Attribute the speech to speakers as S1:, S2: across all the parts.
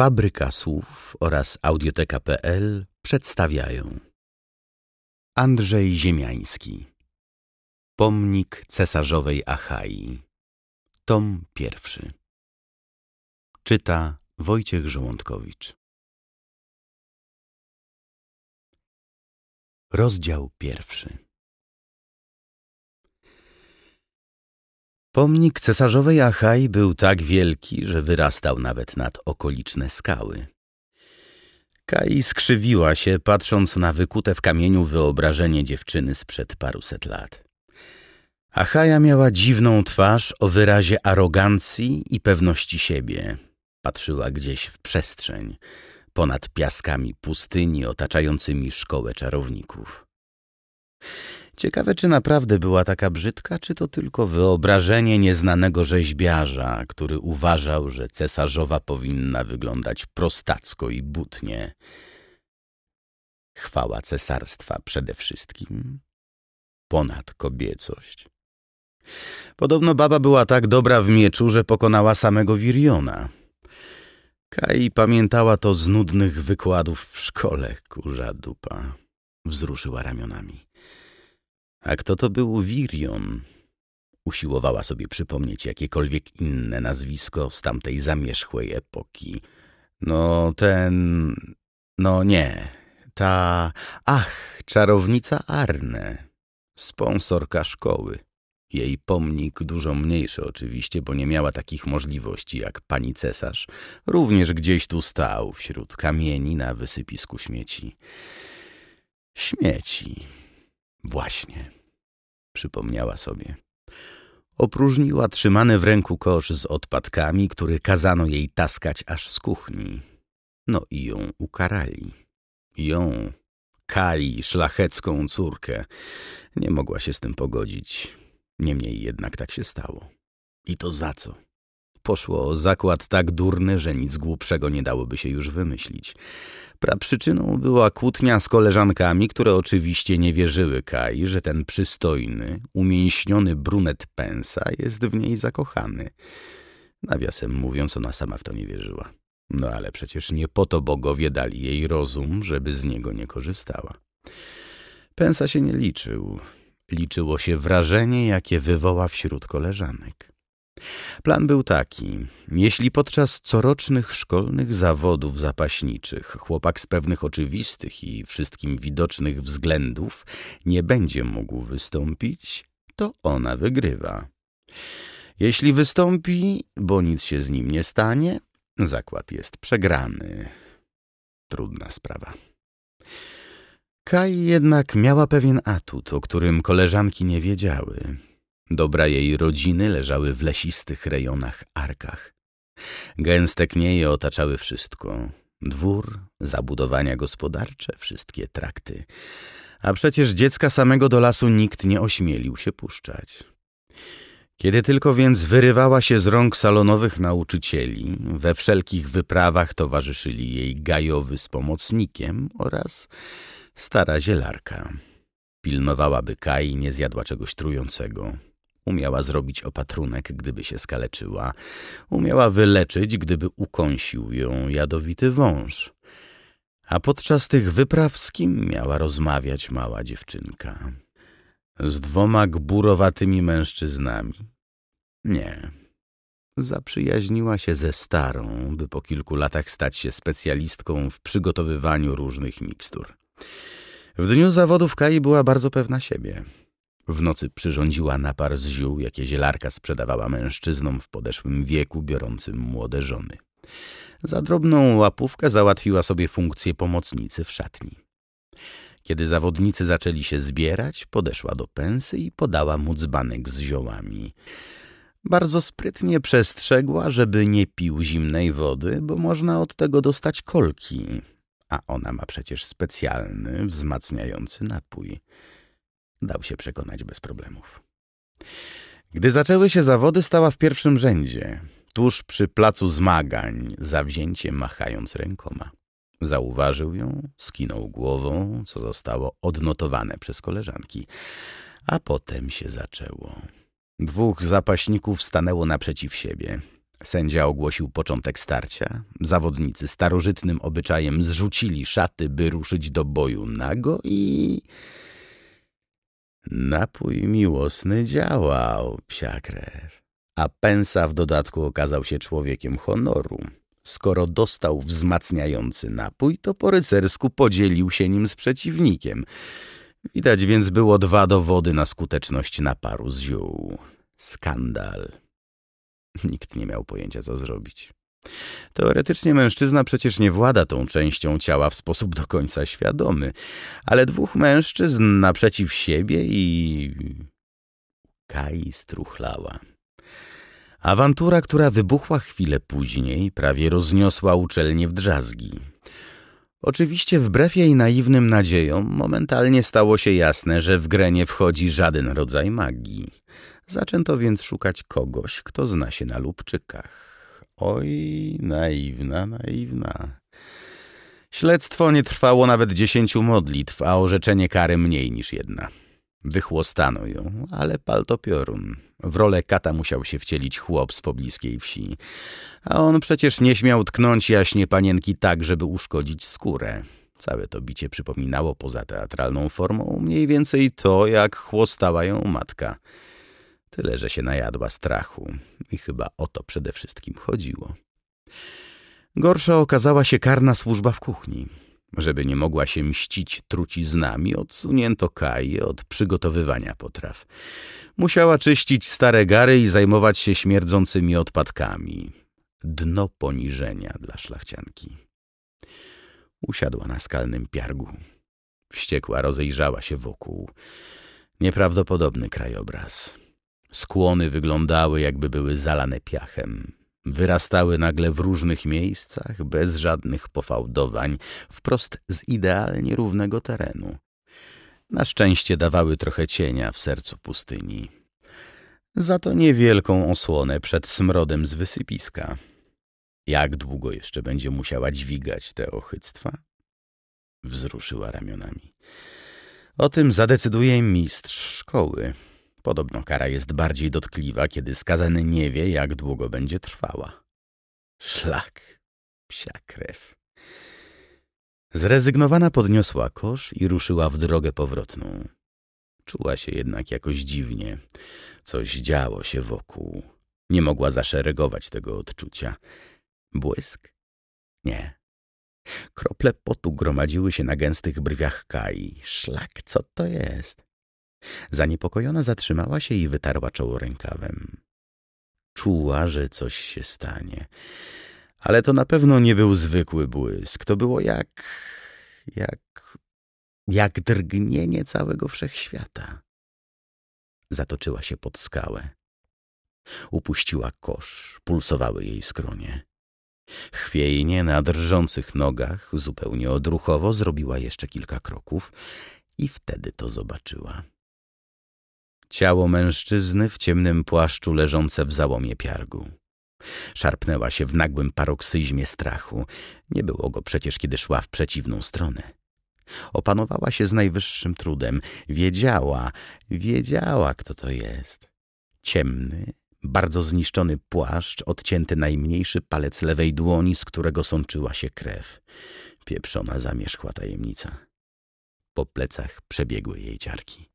S1: Fabryka Słów oraz audioteka.pl przedstawiają Andrzej Ziemiański Pomnik cesarzowej Achai Tom pierwszy Czyta Wojciech Żołądkowicz Rozdział pierwszy Pomnik cesarzowej Achai był tak wielki, że wyrastał nawet nad okoliczne skały. Kai skrzywiła się, patrząc na wykute w kamieniu wyobrażenie dziewczyny sprzed paruset lat. Achaja miała dziwną twarz o wyrazie arogancji i pewności siebie. Patrzyła gdzieś w przestrzeń, ponad piaskami pustyni otaczającymi szkołę czarowników. Ciekawe, czy naprawdę była taka brzydka, czy to tylko wyobrażenie nieznanego rzeźbiarza, który uważał, że cesarzowa powinna wyglądać prostacko i butnie. Chwała cesarstwa przede wszystkim, ponad kobiecość. Podobno baba była tak dobra w mieczu, że pokonała samego Wiriona. Kai pamiętała to z nudnych wykładów w szkole, kurza dupa. Wzruszyła ramionami. A kto to był Wirion? Usiłowała sobie przypomnieć jakiekolwiek inne nazwisko z tamtej zamierzchłej epoki. No ten... no nie. Ta... ach, czarownica Arne. Sponsorka szkoły. Jej pomnik, dużo mniejszy oczywiście, bo nie miała takich możliwości jak pani cesarz, również gdzieś tu stał, wśród kamieni na wysypisku śmieci. Śmieci. Właśnie, przypomniała sobie. Opróżniła trzymany w ręku kosz z odpadkami, który kazano jej taskać aż z kuchni. No i ją ukarali. Ją, Kali, szlachecką córkę. Nie mogła się z tym pogodzić. Niemniej jednak tak się stało. I to za co? poszło o zakład tak durny, że nic głupszego nie dałoby się już wymyślić. Praprzyczyną była kłótnia z koleżankami, które oczywiście nie wierzyły Kai, że ten przystojny, umięśniony brunet Pensa jest w niej zakochany. Nawiasem mówiąc, ona sama w to nie wierzyła. No ale przecież nie po to bogowie dali jej rozum, żeby z niego nie korzystała. Pensa się nie liczył. Liczyło się wrażenie, jakie wywoła wśród koleżanek. Plan był taki. Jeśli podczas corocznych szkolnych zawodów zapaśniczych chłopak z pewnych oczywistych i wszystkim widocznych względów nie będzie mógł wystąpić, to ona wygrywa. Jeśli wystąpi, bo nic się z nim nie stanie, zakład jest przegrany. Trudna sprawa. Kai jednak miała pewien atut, o którym koleżanki nie wiedziały. Dobra jej rodziny leżały w lesistych rejonach arkach. Gęste knieje otaczały wszystko. Dwór, zabudowania gospodarcze, wszystkie trakty. A przecież dziecka samego do lasu nikt nie ośmielił się puszczać. Kiedy tylko więc wyrywała się z rąk salonowych nauczycieli, we wszelkich wyprawach towarzyszyli jej gajowy z pomocnikiem oraz stara zielarka. Pilnowała by Kai nie zjadła czegoś trującego. Umiała zrobić opatrunek, gdyby się skaleczyła. Umiała wyleczyć, gdyby ukąsił ją jadowity wąż. A podczas tych wypraw z kim miała rozmawiać mała dziewczynka? Z dwoma gburowatymi mężczyznami? Nie. Zaprzyjaźniła się ze starą, by po kilku latach stać się specjalistką w przygotowywaniu różnych mikstur. W dniu zawodów Kai była bardzo pewna siebie. W nocy przyrządziła napar z ziół, jakie zielarka sprzedawała mężczyznom w podeszłym wieku biorącym młode żony. Za drobną łapówkę załatwiła sobie funkcję pomocnicy w szatni. Kiedy zawodnicy zaczęli się zbierać, podeszła do pensy i podała mu dzbanek z ziołami. Bardzo sprytnie przestrzegła, żeby nie pił zimnej wody, bo można od tego dostać kolki, a ona ma przecież specjalny, wzmacniający napój dał się przekonać bez problemów. Gdy zaczęły się zawody, stała w pierwszym rzędzie, tuż przy placu zmagań, zawzięcie machając rękoma. Zauważył ją, skinął głową, co zostało odnotowane przez koleżanki. A potem się zaczęło. Dwóch zapaśników stanęło naprzeciw siebie. Sędzia ogłosił początek starcia. Zawodnicy starożytnym obyczajem zrzucili szaty, by ruszyć do boju nago i... Napój miłosny działał, psia krew. A Pensa w dodatku okazał się człowiekiem honoru. Skoro dostał wzmacniający napój, to po rycersku podzielił się nim z przeciwnikiem. Widać więc było dwa dowody na skuteczność naparu z ziół. Skandal. Nikt nie miał pojęcia, co zrobić. Teoretycznie mężczyzna przecież nie włada tą częścią ciała w sposób do końca świadomy, ale dwóch mężczyzn naprzeciw siebie i... Kai struchlała. Awantura, która wybuchła chwilę później, prawie rozniosła uczelnię w drzazgi. Oczywiście wbrew jej naiwnym nadziejom momentalnie stało się jasne, że w grę nie wchodzi żaden rodzaj magii. Zaczęto więc szukać kogoś, kto zna się na lubczykach. Oj, naiwna, naiwna. Śledztwo nie trwało nawet dziesięciu modlitw, a orzeczenie kary mniej niż jedna. Wychłostano ją, ale paltopiorun. W rolę kata musiał się wcielić chłop z pobliskiej wsi. A on przecież nie śmiał tknąć jaśnie panienki tak, żeby uszkodzić skórę. Całe to bicie przypominało poza teatralną formą mniej więcej to, jak chłostała ją matka – Tyle, że się najadła strachu i chyba o to przede wszystkim chodziło. Gorsza okazała się karna służba w kuchni. Żeby nie mogła się mścić truciznami, odsunięto Kaję od przygotowywania potraw. Musiała czyścić stare gary i zajmować się śmierdzącymi odpadkami. Dno poniżenia dla szlachcianki. Usiadła na skalnym piargu. Wściekła rozejrzała się wokół. Nieprawdopodobny krajobraz. Skłony wyglądały, jakby były zalane piachem. Wyrastały nagle w różnych miejscach, bez żadnych pofałdowań, wprost z idealnie równego terenu. Na szczęście dawały trochę cienia w sercu pustyni. Za to niewielką osłonę przed smrodem z wysypiska. Jak długo jeszcze będzie musiała dźwigać te ochyctwa? Wzruszyła ramionami. O tym zadecyduje mistrz szkoły. Podobno kara jest bardziej dotkliwa, kiedy skazany nie wie, jak długo będzie trwała. Szlak, psia krew. Zrezygnowana podniosła kosz i ruszyła w drogę powrotną. Czuła się jednak jakoś dziwnie. Coś działo się wokół. Nie mogła zaszeregować tego odczucia. Błysk? Nie. Krople potu gromadziły się na gęstych brwiach Kai. Szlak, co to jest? Zaniepokojona zatrzymała się i wytarła czoło rękawem. Czuła, że coś się stanie. Ale to na pewno nie był zwykły błysk. To było jak... jak... jak drgnienie całego wszechświata. Zatoczyła się pod skałę. Upuściła kosz, pulsowały jej skronie. Chwiejnie na drżących nogach, zupełnie odruchowo, zrobiła jeszcze kilka kroków i wtedy to zobaczyła. Ciało mężczyzny w ciemnym płaszczu leżące w załomie piargu. Szarpnęła się w nagłym paroksyzmie strachu. Nie było go przecież, kiedy szła w przeciwną stronę. Opanowała się z najwyższym trudem. Wiedziała, wiedziała, kto to jest. Ciemny, bardzo zniszczony płaszcz, odcięty najmniejszy palec lewej dłoni, z którego sączyła się krew. Pieprzona zamierzchła tajemnica. Po plecach przebiegły jej ciarki.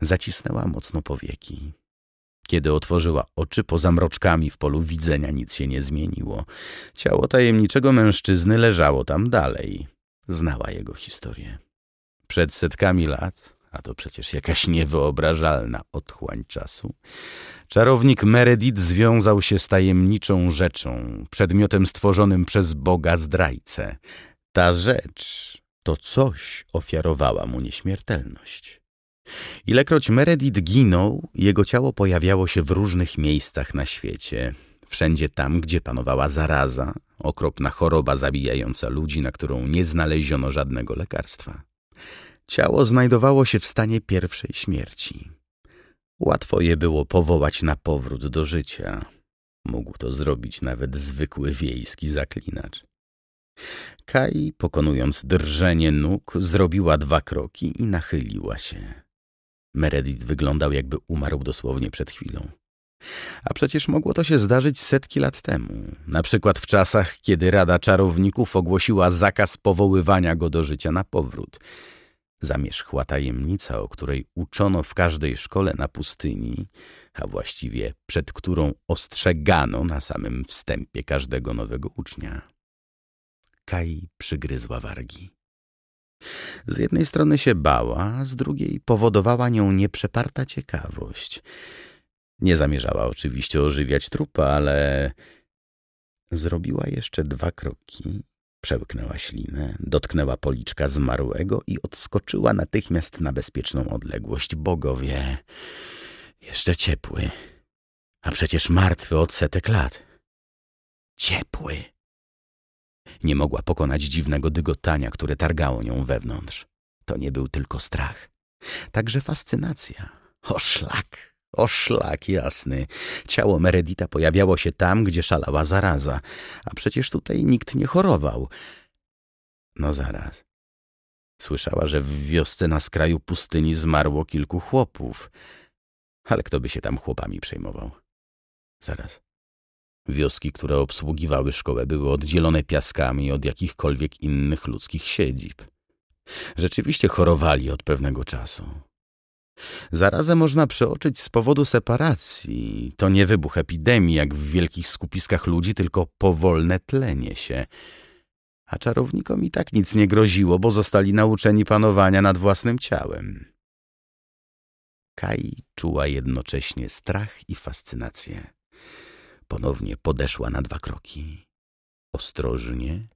S1: Zacisnęła mocno powieki. Kiedy otworzyła oczy, poza mroczkami w polu widzenia nic się nie zmieniło. Ciało tajemniczego mężczyzny leżało tam dalej. Znała jego historię. Przed setkami lat, a to przecież jakaś niewyobrażalna otchłań czasu, czarownik Meredith związał się z tajemniczą rzeczą, przedmiotem stworzonym przez Boga zdrajcę. Ta rzecz, to coś ofiarowała mu nieśmiertelność. Ilekroć Meredith ginął, jego ciało pojawiało się w różnych miejscach na świecie. Wszędzie tam, gdzie panowała zaraza, okropna choroba zabijająca ludzi, na którą nie znaleziono żadnego lekarstwa. Ciało znajdowało się w stanie pierwszej śmierci. Łatwo je było powołać na powrót do życia. Mógł to zrobić nawet zwykły wiejski zaklinacz. Kai, pokonując drżenie nóg, zrobiła dwa kroki i nachyliła się. Meredith wyglądał, jakby umarł dosłownie przed chwilą. A przecież mogło to się zdarzyć setki lat temu, na przykład w czasach, kiedy Rada Czarowników ogłosiła zakaz powoływania go do życia na powrót. Zamierzchła tajemnica, o której uczono w każdej szkole na pustyni, a właściwie przed którą ostrzegano na samym wstępie każdego nowego ucznia. Kai przygryzła wargi. Z jednej strony się bała, z drugiej powodowała nią nieprzeparta ciekawość. Nie zamierzała oczywiście ożywiać trupa, ale zrobiła jeszcze dwa kroki, przełknęła ślinę, dotknęła policzka zmarłego i odskoczyła natychmiast na bezpieczną odległość. Bogowie, jeszcze ciepły, a przecież martwy od setek lat. Ciepły. Nie mogła pokonać dziwnego dygotania, które targało nią wewnątrz. To nie był tylko strach. Także fascynacja. O szlak! O szlak jasny! Ciało Meredita pojawiało się tam, gdzie szalała zaraza. A przecież tutaj nikt nie chorował. No zaraz. Słyszała, że w wiosce na skraju pustyni zmarło kilku chłopów. Ale kto by się tam chłopami przejmował? Zaraz. Wioski, które obsługiwały szkołę, były oddzielone piaskami od jakichkolwiek innych ludzkich siedzib. Rzeczywiście chorowali od pewnego czasu. Zarazę można przeoczyć z powodu separacji. To nie wybuch epidemii, jak w wielkich skupiskach ludzi, tylko powolne tlenie się. A czarownikom i tak nic nie groziło, bo zostali nauczeni panowania nad własnym ciałem. Kai czuła jednocześnie strach i fascynację. Ponownie podeszła na dwa kroki. Ostrożnie,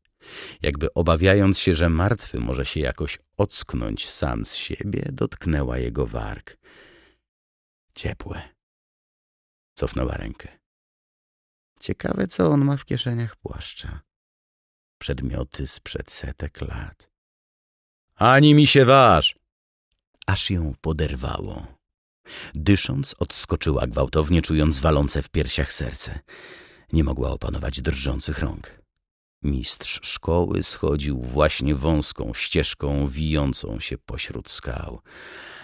S1: jakby obawiając się, że martwy może się jakoś ocknąć sam z siebie, dotknęła jego warg. Ciepłe. Cofnęła rękę. Ciekawe, co on ma w kieszeniach płaszcza. Przedmioty sprzed setek lat. Ani mi się waż! Aż ją poderwało. Dysząc, odskoczyła gwałtownie, czując walące w piersiach serce. Nie mogła opanować drżących rąk. Mistrz szkoły schodził właśnie wąską ścieżką wijącą się pośród skał.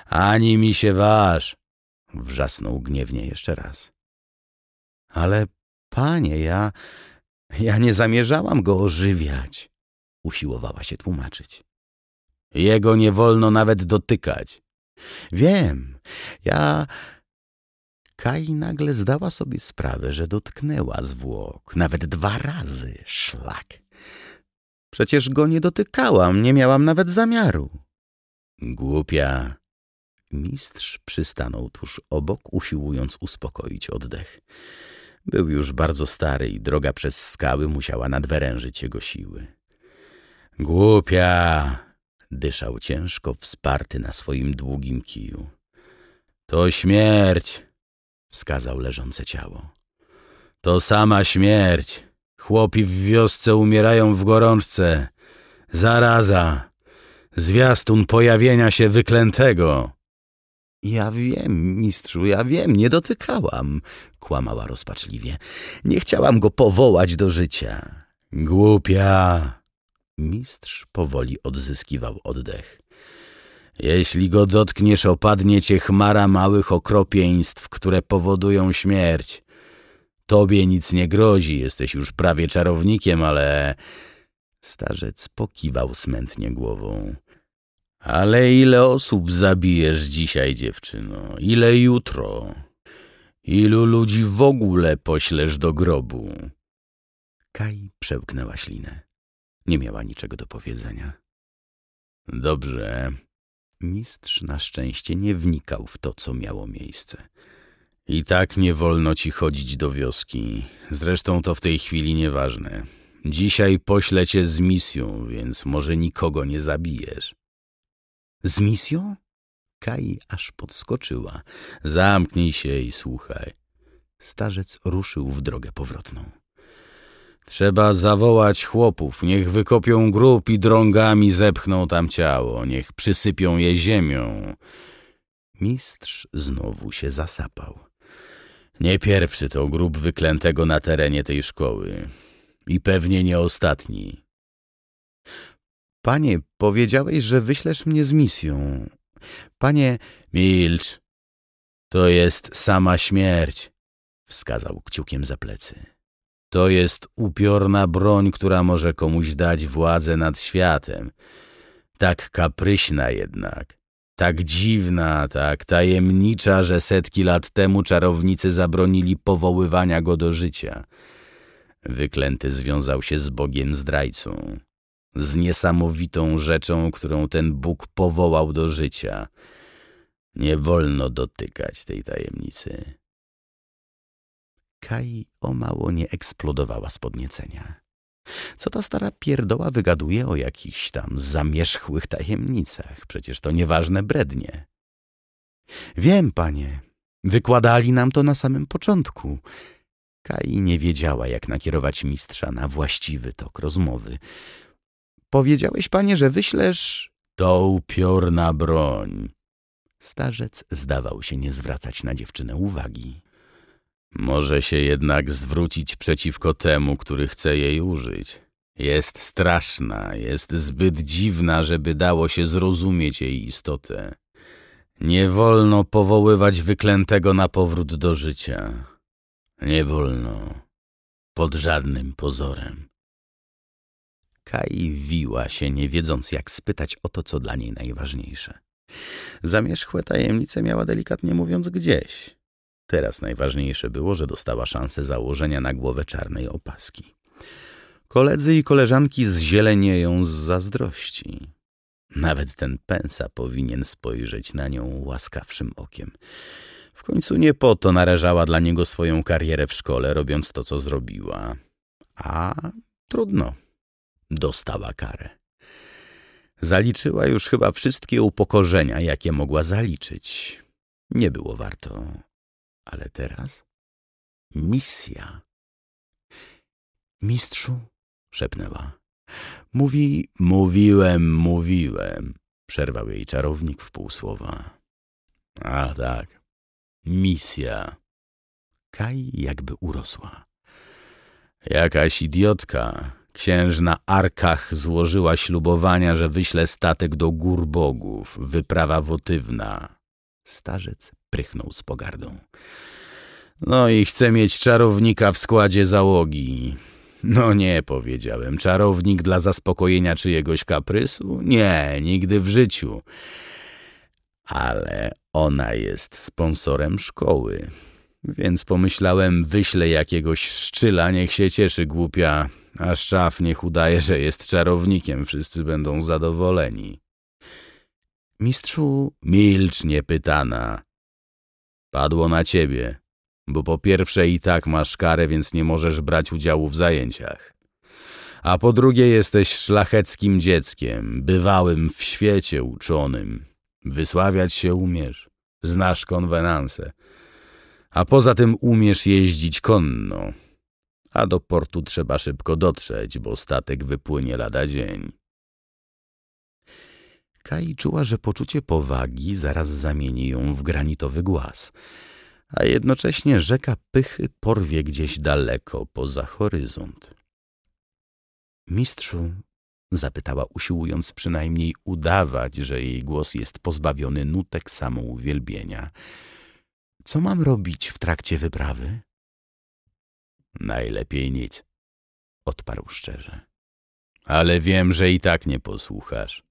S1: Ani mi się waż! wrzasnął gniewnie jeszcze raz. Ale panie, ja. ja nie zamierzałam go ożywiać, usiłowała się tłumaczyć. Jego nie wolno nawet dotykać, Wiem, ja... Kai nagle zdała sobie sprawę, że dotknęła zwłok, nawet dwa razy, szlak. Przecież go nie dotykałam, nie miałam nawet zamiaru. Głupia. Mistrz przystanął tuż obok, usiłując uspokoić oddech. Był już bardzo stary i droga przez skały musiała nadwerężyć jego siły. Głupia, Dyszał ciężko, wsparty na swoim długim kiju. To śmierć, wskazał leżące ciało. To sama śmierć. Chłopi w wiosce umierają w gorączce. Zaraza. Zwiastun pojawienia się wyklętego. Ja wiem, mistrzu, ja wiem, nie dotykałam, kłamała rozpaczliwie. Nie chciałam go powołać do życia. Głupia, Mistrz powoli odzyskiwał oddech. Jeśli go dotkniesz, opadnie cię chmara małych okropieństw, które powodują śmierć. Tobie nic nie grozi, jesteś już prawie czarownikiem, ale... Starzec pokiwał smętnie głową. Ale ile osób zabijesz dzisiaj, dziewczyno? Ile jutro? Ilu ludzi w ogóle poślesz do grobu? Kaj przełknęła ślinę. Nie miała niczego do powiedzenia. Dobrze. Mistrz na szczęście nie wnikał w to, co miało miejsce. I tak nie wolno ci chodzić do wioski. Zresztą to w tej chwili nieważne. Dzisiaj poślę cię z misją, więc może nikogo nie zabijesz. Z misją? Kai aż podskoczyła. Zamknij się i słuchaj. Starzec ruszył w drogę powrotną. Trzeba zawołać chłopów, niech wykopią grób i drągami zepchną tam ciało, niech przysypią je ziemią. Mistrz znowu się zasapał. Nie pierwszy to grób wyklętego na terenie tej szkoły. I pewnie nie ostatni. Panie, powiedziałeś, że wyślesz mnie z misją. Panie... Milcz. To jest sama śmierć, wskazał kciukiem za plecy. To jest upiorna broń, która może komuś dać władzę nad światem. Tak kapryśna jednak. Tak dziwna, tak tajemnicza, że setki lat temu czarownicy zabronili powoływania go do życia. Wyklęty związał się z Bogiem zdrajcą. Z niesamowitą rzeczą, którą ten Bóg powołał do życia. Nie wolno dotykać tej tajemnicy. Kai o mało nie eksplodowała z podniecenia. Co ta stara pierdoła wygaduje o jakichś tam zamierzchłych tajemnicach? Przecież to nieważne brednie. Wiem, panie, wykładali nam to na samym początku. Kai nie wiedziała, jak nakierować mistrza na właściwy tok rozmowy. Powiedziałeś, panie, że wyślesz... To upiorna broń. Starzec zdawał się nie zwracać na dziewczynę uwagi. Może się jednak zwrócić przeciwko temu, który chce jej użyć. Jest straszna, jest zbyt dziwna, żeby dało się zrozumieć jej istotę. Nie wolno powoływać wyklętego na powrót do życia. Nie wolno. Pod żadnym pozorem. Kai wiła się, nie wiedząc jak spytać o to, co dla niej najważniejsze. Zamierzchłe tajemnice miała delikatnie mówiąc gdzieś. Teraz najważniejsze było, że dostała szansę założenia na głowę czarnej opaski. Koledzy i koleżanki zzielenieją z zazdrości. Nawet ten pensa powinien spojrzeć na nią łaskawszym okiem. W końcu nie po to narażała dla niego swoją karierę w szkole, robiąc to, co zrobiła. A trudno. Dostała karę. Zaliczyła już chyba wszystkie upokorzenia, jakie mogła zaliczyć. Nie było warto ale teraz misja. Mistrzu, szepnęła. Mówi, mówiłem, mówiłem, przerwał jej czarownik w półsłowa. Ach A tak, misja. Kaj jakby urosła. Jakaś idiotka, księżna Arkach złożyła ślubowania, że wyśle statek do gór bogów, wyprawa wotywna. Starzec prychnął z pogardą. No i chcę mieć czarownika w składzie załogi. No nie, powiedziałem. Czarownik dla zaspokojenia czyjegoś kaprysu? Nie, nigdy w życiu. Ale ona jest sponsorem szkoły. Więc pomyślałem, wyślę jakiegoś szczyla, niech się cieszy głupia, a szaf niech udaje, że jest czarownikiem, wszyscy będą zadowoleni. Mistrzu, milcz niepytana, Padło na ciebie, bo po pierwsze i tak masz karę, więc nie możesz brać udziału w zajęciach. A po drugie jesteś szlacheckim dzieckiem, bywałym w świecie uczonym. Wysławiać się umiesz, znasz konwenanse. A poza tym umiesz jeździć konno. A do portu trzeba szybko dotrzeć, bo statek wypłynie lada dzień. Kai czuła, że poczucie powagi zaraz zamieni ją w granitowy głaz, a jednocześnie rzeka pychy porwie gdzieś daleko poza horyzont. Mistrzu, zapytała, usiłując przynajmniej udawać, że jej głos jest pozbawiony nutek samouwielbienia. Co mam robić w trakcie wyprawy? Najlepiej nic, odparł szczerze. Ale wiem, że i tak nie posłuchasz.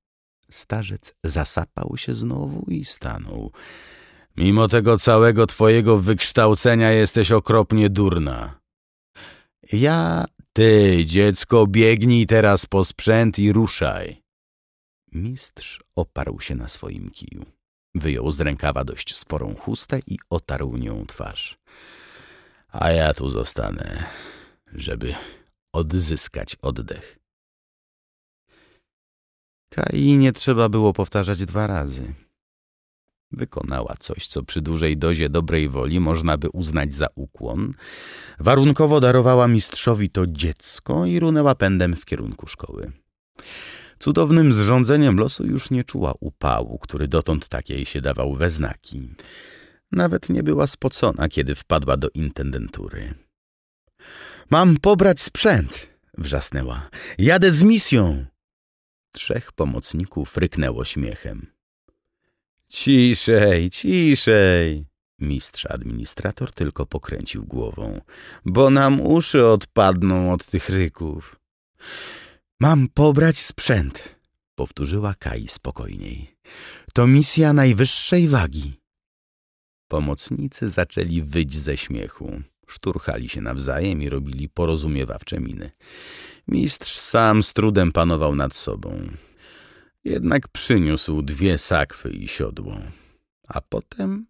S1: Starzec zasapał się znowu i stanął. Mimo tego całego twojego wykształcenia jesteś okropnie durna. Ja, ty, dziecko, biegnij teraz po sprzęt i ruszaj. Mistrz oparł się na swoim kiju. Wyjął z rękawa dość sporą chustę i otarł nią twarz. A ja tu zostanę, żeby odzyskać oddech nie trzeba było powtarzać dwa razy. Wykonała coś, co przy dużej dozie dobrej woli można by uznać za ukłon. Warunkowo darowała mistrzowi to dziecko i runęła pędem w kierunku szkoły. Cudownym zrządzeniem losu już nie czuła upału, który dotąd takiej się dawał we znaki. Nawet nie była spocona, kiedy wpadła do intendentury. — Mam pobrać sprzęt! — wrzasnęła. — Jadę z misją! Trzech pomocników ryknęło śmiechem. Ciszej, ciszej! Mistrz administrator tylko pokręcił głową, bo nam uszy odpadną od tych ryków. Mam pobrać sprzęt, powtórzyła Kai spokojniej. To misja najwyższej wagi. Pomocnicy zaczęli wyć ze śmiechu. Szturchali się nawzajem i robili porozumiewawcze miny. Mistrz sam z trudem panował nad sobą. Jednak przyniósł dwie sakwy i siodło. A potem...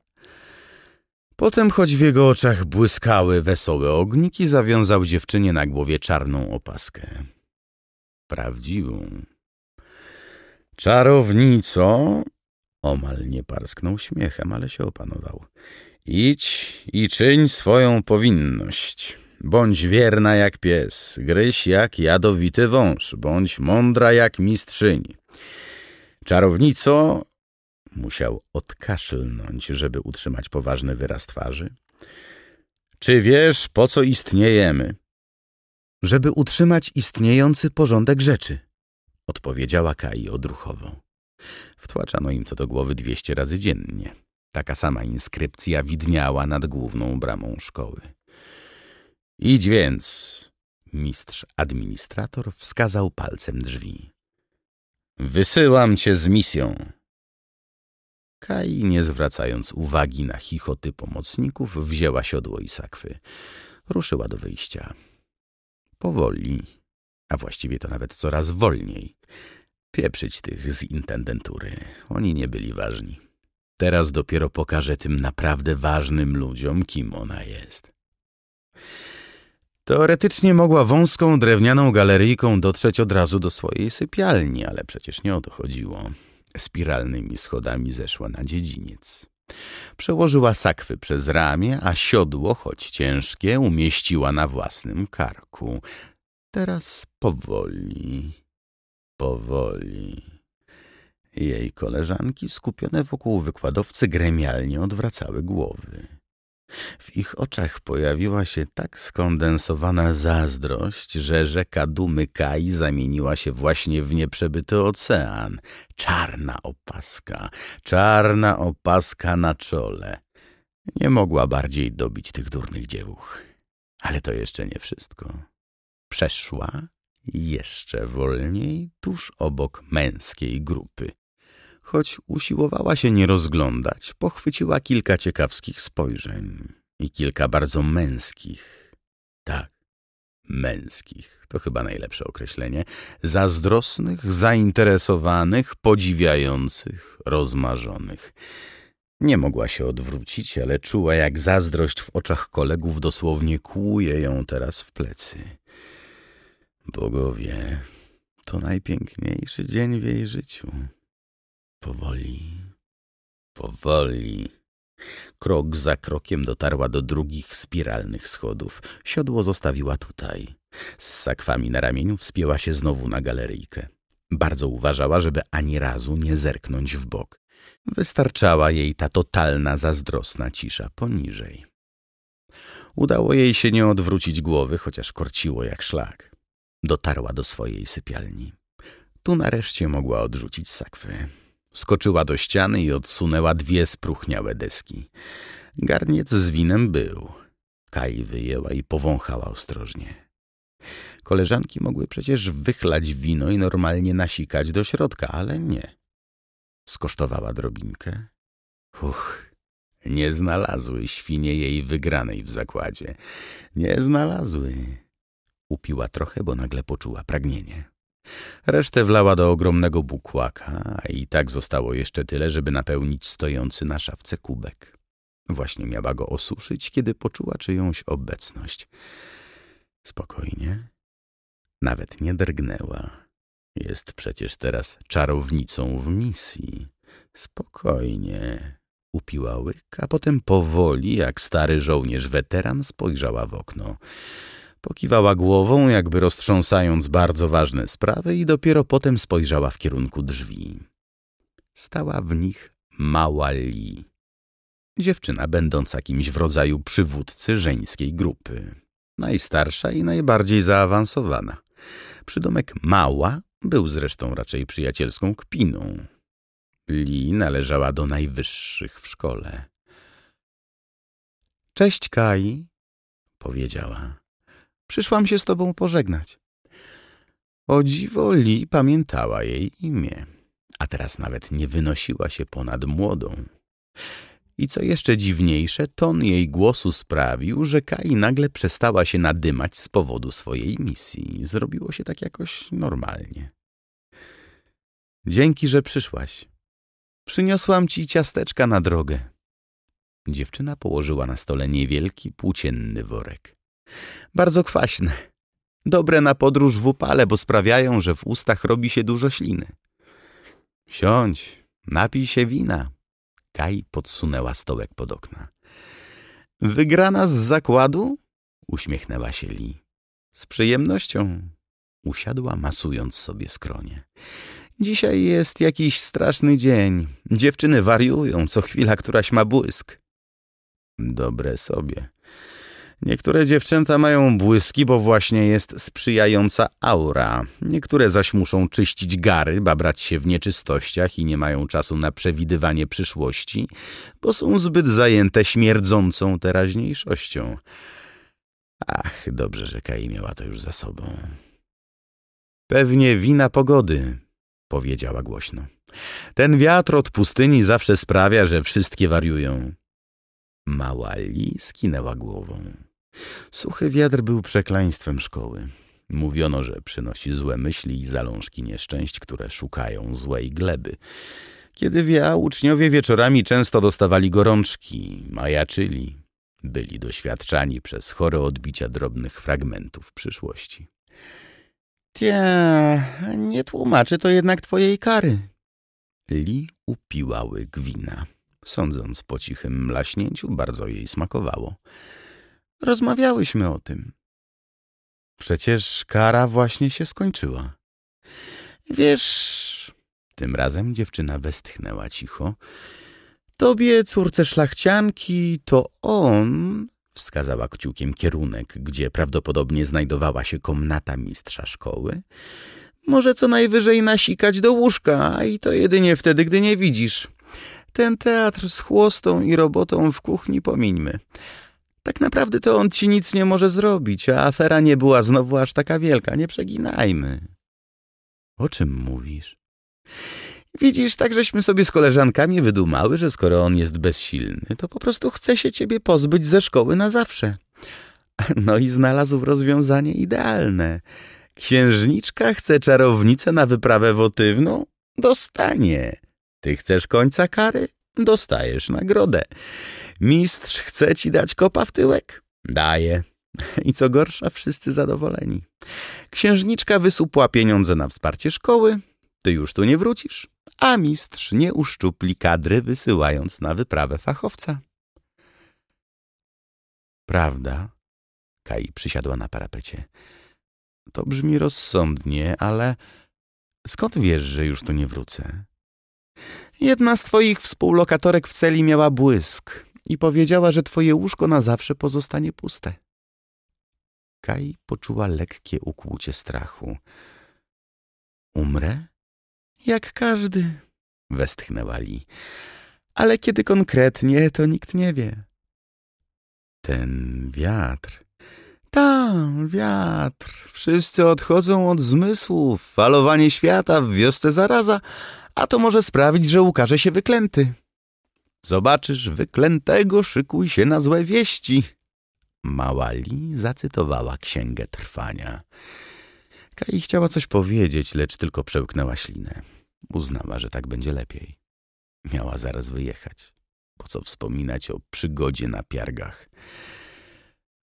S1: Potem, choć w jego oczach błyskały wesołe ogniki, zawiązał dziewczynie na głowie czarną opaskę. Prawdziwą. Czarownico... Omal nie parsknął śmiechem, ale się opanował. Idź i czyń swoją powinność. Bądź wierna jak pies, gryź jak jadowity wąż, bądź mądra jak mistrzyni. Czarownico, musiał odkaszlnąć, żeby utrzymać poważny wyraz twarzy. Czy wiesz, po co istniejemy? Żeby utrzymać istniejący porządek rzeczy, odpowiedziała Kai odruchowo. Wtłaczano im to do głowy dwieście razy dziennie. Taka sama inskrypcja widniała nad główną bramą szkoły. Idź więc. Mistrz administrator wskazał palcem drzwi. Wysyłam cię z misją. Kai, nie zwracając uwagi na chichoty pomocników, wzięła siodło i sakwy. Ruszyła do wyjścia. Powoli, a właściwie to nawet coraz wolniej. Pieprzyć tych z intendentury. Oni nie byli ważni. Teraz dopiero pokażę tym naprawdę ważnym ludziom, kim ona jest. Teoretycznie mogła wąską, drewnianą galeryjką dotrzeć od razu do swojej sypialni, ale przecież nie o to chodziło. Spiralnymi schodami zeszła na dziedziniec. Przełożyła sakwy przez ramię, a siodło, choć ciężkie, umieściła na własnym karku. Teraz powoli, powoli. Jej koleżanki, skupione wokół wykładowcy, gremialnie odwracały głowy. W ich oczach pojawiła się tak skondensowana zazdrość, że rzeka dumy Kai zamieniła się właśnie w nieprzebyty ocean. Czarna opaska, czarna opaska na czole. Nie mogła bardziej dobić tych durnych dziewuch. Ale to jeszcze nie wszystko. Przeszła jeszcze wolniej tuż obok męskiej grupy. Choć usiłowała się nie rozglądać, pochwyciła kilka ciekawskich spojrzeń i kilka bardzo męskich. Tak, męskich, to chyba najlepsze określenie, zazdrosnych, zainteresowanych, podziwiających, rozmarzonych. Nie mogła się odwrócić, ale czuła, jak zazdrość w oczach kolegów dosłownie kłuje ją teraz w plecy. Bogowie, to najpiękniejszy dzień w jej życiu. Powoli, powoli. Krok za krokiem dotarła do drugich spiralnych schodów. Siodło zostawiła tutaj. Z sakwami na ramieniu wspięła się znowu na galeryjkę. Bardzo uważała, żeby ani razu nie zerknąć w bok. Wystarczała jej ta totalna, zazdrosna cisza poniżej. Udało jej się nie odwrócić głowy, chociaż korciło jak szlak. Dotarła do swojej sypialni. Tu nareszcie mogła odrzucić sakwy. Skoczyła do ściany i odsunęła dwie spruchniałe deski. Garniec z winem był. Kai wyjęła i powąchała ostrożnie. Koleżanki mogły przecież wychlać wino i normalnie nasikać do środka, ale nie. Skosztowała drobinkę. Uch, nie znalazły świnie jej wygranej w zakładzie. Nie znalazły. Upiła trochę, bo nagle poczuła pragnienie. Resztę wlała do ogromnego bukłaka, a i tak zostało jeszcze tyle, żeby napełnić stojący na szafce kubek. Właśnie miała go osuszyć, kiedy poczuła czyjąś obecność. Spokojnie. Nawet nie drgnęła. Jest przecież teraz czarownicą w misji. Spokojnie. Upiła łyk, a potem powoli, jak stary żołnierz weteran, spojrzała w okno. Pokiwała głową, jakby roztrząsając bardzo ważne sprawy i dopiero potem spojrzała w kierunku drzwi. Stała w nich mała Li. Dziewczyna będąca kimś w rodzaju przywódcy żeńskiej grupy. Najstarsza i najbardziej zaawansowana. Przydomek mała był zresztą raczej przyjacielską kpiną. Li należała do najwyższych w szkole. Cześć Kai, powiedziała. Przyszłam się z tobą pożegnać. O dziwo Li pamiętała jej imię, a teraz nawet nie wynosiła się ponad młodą. I co jeszcze dziwniejsze, ton jej głosu sprawił, że Kai nagle przestała się nadymać z powodu swojej misji. Zrobiło się tak jakoś normalnie. Dzięki, że przyszłaś. Przyniosłam ci ciasteczka na drogę. Dziewczyna położyła na stole niewielki, płócienny worek. Bardzo kwaśne. Dobre na podróż w upale, bo sprawiają, że w ustach robi się dużo śliny. Siądź, napij się wina. Kaj podsunęła stołek pod okna. Wygrana z zakładu? Uśmiechnęła się Li. Z przyjemnością. Usiadła, masując sobie skronie. Dzisiaj jest jakiś straszny dzień. Dziewczyny wariują, co chwila któraś ma błysk. Dobre sobie, Niektóre dziewczęta mają błyski, bo właśnie jest sprzyjająca aura. Niektóre zaś muszą czyścić gary, babrać się w nieczystościach i nie mają czasu na przewidywanie przyszłości, bo są zbyt zajęte śmierdzącą teraźniejszością. Ach, dobrze, że Kai miała to już za sobą. Pewnie wina pogody, powiedziała głośno. Ten wiatr od pustyni zawsze sprawia, że wszystkie wariują. Mała Li skinęła głową. Suchy wiatr był przekleństwem szkoły. Mówiono, że przynosi złe myśli i zalążki nieszczęść, które szukają złej gleby. Kiedy wiał, uczniowie wieczorami często dostawali gorączki, majaczyli, byli doświadczani przez chore odbicia drobnych fragmentów przyszłości. Tia, nie tłumaczy to jednak twojej kary. Li upiłały gwina, Sądząc po cichym mlaśnięciu, bardzo jej smakowało. Rozmawiałyśmy o tym. Przecież kara właśnie się skończyła. Wiesz, tym razem dziewczyna westchnęła cicho. Tobie, córce szlachcianki, to on, wskazała kciukiem kierunek, gdzie prawdopodobnie znajdowała się komnata mistrza szkoły, może co najwyżej nasikać do łóżka, i to jedynie wtedy, gdy nie widzisz. Ten teatr z chłostą i robotą w kuchni pomińmy. Tak naprawdę to on ci nic nie może zrobić, a afera nie była znowu aż taka wielka, nie przeginajmy. O czym mówisz? Widzisz, tak żeśmy sobie z koleżankami wydumały, że skoro on jest bezsilny, to po prostu chce się ciebie pozbyć ze szkoły na zawsze. No i znalazł rozwiązanie idealne. Księżniczka chce czarownicę na wyprawę wotywną? Dostanie. Ty chcesz końca kary? Dostajesz nagrodę. Mistrz chce ci dać kopa w tyłek? Daje. I co gorsza, wszyscy zadowoleni. Księżniczka wysupła pieniądze na wsparcie szkoły, ty już tu nie wrócisz, a mistrz nie uszczupli kadry, wysyłając na wyprawę fachowca. Prawda? Kai przysiadła na parapecie. To brzmi rozsądnie, ale skąd wiesz, że już tu nie wrócę? Jedna z twoich współlokatorek w celi miała błysk i powiedziała, że twoje łóżko na zawsze pozostanie puste. Kaj poczuła lekkie ukłucie strachu. Umrę? Jak każdy, westchnęła Li. Ale kiedy konkretnie, to nikt nie wie. Ten wiatr. Tam, wiatr. Wszyscy odchodzą od zmysłów. Falowanie świata w wiosce zaraza, a to może sprawić, że ukaże się wyklęty. Zobaczysz wyklętego, szykuj się na złe wieści. Małali zacytowała księgę trwania. Kai chciała coś powiedzieć, lecz tylko przełknęła ślinę. Uznała, że tak będzie lepiej. Miała zaraz wyjechać. Po co wspominać o przygodzie na piargach?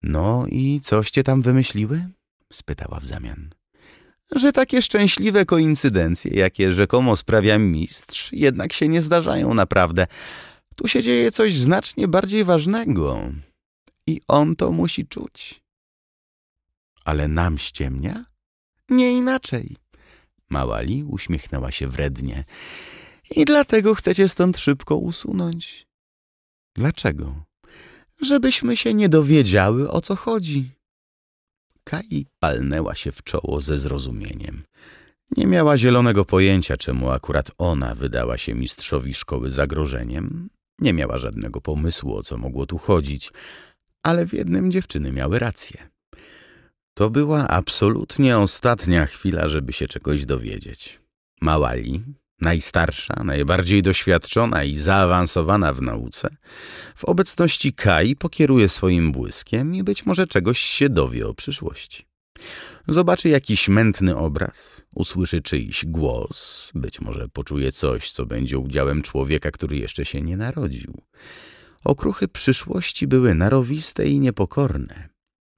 S1: No i coście tam wymyśliły? spytała w zamian. Że takie szczęśliwe koincydencje, jakie rzekomo sprawia mistrz, jednak się nie zdarzają naprawdę, tu się dzieje coś znacznie bardziej ważnego i on to musi czuć. Ale nam ściemnia? Nie inaczej. Mała Li uśmiechnęła się wrednie. I dlatego chcecie stąd szybko usunąć. Dlaczego? Żebyśmy się nie dowiedziały, o co chodzi. Kai palnęła się w czoło ze zrozumieniem. Nie miała zielonego pojęcia, czemu akurat ona wydała się mistrzowi szkoły zagrożeniem, nie miała żadnego pomysłu, o co mogło tu chodzić, ale w jednym dziewczyny miały rację. To była absolutnie ostatnia chwila, żeby się czegoś dowiedzieć. Małali, najstarsza, najbardziej doświadczona i zaawansowana w nauce, w obecności Kai pokieruje swoim błyskiem i być może czegoś się dowie o przyszłości. Zobaczy jakiś mętny obraz, usłyszy czyjś głos, być może poczuje coś, co będzie udziałem człowieka, który jeszcze się nie narodził. Okruchy przyszłości były narowiste i niepokorne.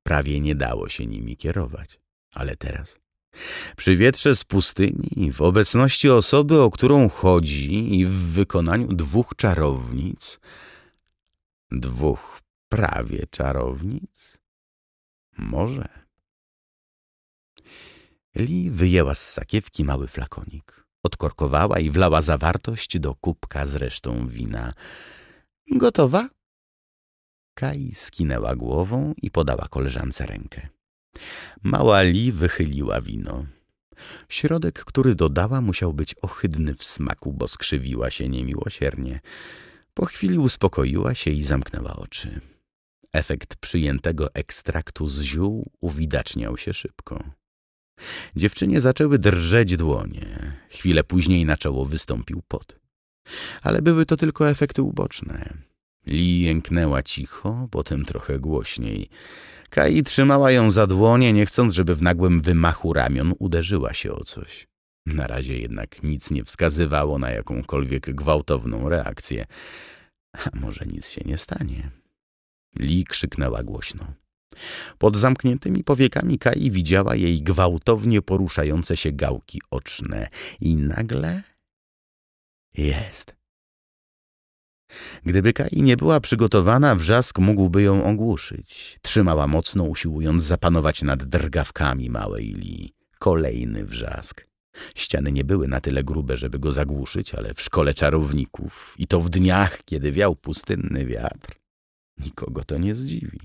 S1: Prawie nie dało się nimi kierować. Ale teraz? Przy wietrze z pustyni, w obecności osoby, o którą chodzi i w wykonaniu dwóch czarownic, dwóch prawie czarownic? Może. Li wyjęła z sakiewki mały flakonik. Odkorkowała i wlała zawartość do kubka z resztą wina. Gotowa? Kai skinęła głową i podała koleżance rękę. Mała Li wychyliła wino. Środek, który dodała, musiał być ohydny w smaku, bo skrzywiła się niemiłosiernie. Po chwili uspokoiła się i zamknęła oczy. Efekt przyjętego ekstraktu z ziół uwidaczniał się szybko. Dziewczynie zaczęły drżeć dłonie. Chwilę później na czoło wystąpił pot. Ale były to tylko efekty uboczne. Li jęknęła cicho, potem trochę głośniej. Kai trzymała ją za dłonie, nie chcąc, żeby w nagłym wymachu ramion uderzyła się o coś. Na razie jednak nic nie wskazywało na jakąkolwiek gwałtowną reakcję. A może nic się nie stanie? Li krzyknęła głośno. Pod zamkniętymi powiekami Kai widziała jej gwałtownie poruszające się gałki oczne i nagle jest. Gdyby Kai nie była przygotowana, wrzask mógłby ją ogłuszyć. Trzymała mocno, usiłując zapanować nad drgawkami małej Li. Kolejny wrzask. Ściany nie były na tyle grube, żeby go zagłuszyć, ale w szkole czarowników i to w dniach, kiedy wiał pustynny wiatr, nikogo to nie zdziwi.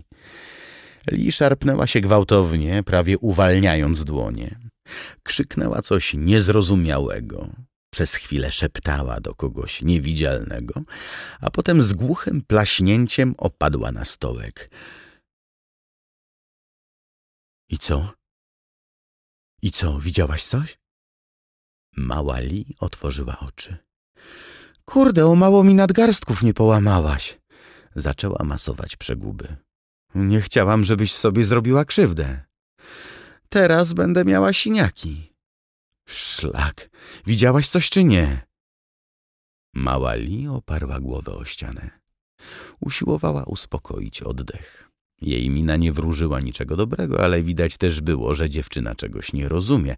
S1: Li szarpnęła się gwałtownie, prawie uwalniając dłonie. Krzyknęła coś niezrozumiałego. Przez chwilę szeptała do kogoś niewidzialnego, a potem z głuchym plaśnięciem opadła na stołek. I co? I co, widziałaś coś? Mała Li otworzyła oczy. Kurde, o mało mi nadgarstków nie połamałaś. Zaczęła masować przeguby. Nie chciałam, żebyś sobie zrobiła krzywdę. Teraz będę miała siniaki. Szlak, widziałaś coś czy nie? Mała Li oparła głowę o ścianę. Usiłowała uspokoić oddech. Jej mina nie wróżyła niczego dobrego, ale widać też było, że dziewczyna czegoś nie rozumie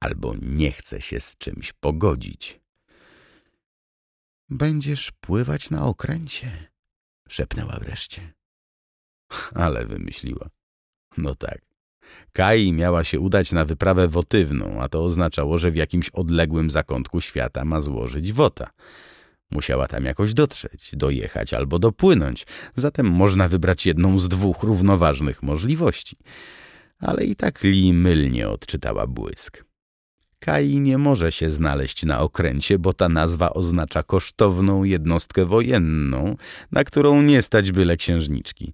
S1: albo nie chce się z czymś pogodzić. Będziesz pływać na okręcie, szepnęła wreszcie. Ale wymyśliła. No tak. Kai miała się udać na wyprawę wotywną, a to oznaczało, że w jakimś odległym zakątku świata ma złożyć wota. Musiała tam jakoś dotrzeć, dojechać albo dopłynąć, zatem można wybrać jedną z dwóch równoważnych możliwości. Ale i tak Li mylnie odczytała błysk. Kai nie może się znaleźć na okręcie, bo ta nazwa oznacza kosztowną jednostkę wojenną, na którą nie stać byle księżniczki.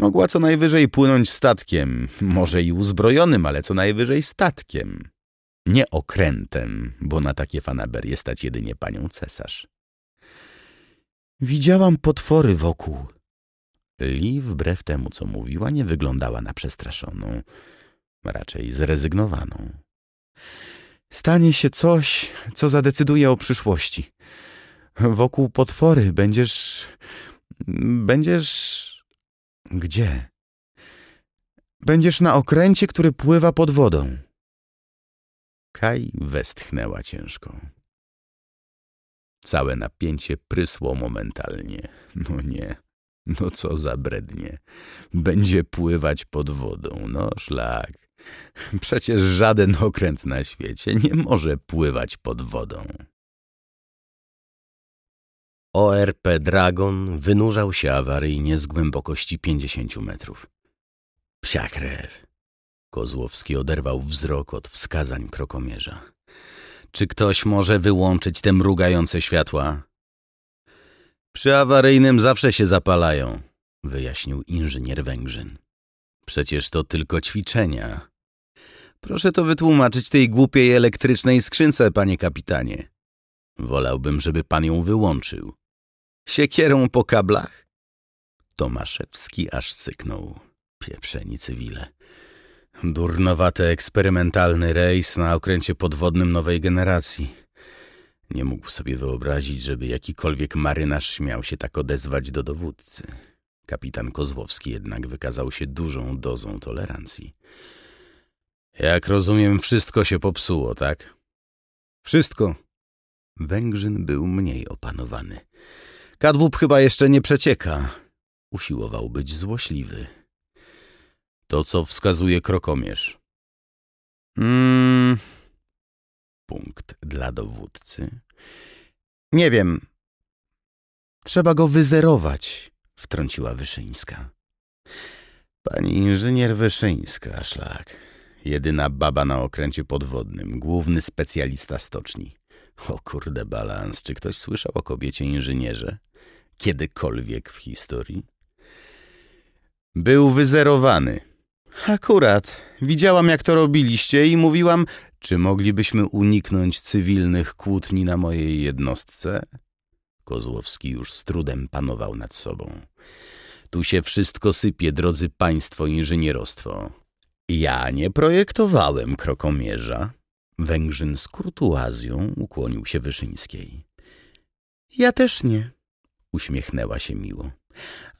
S1: Mogła co najwyżej płynąć statkiem, może i uzbrojonym, ale co najwyżej statkiem. Nie okrętem, bo na takie fanaberie stać jedynie panią cesarz. Widziałam potwory wokół. Li, wbrew temu, co mówiła, nie wyglądała na przestraszoną, raczej zrezygnowaną. Stanie się coś, co zadecyduje o przyszłości. Wokół potwory będziesz... będziesz... Gdzie? Będziesz na okręcie, który pływa pod wodą. Kaj westchnęła ciężko. Całe napięcie prysło momentalnie. No nie, no co za brednie. Będzie pływać pod wodą, no szlak. Przecież żaden okręt na świecie nie może pływać pod wodą. ORP Dragon wynurzał się awaryjnie z głębokości pięćdziesięciu metrów. Psia krew. Kozłowski oderwał wzrok od wskazań krokomierza. Czy ktoś może wyłączyć te mrugające światła? Przy awaryjnym zawsze się zapalają, wyjaśnił inżynier Węgrzyn. Przecież to tylko ćwiczenia. Proszę to wytłumaczyć tej głupiej elektrycznej skrzynce, panie kapitanie. Wolałbym, żeby pan ją wyłączył. Siekierą po kablach? Tomaszewski aż syknął. Pieprzeni cywile. Durnowaty eksperymentalny rejs na okręcie podwodnym nowej generacji. Nie mógł sobie wyobrazić, żeby jakikolwiek marynarz śmiał się tak odezwać do dowódcy. Kapitan Kozłowski jednak wykazał się dużą dozą tolerancji. Jak rozumiem, wszystko się popsuło, tak? Wszystko. Węgrzyn był mniej opanowany. Kadłub chyba jeszcze nie przecieka. Usiłował być złośliwy. To, co wskazuje krokomierz. Hmm. Punkt dla dowódcy. Nie wiem. Trzeba go wyzerować, wtrąciła Wyszyńska. Pani inżynier Wyszyńska, szlak. Jedyna baba na okręcie podwodnym, główny specjalista stoczni. O kurde balans, czy ktoś słyszał o kobiecie inżynierze? kiedykolwiek w historii? Był wyzerowany. Akurat. Widziałam, jak to robiliście i mówiłam, czy moglibyśmy uniknąć cywilnych kłótni na mojej jednostce? Kozłowski już z trudem panował nad sobą. Tu się wszystko sypie, drodzy państwo inżynierostwo. Ja nie projektowałem krokomierza. Węgrzyn z kurtuazją ukłonił się Wyszyńskiej. Ja też nie. Uśmiechnęła się miło.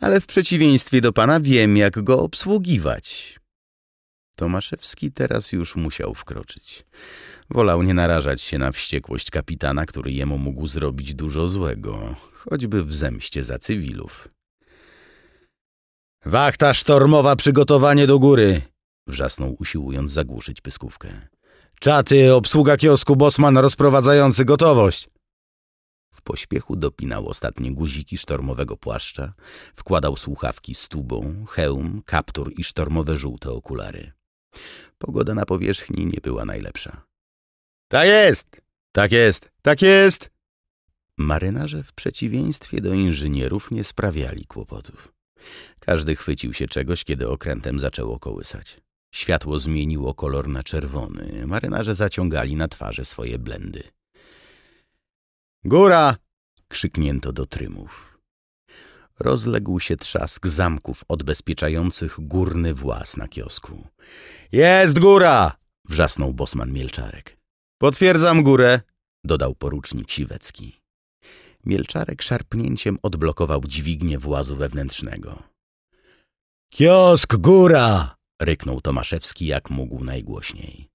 S1: Ale w przeciwieństwie do pana wiem, jak go obsługiwać. Tomaszewski teraz już musiał wkroczyć. Wolał nie narażać się na wściekłość kapitana, który jemu mógł zrobić dużo złego, choćby w zemście za cywilów. Wachta sztormowa, przygotowanie do góry! Wrzasnął, usiłując zagłuszyć pyskówkę. Czaty, obsługa kiosku, bosman rozprowadzający gotowość! pośpiechu dopinał ostatnie guziki sztormowego płaszcza, wkładał słuchawki z tubą, hełm, kaptur i sztormowe żółte okulary. Pogoda na powierzchni nie była najlepsza. — Tak jest! Tak jest! Tak jest! Marynarze w przeciwieństwie do inżynierów nie sprawiali kłopotów. Każdy chwycił się czegoś, kiedy okrętem zaczęło kołysać. Światło zmieniło kolor na czerwony. Marynarze zaciągali na twarze swoje blendy. Góra! krzyknięto do trymów. Rozległ się trzask zamków odbezpieczających górny włas na kiosku. Jest góra! wrzasnął bosman Mielczarek. Potwierdzam górę, dodał porucznik Siwecki. Mielczarek szarpnięciem odblokował dźwignię włazu wewnętrznego. Kiosk góra! ryknął Tomaszewski jak mógł najgłośniej.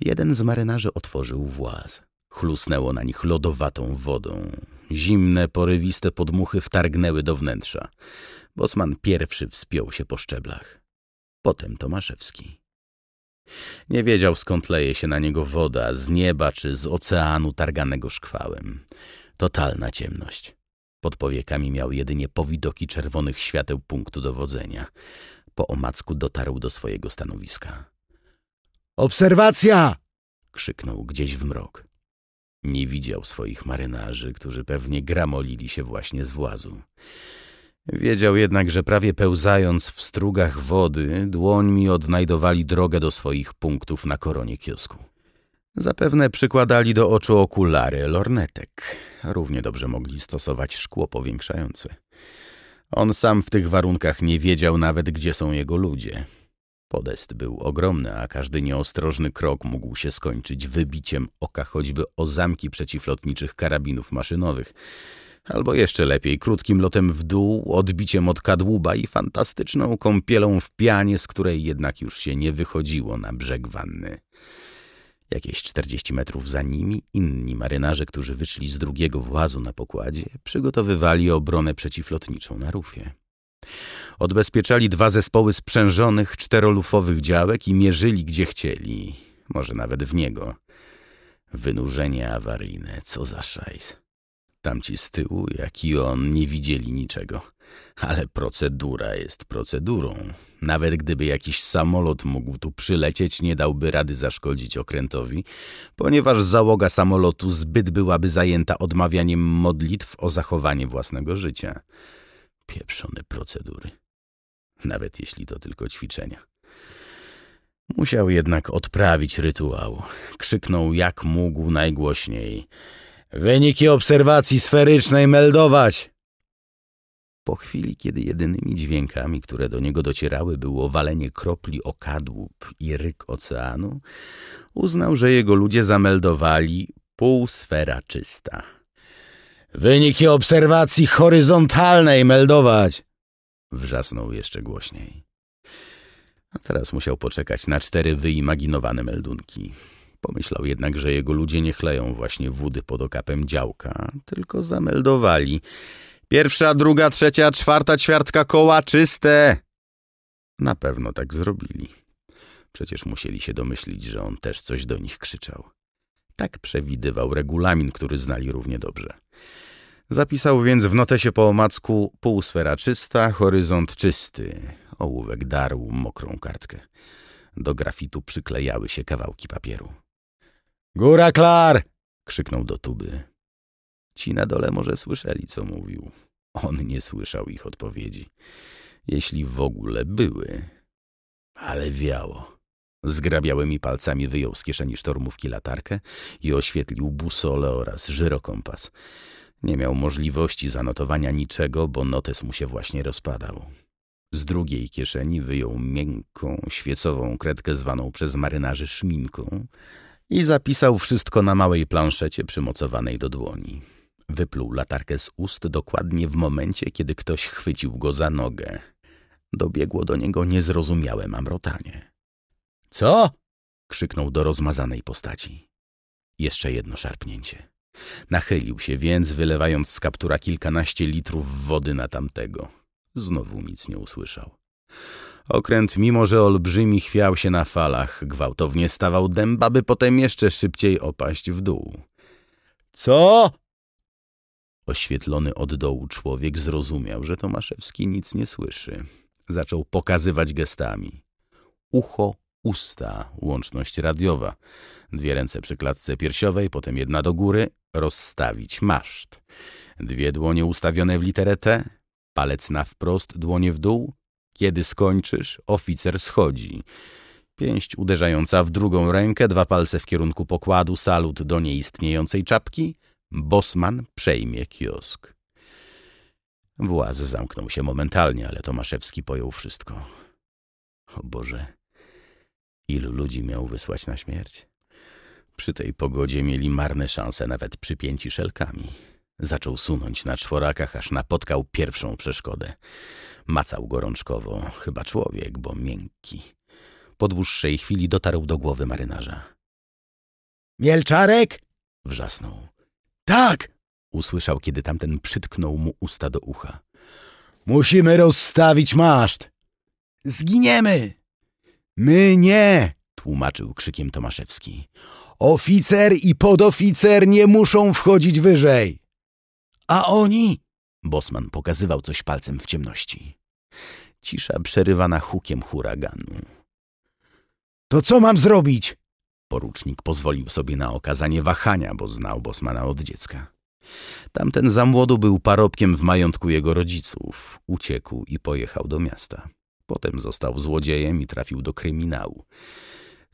S1: Jeden z marynarzy otworzył właz. Chlusnęło na nich lodowatą wodą. Zimne, porywiste podmuchy wtargnęły do wnętrza. Bosman pierwszy wspiął się po szczeblach. Potem Tomaszewski. Nie wiedział, skąd leje się na niego woda, z nieba czy z oceanu targanego szkwałem. Totalna ciemność. Pod powiekami miał jedynie powidoki czerwonych świateł punktu dowodzenia. Po omacku dotarł do swojego stanowiska. — Obserwacja! — krzyknął gdzieś w mrok. Nie widział swoich marynarzy, którzy pewnie gramolili się właśnie z włazu. Wiedział jednak, że prawie pełzając w strugach wody, dłońmi odnajdowali drogę do swoich punktów na koronie kiosku. Zapewne przykładali do oczu okulary lornetek. Równie dobrze mogli stosować szkło powiększające. On sam w tych warunkach nie wiedział nawet, gdzie są jego ludzie. Podest był ogromny, a każdy nieostrożny krok mógł się skończyć wybiciem oka choćby o zamki przeciwlotniczych karabinów maszynowych. Albo jeszcze lepiej, krótkim lotem w dół, odbiciem od kadłuba i fantastyczną kąpielą w pianie, z której jednak już się nie wychodziło na brzeg wanny. Jakieś 40 metrów za nimi inni marynarze, którzy wyszli z drugiego włazu na pokładzie, przygotowywali obronę przeciwlotniczą na rufie. Odbezpieczali dwa zespoły sprzężonych, czterolufowych działek i mierzyli gdzie chcieli, może nawet w niego. Wynurzenie awaryjne, co za szajs. Tamci z tyłu, jak i on, nie widzieli niczego. Ale procedura jest procedurą. Nawet gdyby jakiś samolot mógł tu przylecieć, nie dałby rady zaszkodzić okrętowi, ponieważ załoga samolotu zbyt byłaby zajęta odmawianiem modlitw o zachowanie własnego życia. Pieprzone procedury. Nawet jeśli to tylko ćwiczenia. Musiał jednak odprawić rytuał. Krzyknął jak mógł najgłośniej. Wyniki obserwacji sferycznej meldować! Po chwili, kiedy jedynymi dźwiękami, które do niego docierały, było walenie kropli o kadłub i ryk oceanu, uznał, że jego ludzie zameldowali półsfera czysta. Wyniki obserwacji horyzontalnej meldować! Wrzasnął jeszcze głośniej. A teraz musiał poczekać na cztery wyimaginowane meldunki. Pomyślał jednak, że jego ludzie nie chleją właśnie wody pod okapem działka, tylko zameldowali. Pierwsza, druga, trzecia, czwarta ćwiartka koła czyste! Na pewno tak zrobili. Przecież musieli się domyślić, że on też coś do nich krzyczał. Tak przewidywał regulamin, który znali równie dobrze. Zapisał więc w notesie po omacku półsfera czysta, horyzont czysty. Ołówek darł mokrą kartkę. Do grafitu przyklejały się kawałki papieru. Góra Klar! krzyknął do tuby. Ci na dole może słyszeli, co mówił. On nie słyszał ich odpowiedzi, jeśli w ogóle były, ale wiało. Zgrabiałymi palcami wyjął z kieszeni sztormówki latarkę i oświetlił busolę oraz żyrokompas. Nie miał możliwości zanotowania niczego, bo notes mu się właśnie rozpadał. Z drugiej kieszeni wyjął miękką, świecową kredkę zwaną przez marynarzy szminką i zapisał wszystko na małej planszecie przymocowanej do dłoni. Wypluł latarkę z ust dokładnie w momencie, kiedy ktoś chwycił go za nogę. Dobiegło do niego niezrozumiałe mamrotanie. Co? krzyknął do rozmazanej postaci. Jeszcze jedno szarpnięcie. Nachylił się więc, wylewając z kaptura kilkanaście litrów wody na tamtego. Znowu nic nie usłyszał. Okręt, mimo że olbrzymi, chwiał się na falach, gwałtownie stawał dęba, by potem jeszcze szybciej opaść w dół. Co? Oświetlony od dołu człowiek zrozumiał, że Tomaszewski nic nie słyszy. Zaczął pokazywać gestami. Ucho usta, łączność radiowa. Dwie ręce przy klatce piersiowej, potem jedna do góry, rozstawić maszt. Dwie dłonie ustawione w literę T, palec na wprost, dłonie w dół. Kiedy skończysz, oficer schodzi. Pięść uderzająca w drugą rękę, dwa palce w kierunku pokładu, salut do nieistniejącej czapki. Bosman przejmie kiosk. Właz zamknął się momentalnie, ale Tomaszewski pojął wszystko. O Boże, Ilu ludzi miał wysłać na śmierć? Przy tej pogodzie mieli marne szanse nawet przypięci szelkami. Zaczął sunąć na czworakach, aż napotkał pierwszą przeszkodę. Macał gorączkowo, chyba człowiek, bo miękki. Po dłuższej chwili dotarł do głowy marynarza. Mielczarek! wrzasnął. Tak! usłyszał, kiedy tamten przytknął mu usta do ucha. Musimy rozstawić maszt! Zginiemy! My nie! tłumaczył krzykiem Tomaszewski. Oficer i podoficer nie muszą wchodzić wyżej. A oni? Bosman pokazywał coś palcem w ciemności. Cisza przerywana hukiem huraganu. To co mam zrobić? Porucznik pozwolił sobie na okazanie wahania, bo znał Bosmana od dziecka. Tamten za młodu był parobkiem w majątku jego rodziców. Uciekł i pojechał do miasta. Potem został złodziejem i trafił do kryminału.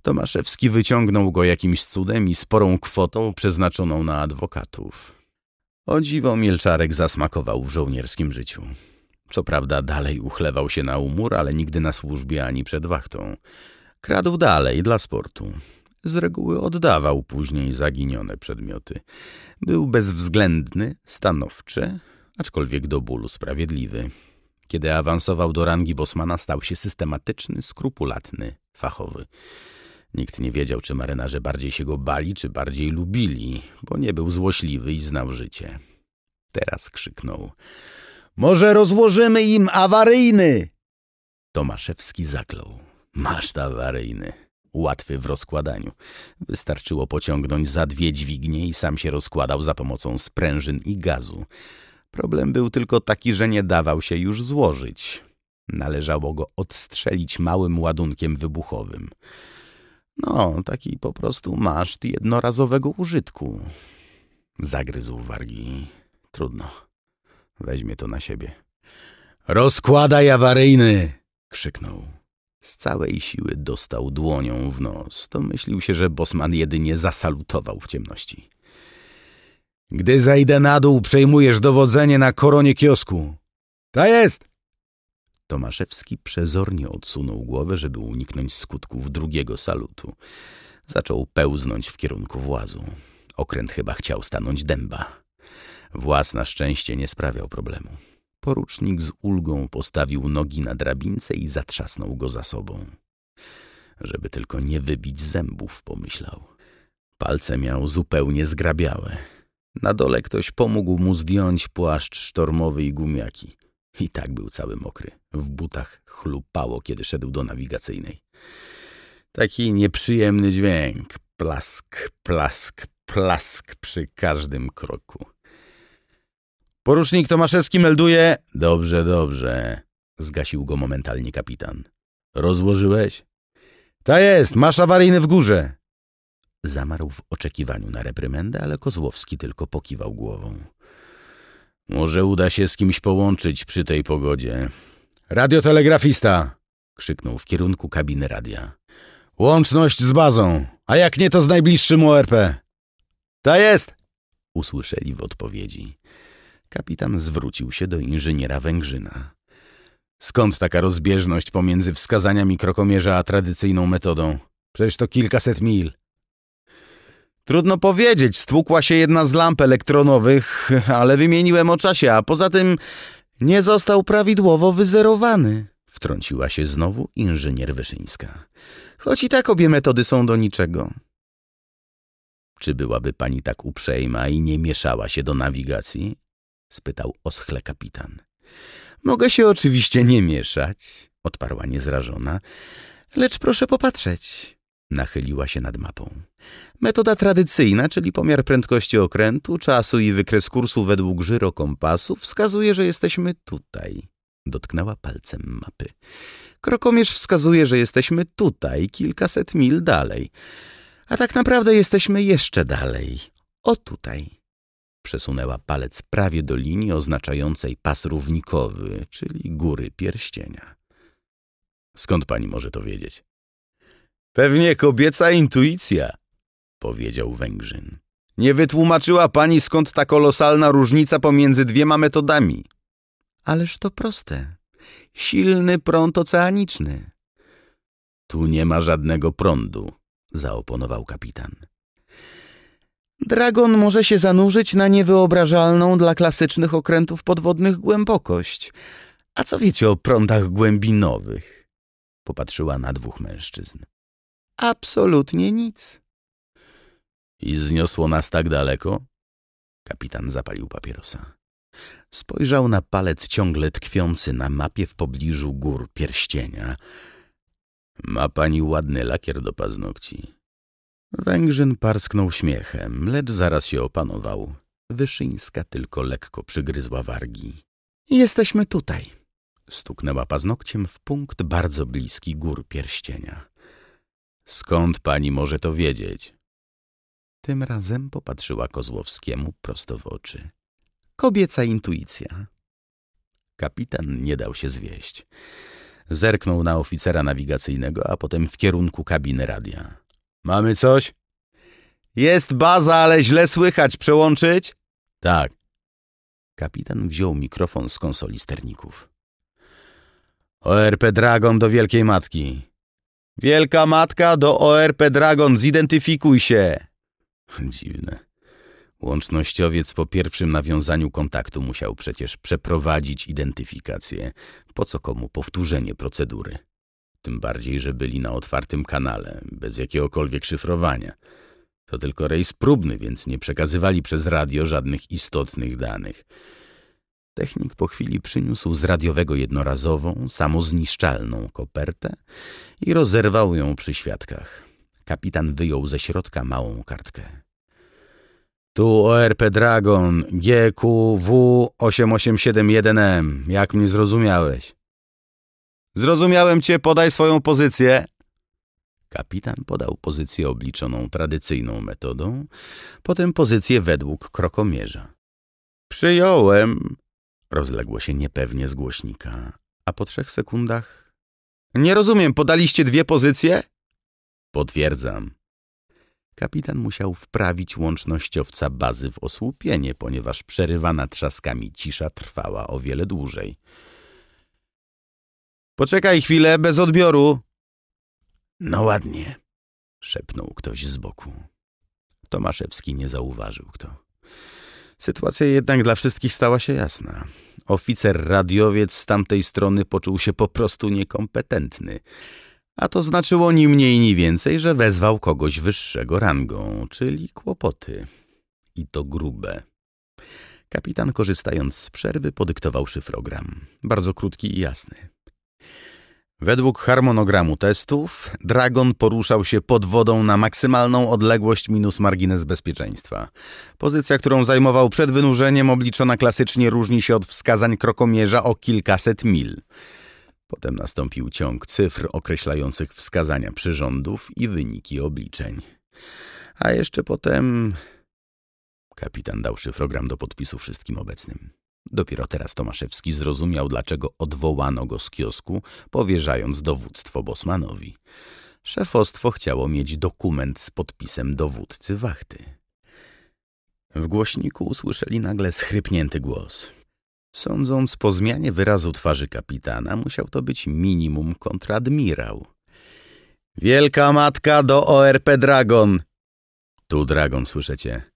S1: Tomaszewski wyciągnął go jakimś cudem i sporą kwotą przeznaczoną na adwokatów. O dziwo Mielczarek zasmakował w żołnierskim życiu. Co prawda dalej uchlewał się na umór, ale nigdy na służbie ani przed wachtą. Kradł dalej dla sportu. Z reguły oddawał później zaginione przedmioty. Był bezwzględny, stanowczy, aczkolwiek do bólu sprawiedliwy. Kiedy awansował do rangi Bosmana, stał się systematyczny, skrupulatny, fachowy. Nikt nie wiedział, czy marynarze bardziej się go bali, czy bardziej lubili, bo nie był złośliwy i znał życie. Teraz krzyknął. Może rozłożymy im awaryjny! Tomaszewski zaklął. Maszt awaryjny. Łatwy w rozkładaniu. Wystarczyło pociągnąć za dwie dźwignie i sam się rozkładał za pomocą sprężyn i gazu. Problem był tylko taki, że nie dawał się już złożyć. Należało go odstrzelić małym ładunkiem wybuchowym. No, taki po prostu maszt jednorazowego użytku. Zagryzł wargi. Trudno. Weźmie to na siebie. Rozkładaj awaryjny! krzyknął. Z całej siły dostał dłonią w nos. Domyślił się, że Bosman jedynie zasalutował w ciemności. Gdy zajdę na dół, przejmujesz dowodzenie na koronie kiosku. Ta jest! Tomaszewski przezornie odsunął głowę, żeby uniknąć skutków drugiego salutu. Zaczął pełznąć w kierunku włazu. Okręt chyba chciał stanąć dęba. Włas na szczęście nie sprawiał problemu. Porucznik z ulgą postawił nogi na drabince i zatrzasnął go za sobą. Żeby tylko nie wybić zębów, pomyślał. Palce miał zupełnie zgrabiałe. Na dole ktoś pomógł mu zdjąć płaszcz sztormowy i gumiaki. I tak był cały mokry. W butach chlupało, kiedy szedł do nawigacyjnej. Taki nieprzyjemny dźwięk. Plask, plask, plask przy każdym kroku. Porusznik Tomaszewski melduje. Dobrze, dobrze. Zgasił go momentalnie kapitan. Rozłożyłeś? Ta jest, masz awaryjny w górze. Zamarł w oczekiwaniu na reprymendę, ale Kozłowski tylko pokiwał głową. Może uda się z kimś połączyć przy tej pogodzie. Radiotelegrafista! krzyknął w kierunku kabiny radia. Łączność z bazą, a jak nie to z najbliższym ORP. Ta jest! usłyszeli w odpowiedzi. Kapitan zwrócił się do inżyniera Węgrzyna. Skąd taka rozbieżność pomiędzy wskazaniami krokomierza a tradycyjną metodą? Przecież to kilkaset mil. Trudno powiedzieć, stłukła się jedna z lamp elektronowych, ale wymieniłem o czasie, a poza tym nie został prawidłowo wyzerowany. Wtrąciła się znowu inżynier Wyszyńska. Choć i tak obie metody są do niczego. Czy byłaby pani tak uprzejma i nie mieszała się do nawigacji? spytał oschle kapitan. Mogę się oczywiście nie mieszać, odparła niezrażona, lecz proszę popatrzeć. Nachyliła się nad mapą. Metoda tradycyjna, czyli pomiar prędkości okrętu, czasu i wykres kursu według żyrokompasu wskazuje, że jesteśmy tutaj. Dotknęła palcem mapy. Krokomierz wskazuje, że jesteśmy tutaj, kilkaset mil dalej. A tak naprawdę jesteśmy jeszcze dalej. O tutaj. Przesunęła palec prawie do linii oznaczającej pas równikowy, czyli góry pierścienia. Skąd pani może to wiedzieć? Pewnie kobieca intuicja, powiedział Węgrzyn. Nie wytłumaczyła pani skąd ta kolosalna różnica pomiędzy dwiema metodami. Ależ to proste. Silny prąd oceaniczny. Tu nie ma żadnego prądu, zaoponował kapitan. Dragon może się zanurzyć na niewyobrażalną dla klasycznych okrętów podwodnych głębokość. A co wiecie o prądach głębinowych? Popatrzyła na dwóch mężczyzn. Absolutnie nic. I zniosło nas tak daleko? Kapitan zapalił papierosa. Spojrzał na palec ciągle tkwiący na mapie w pobliżu gór pierścienia. Ma pani ładny lakier do paznokci. Węgrzyn parsknął śmiechem, lecz zaraz się opanował. Wyszyńska tylko lekko przygryzła wargi. Jesteśmy tutaj. Stuknęła paznokciem w punkt bardzo bliski gór pierścienia. Skąd pani może to wiedzieć? Tym razem popatrzyła Kozłowskiemu prosto w oczy. Kobieca intuicja. Kapitan nie dał się zwieść. Zerknął na oficera nawigacyjnego, a potem w kierunku kabiny radia. Mamy coś? Jest baza, ale źle słychać. Przełączyć? Tak. Kapitan wziął mikrofon z konsoli sterników. ORP Dragon do Wielkiej Matki. Wielka matka do ORP Dragon, zidentyfikuj się! Dziwne. Łącznościowiec po pierwszym nawiązaniu kontaktu musiał przecież przeprowadzić identyfikację. Po co komu powtórzenie procedury? Tym bardziej, że byli na otwartym kanale, bez jakiegokolwiek szyfrowania. To tylko rejs próbny, więc nie przekazywali przez radio żadnych istotnych danych. Technik po chwili przyniósł z radiowego jednorazową, samozniszczalną kopertę i rozerwał ją przy świadkach. Kapitan wyjął ze środka małą kartkę. Tu ORP Dragon GQW 8871M. Jak mnie zrozumiałeś? Zrozumiałem cię, podaj swoją pozycję. Kapitan podał pozycję obliczoną tradycyjną metodą, potem pozycję według krokomierza. Przyjąłem, Rozległo się niepewnie z głośnika, a po trzech sekundach... Nie rozumiem, podaliście dwie pozycje? Potwierdzam. Kapitan musiał wprawić łącznościowca bazy w osłupienie, ponieważ przerywana trzaskami cisza trwała o wiele dłużej. Poczekaj chwilę, bez odbioru. No ładnie, szepnął ktoś z boku. Tomaszewski nie zauważył kto. Sytuacja jednak dla wszystkich stała się jasna. Oficer radiowiec z tamtej strony poczuł się po prostu niekompetentny. A to znaczyło ni mniej, ni więcej, że wezwał kogoś wyższego rangą, czyli kłopoty. I to grube. Kapitan, korzystając z przerwy, podyktował szyfrogram. Bardzo krótki i jasny. Według harmonogramu testów, Dragon poruszał się pod wodą na maksymalną odległość minus margines bezpieczeństwa. Pozycja, którą zajmował przed wynurzeniem, obliczona klasycznie różni się od wskazań krokomierza o kilkaset mil. Potem nastąpił ciąg cyfr określających wskazania przyrządów i wyniki obliczeń. A jeszcze potem... Kapitan dał szyfrogram do podpisu wszystkim obecnym. Dopiero teraz Tomaszewski zrozumiał, dlaczego odwołano go z kiosku, powierzając dowództwo Bosmanowi. Szefostwo chciało mieć dokument z podpisem dowódcy wachty. W głośniku usłyszeli nagle schrypnięty głos. Sądząc po zmianie wyrazu twarzy kapitana, musiał to być minimum kontradmirał. Wielka matka do ORP Dragon! Tu Dragon, słyszycie?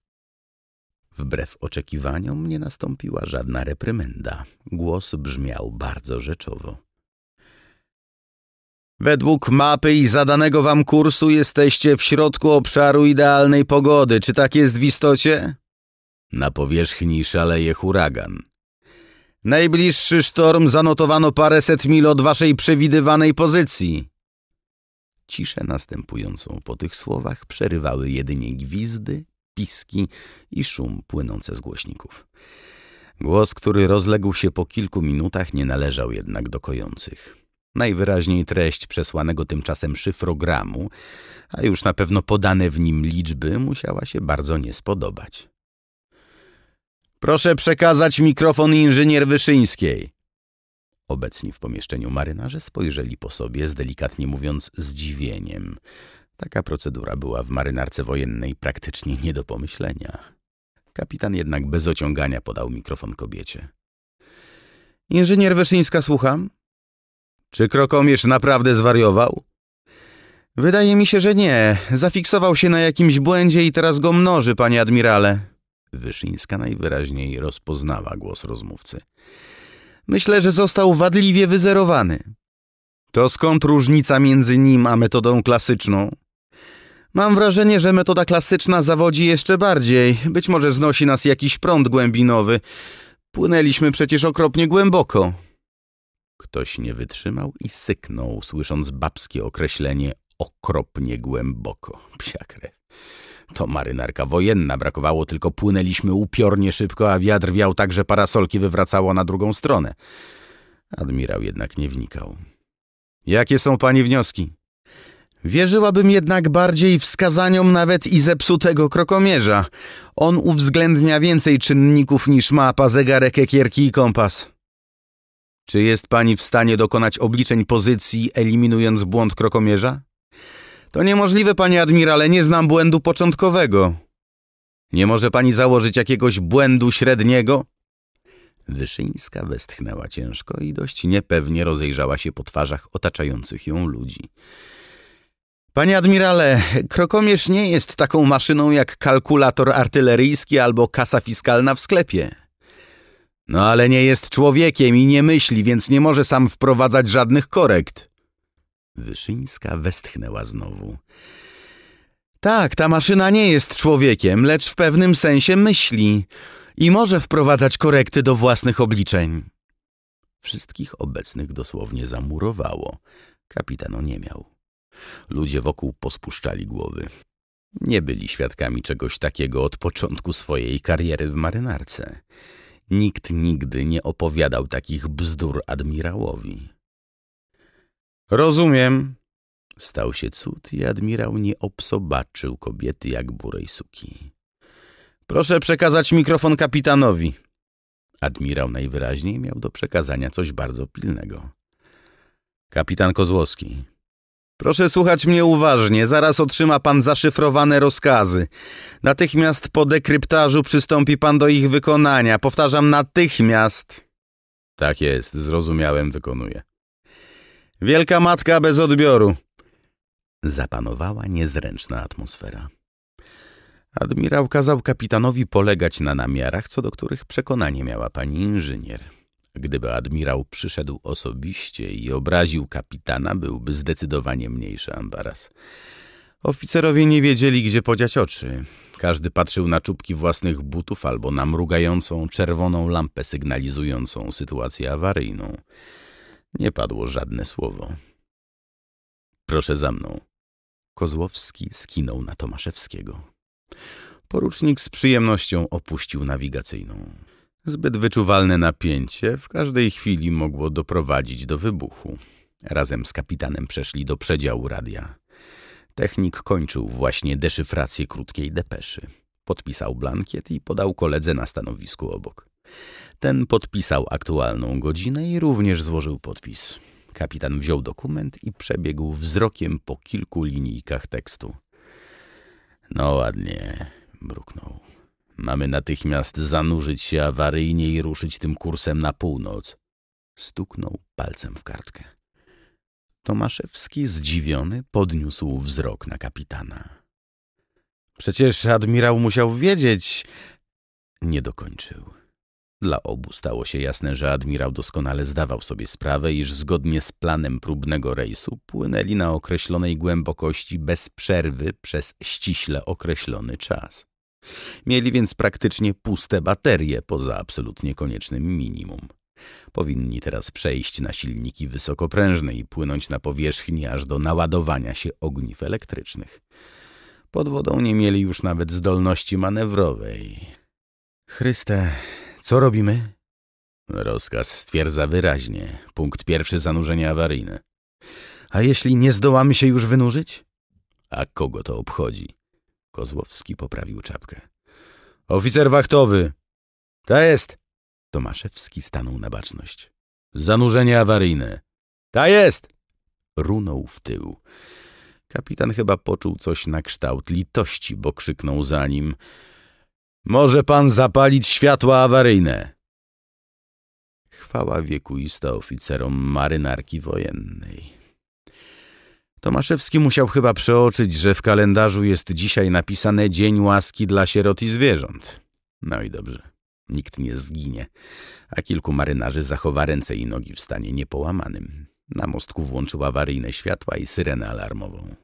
S1: Wbrew oczekiwaniom nie nastąpiła żadna reprymenda. Głos brzmiał bardzo rzeczowo. Według mapy i zadanego wam kursu jesteście w środku obszaru idealnej pogody. Czy tak jest w istocie? Na powierzchni szaleje huragan. Najbliższy sztorm zanotowano paręset mil od waszej przewidywanej pozycji. Ciszę następującą po tych słowach przerywały jedynie gwizdy piski i szum płynące z głośników. Głos, który rozległ się po kilku minutach, nie należał jednak do kojących. Najwyraźniej treść przesłanego tymczasem szyfrogramu, a już na pewno podane w nim liczby, musiała się bardzo nie spodobać. Proszę przekazać mikrofon inżynier Wyszyńskiej. Obecni w pomieszczeniu marynarze spojrzeli po sobie z delikatnie mówiąc zdziwieniem. Taka procedura była w marynarce wojennej praktycznie nie do pomyślenia. Kapitan jednak bez ociągania podał mikrofon kobiecie. Inżynier Wyszyńska, słucham. Czy Krokomierz naprawdę zwariował? Wydaje mi się, że nie. Zafiksował się na jakimś błędzie i teraz go mnoży, panie admirale. Wyszyńska najwyraźniej rozpoznała głos rozmówcy. Myślę, że został wadliwie wyzerowany. To skąd różnica między nim a metodą klasyczną? Mam wrażenie, że metoda klasyczna zawodzi jeszcze bardziej. Być może znosi nas jakiś prąd głębinowy. Płynęliśmy przecież okropnie głęboko. Ktoś nie wytrzymał i syknął, słysząc babskie określenie okropnie głęboko. Psia To marynarka wojenna, brakowało tylko płynęliśmy upiornie szybko, a wiatr wiał tak, że parasolki wywracało na drugą stronę. Admirał jednak nie wnikał. Jakie są pani wnioski? Wierzyłabym jednak bardziej wskazaniom nawet i zepsutego krokomierza. On uwzględnia więcej czynników niż mapa, zegarek, ekierki i kompas. Czy jest pani w stanie dokonać obliczeń pozycji, eliminując błąd krokomierza? To niemożliwe, panie admirale, nie znam błędu początkowego. Nie może pani założyć jakiegoś błędu średniego? Wyszyńska westchnęła ciężko i dość niepewnie rozejrzała się po twarzach otaczających ją ludzi. Panie admirale, krokomierz nie jest taką maszyną jak kalkulator artyleryjski albo kasa fiskalna w sklepie. No ale nie jest człowiekiem i nie myśli, więc nie może sam wprowadzać żadnych korekt. Wyszyńska westchnęła znowu. Tak, ta maszyna nie jest człowiekiem, lecz w pewnym sensie myśli i może wprowadzać korekty do własnych obliczeń. Wszystkich obecnych dosłownie zamurowało. Kapitan nie miał. Ludzie wokół pospuszczali głowy. Nie byli świadkami czegoś takiego od początku swojej kariery w marynarce. Nikt nigdy nie opowiadał takich bzdur admirałowi. Rozumiem. Stał się cud i admirał nie obsobaczył kobiety jak burej suki. Proszę przekazać mikrofon kapitanowi. Admirał najwyraźniej miał do przekazania coś bardzo pilnego. Kapitan Kozłowski, Proszę słuchać mnie uważnie, zaraz otrzyma pan zaszyfrowane rozkazy. Natychmiast po dekryptażu przystąpi pan do ich wykonania. Powtarzam, natychmiast. Tak jest, zrozumiałem, wykonuję. Wielka matka bez odbioru. Zapanowała niezręczna atmosfera. Admirał kazał kapitanowi polegać na namiarach, co do których przekonanie miała pani inżynier. Gdyby admirał przyszedł osobiście i obraził kapitana, byłby zdecydowanie mniejszy ambaras. Oficerowie nie wiedzieli, gdzie podziać oczy. Każdy patrzył na czubki własnych butów albo na mrugającą czerwoną lampę sygnalizującą sytuację awaryjną. Nie padło żadne słowo. Proszę za mną. Kozłowski skinął na Tomaszewskiego. Porucznik z przyjemnością opuścił nawigacyjną. Zbyt wyczuwalne napięcie w każdej chwili mogło doprowadzić do wybuchu. Razem z kapitanem przeszli do przedziału radia. Technik kończył właśnie deszyfrację krótkiej depeszy. Podpisał blankiet i podał koledze na stanowisku obok. Ten podpisał aktualną godzinę i również złożył podpis. Kapitan wziął dokument i przebiegł wzrokiem po kilku linijkach tekstu. No ładnie, mruknął. Mamy natychmiast zanurzyć się awaryjnie i ruszyć tym kursem na północ. Stuknął palcem w kartkę. Tomaszewski, zdziwiony, podniósł wzrok na kapitana. Przecież admirał musiał wiedzieć... Nie dokończył. Dla obu stało się jasne, że admirał doskonale zdawał sobie sprawę, iż zgodnie z planem próbnego rejsu płynęli na określonej głębokości bez przerwy przez ściśle określony czas. Mieli więc praktycznie puste baterie poza absolutnie koniecznym minimum. Powinni teraz przejść na silniki wysokoprężne i płynąć na powierzchni aż do naładowania się ogniw elektrycznych. Pod wodą nie mieli już nawet zdolności manewrowej. Chryste, co robimy? Rozkaz stwierdza wyraźnie. Punkt pierwszy zanurzenie awaryjne. A jeśli nie zdołamy się już wynurzyć? A kogo to obchodzi? Kozłowski poprawił czapkę. Oficer wachtowy! To jest! Tomaszewski stanął na baczność. Zanurzenie awaryjne. Ta jest! Runął w tył. Kapitan chyba poczuł coś na kształt litości, bo krzyknął za nim. Może pan zapalić światła awaryjne! Chwała wiekuista oficerom marynarki wojennej. Tomaszewski musiał chyba przeoczyć, że w kalendarzu jest dzisiaj napisane Dzień Łaski dla Sierot i Zwierząt. No i dobrze, nikt nie zginie, a kilku marynarzy zachowa ręce i nogi w stanie niepołamanym. Na mostku włączył awaryjne światła i syrenę alarmową.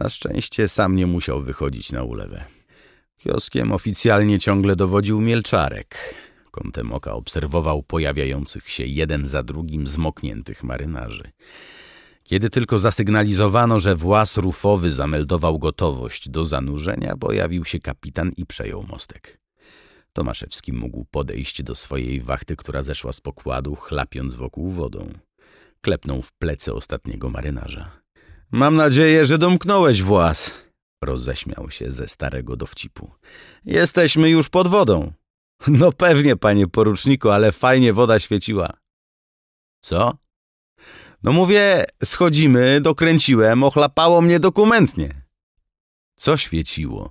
S1: Na szczęście sam nie musiał wychodzić na ulewę. Kioskiem oficjalnie ciągle dowodził Mielczarek. Kątem oka obserwował pojawiających się jeden za drugim zmokniętych marynarzy. Kiedy tylko zasygnalizowano, że włas rufowy zameldował gotowość do zanurzenia, pojawił się kapitan i przejął mostek. Tomaszewski mógł podejść do swojej wachty, która zeszła z pokładu, chlapiąc wokół wodą. Klepnął w plecy ostatniego marynarza. — Mam nadzieję, że domknąłeś włas! — roześmiał się ze starego dowcipu. — Jesteśmy już pod wodą! — No pewnie, panie poruczniku, ale fajnie woda świeciła. — Co? No mówię, schodzimy, dokręciłem, ochlapało mnie dokumentnie. Co świeciło?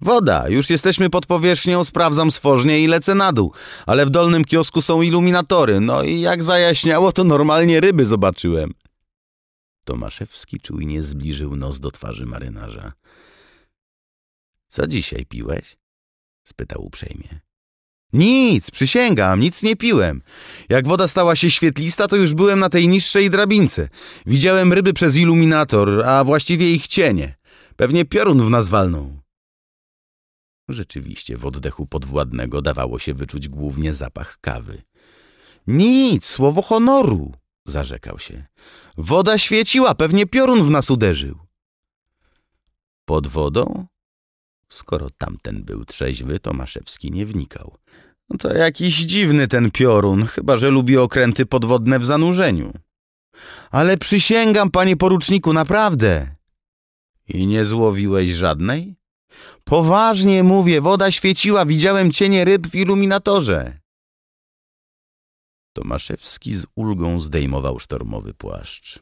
S1: Woda, już jesteśmy pod powierzchnią, sprawdzam sforżnie i lecę na dół, ale w dolnym kiosku są iluminatory, no i jak zajaśniało, to normalnie ryby zobaczyłem. Tomaszewski czujnie zbliżył nos do twarzy marynarza. Co dzisiaj piłeś? spytał uprzejmie. Nic, przysięgam, nic nie piłem. Jak woda stała się świetlista, to już byłem na tej niższej drabince. Widziałem ryby przez iluminator, a właściwie ich cienie. Pewnie piorun w nas walnął. Rzeczywiście w oddechu podwładnego dawało się wyczuć głównie zapach kawy. Nic, słowo honoru, zarzekał się. Woda świeciła, pewnie piorun w nas uderzył. Pod wodą? Skoro tamten był trzeźwy, Tomaszewski nie wnikał. No to jakiś dziwny ten piorun, chyba że lubi okręty podwodne w zanurzeniu. Ale przysięgam, panie poruczniku, naprawdę. I nie złowiłeś żadnej? Poważnie mówię, woda świeciła, widziałem cienie ryb w iluminatorze. Tomaszewski z ulgą zdejmował sztormowy płaszcz.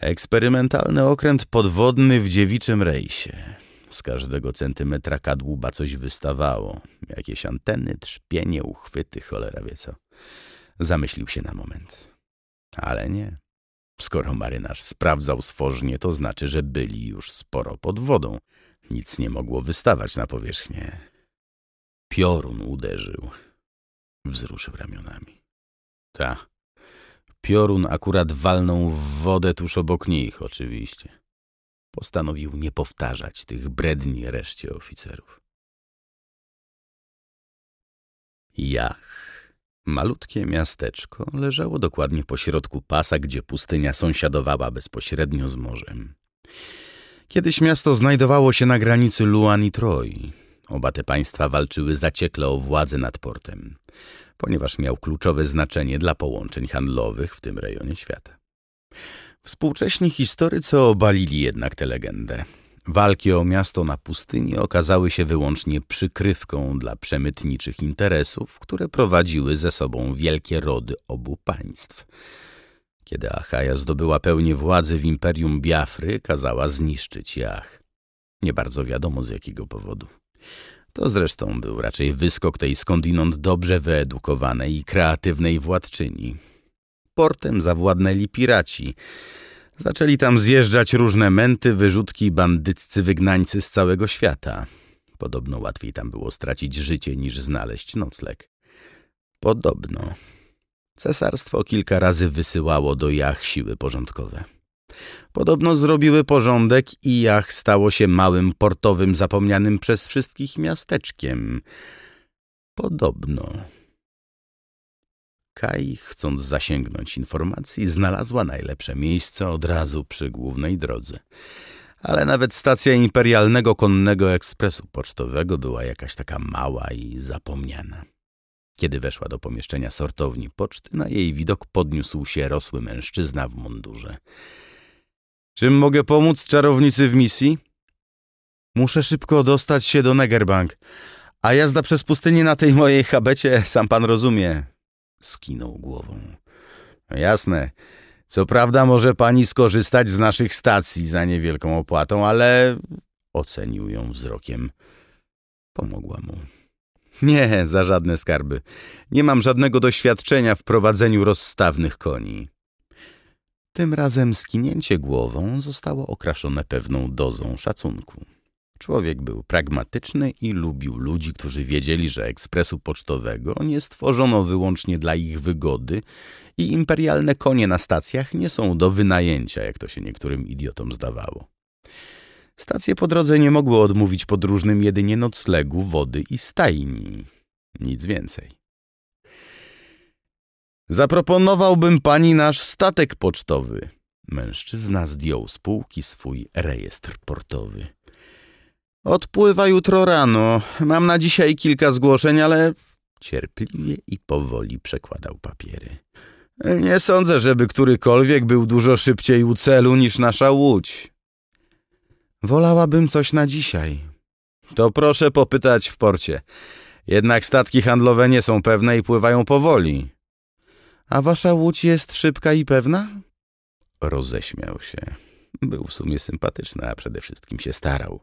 S1: Eksperymentalny okręt podwodny w dziewiczym rejsie. Z każdego centymetra kadłuba coś wystawało. Jakieś anteny, trzpienie, uchwyty, cholera wie co. Zamyślił się na moment. Ale nie. Skoro marynarz sprawdzał sforżnie, to znaczy, że byli już sporo pod wodą. Nic nie mogło wystawać na powierzchnię. Piorun uderzył. Wzruszył ramionami. Ta. Piorun akurat walnął w wodę tuż obok nich, oczywiście postanowił nie powtarzać tych bredni reszcie oficerów. Jach. Malutkie miasteczko leżało dokładnie pośrodku pasa, gdzie pustynia sąsiadowała bezpośrednio z morzem. Kiedyś miasto znajdowało się na granicy Luan i Troi. Oba te państwa walczyły zaciekle o władzę nad portem, ponieważ miał kluczowe znaczenie dla połączeń handlowych w tym rejonie świata. Współcześni historycy obalili jednak tę legendę. Walki o miasto na pustyni okazały się wyłącznie przykrywką dla przemytniczych interesów, które prowadziły ze sobą wielkie rody obu państw. Kiedy Achaja zdobyła pełnię władzy w Imperium Biafry, kazała zniszczyć Jach. Nie bardzo wiadomo z jakiego powodu. To zresztą był raczej wyskok tej skądinąd dobrze wyedukowanej i kreatywnej władczyni, portem zawładnęli piraci. Zaczęli tam zjeżdżać różne męty, wyrzutki, bandyccy wygnańcy z całego świata. Podobno łatwiej tam było stracić życie niż znaleźć nocleg. Podobno. Cesarstwo kilka razy wysyłało do Jach siły porządkowe. Podobno zrobiły porządek i Jach stało się małym portowym zapomnianym przez wszystkich miasteczkiem. Podobno. Kai, chcąc zasięgnąć informacji, znalazła najlepsze miejsce od razu przy głównej drodze. Ale nawet stacja imperialnego konnego ekspresu pocztowego była jakaś taka mała i zapomniana. Kiedy weszła do pomieszczenia sortowni poczty, na jej widok podniósł się rosły mężczyzna w mundurze. Czym mogę pomóc czarownicy w misji? Muszę szybko dostać się do Negerbank, a jazda przez pustynię na tej mojej habecie, sam pan rozumie, Skinął głową. No jasne. Co prawda może pani skorzystać z naszych stacji za niewielką opłatą, ale... Ocenił ją wzrokiem. Pomogła mu. Nie, za żadne skarby. Nie mam żadnego doświadczenia w prowadzeniu rozstawnych koni. Tym razem skinięcie głową zostało okraszone pewną dozą szacunku. Człowiek był pragmatyczny i lubił ludzi, którzy wiedzieli, że ekspresu pocztowego nie stworzono wyłącznie dla ich wygody i imperialne konie na stacjach nie są do wynajęcia, jak to się niektórym idiotom zdawało. Stacje po drodze nie mogły odmówić podróżnym jedynie noclegu, wody i stajni. Nic więcej. Zaproponowałbym pani nasz statek pocztowy. Mężczyzna zdjął z półki swój rejestr portowy. Odpływa jutro rano. Mam na dzisiaj kilka zgłoszeń, ale... Cierpliwie i powoli przekładał papiery. Nie sądzę, żeby którykolwiek był dużo szybciej u celu niż nasza łódź. Wolałabym coś na dzisiaj. To proszę popytać w porcie. Jednak statki handlowe nie są pewne i pływają powoli. A wasza łódź jest szybka i pewna? Roześmiał się. Był w sumie sympatyczny, a przede wszystkim się starał.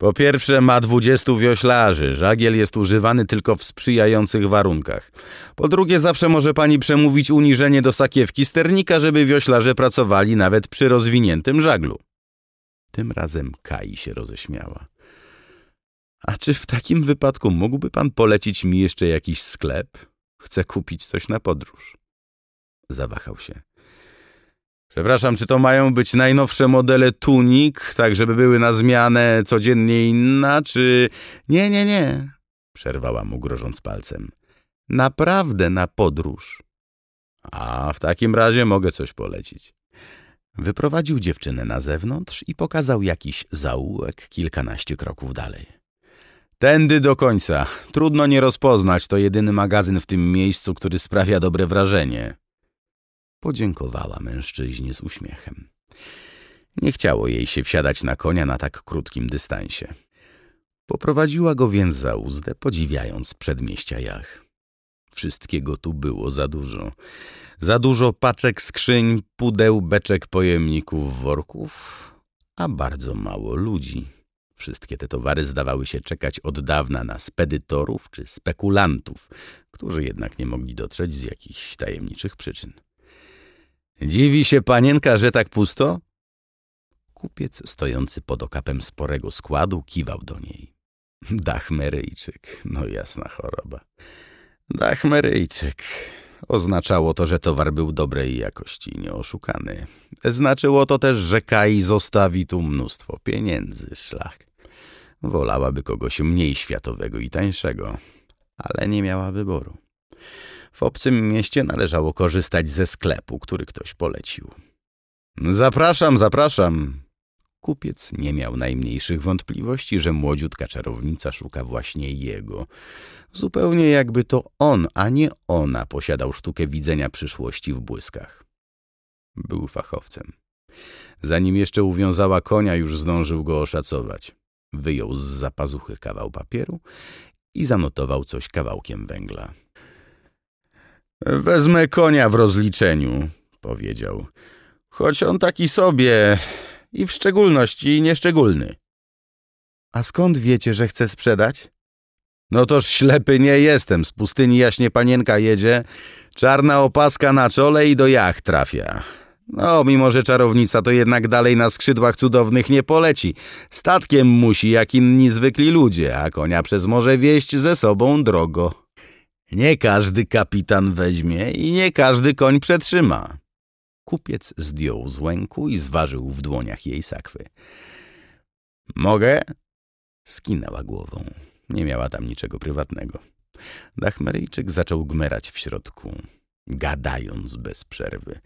S1: Po pierwsze, ma 20 wioślarzy. Żagiel jest używany tylko w sprzyjających warunkach. Po drugie, zawsze może pani przemówić uniżenie do sakiewki sternika, żeby wioślarze pracowali nawet przy rozwiniętym żaglu. Tym razem Kai się roześmiała. A czy w takim wypadku mógłby pan polecić mi jeszcze jakiś sklep? Chcę kupić coś na podróż. Zawahał się. Przepraszam, czy to mają być najnowsze modele tunik, tak żeby były na zmianę codziennie inna, czy... Nie, nie, nie, przerwała mu grożąc palcem. Naprawdę na podróż. A w takim razie mogę coś polecić. Wyprowadził dziewczynę na zewnątrz i pokazał jakiś zaułek kilkanaście kroków dalej. Tędy do końca. Trudno nie rozpoznać, to jedyny magazyn w tym miejscu, który sprawia dobre wrażenie. Podziękowała mężczyźnie z uśmiechem. Nie chciało jej się wsiadać na konia na tak krótkim dystansie. Poprowadziła go więc za uzdę, podziwiając przedmieścia jach. Wszystkiego tu było za dużo. Za dużo paczek, skrzyń, pudeł, beczek, pojemników, worków, a bardzo mało ludzi. Wszystkie te towary zdawały się czekać od dawna na spedytorów czy spekulantów, którzy jednak nie mogli dotrzeć z jakichś tajemniczych przyczyn. Dziwi się panienka, że tak pusto? Kupiec stojący pod okapem sporego składu kiwał do niej. Dachmeryjczyk, no jasna choroba. Dachmeryjczyk. Oznaczało to, że towar był dobrej jakości, nieoszukany. Znaczyło to też, że Kai zostawi tu mnóstwo pieniędzy, szlak. Wolałaby kogoś mniej światowego i tańszego, ale nie miała wyboru. W obcym mieście należało korzystać ze sklepu, który ktoś polecił. Zapraszam, zapraszam. Kupiec nie miał najmniejszych wątpliwości, że młodziutka czarownica szuka właśnie jego. Zupełnie jakby to on, a nie ona posiadał sztukę widzenia przyszłości w błyskach. Był fachowcem. Zanim jeszcze uwiązała konia, już zdążył go oszacować. Wyjął z zapazuchy kawał papieru i zanotował coś kawałkiem węgla. Wezmę konia w rozliczeniu, powiedział. Choć on taki sobie i w szczególności nieszczególny. A skąd wiecie, że chce sprzedać? No toż ślepy nie jestem, z pustyni jaśnie panienka jedzie, czarna opaska na czole i do jach trafia. No, mimo że czarownica to jednak dalej na skrzydłach cudownych nie poleci. Statkiem musi, jak inni zwykli ludzie, a konia przez morze wieść ze sobą drogo. Nie każdy kapitan weźmie i nie każdy koń przetrzyma. Kupiec zdjął z łęku i zważył w dłoniach jej sakwy. Mogę? Skinęła głową. Nie miała tam niczego prywatnego. Dachmeryjczyk zaczął gmerać w środku, gadając bez przerwy.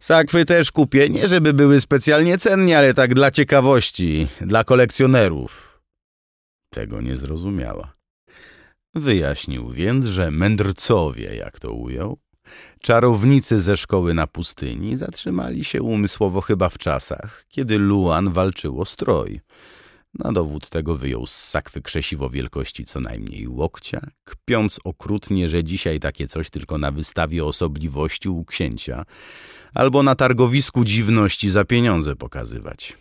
S1: Sakwy też kupię, nie żeby były specjalnie cenne, ale tak dla ciekawości, dla kolekcjonerów. Tego nie zrozumiała. Wyjaśnił więc, że mędrcowie, jak to ujął, czarownicy ze szkoły na pustyni zatrzymali się umysłowo chyba w czasach, kiedy Luan walczyło stroj. Na dowód tego wyjął z sakwy krzesiwo wielkości co najmniej łokcia, kpiąc okrutnie, że dzisiaj takie coś tylko na wystawie osobliwości u księcia albo na targowisku dziwności za pieniądze pokazywać.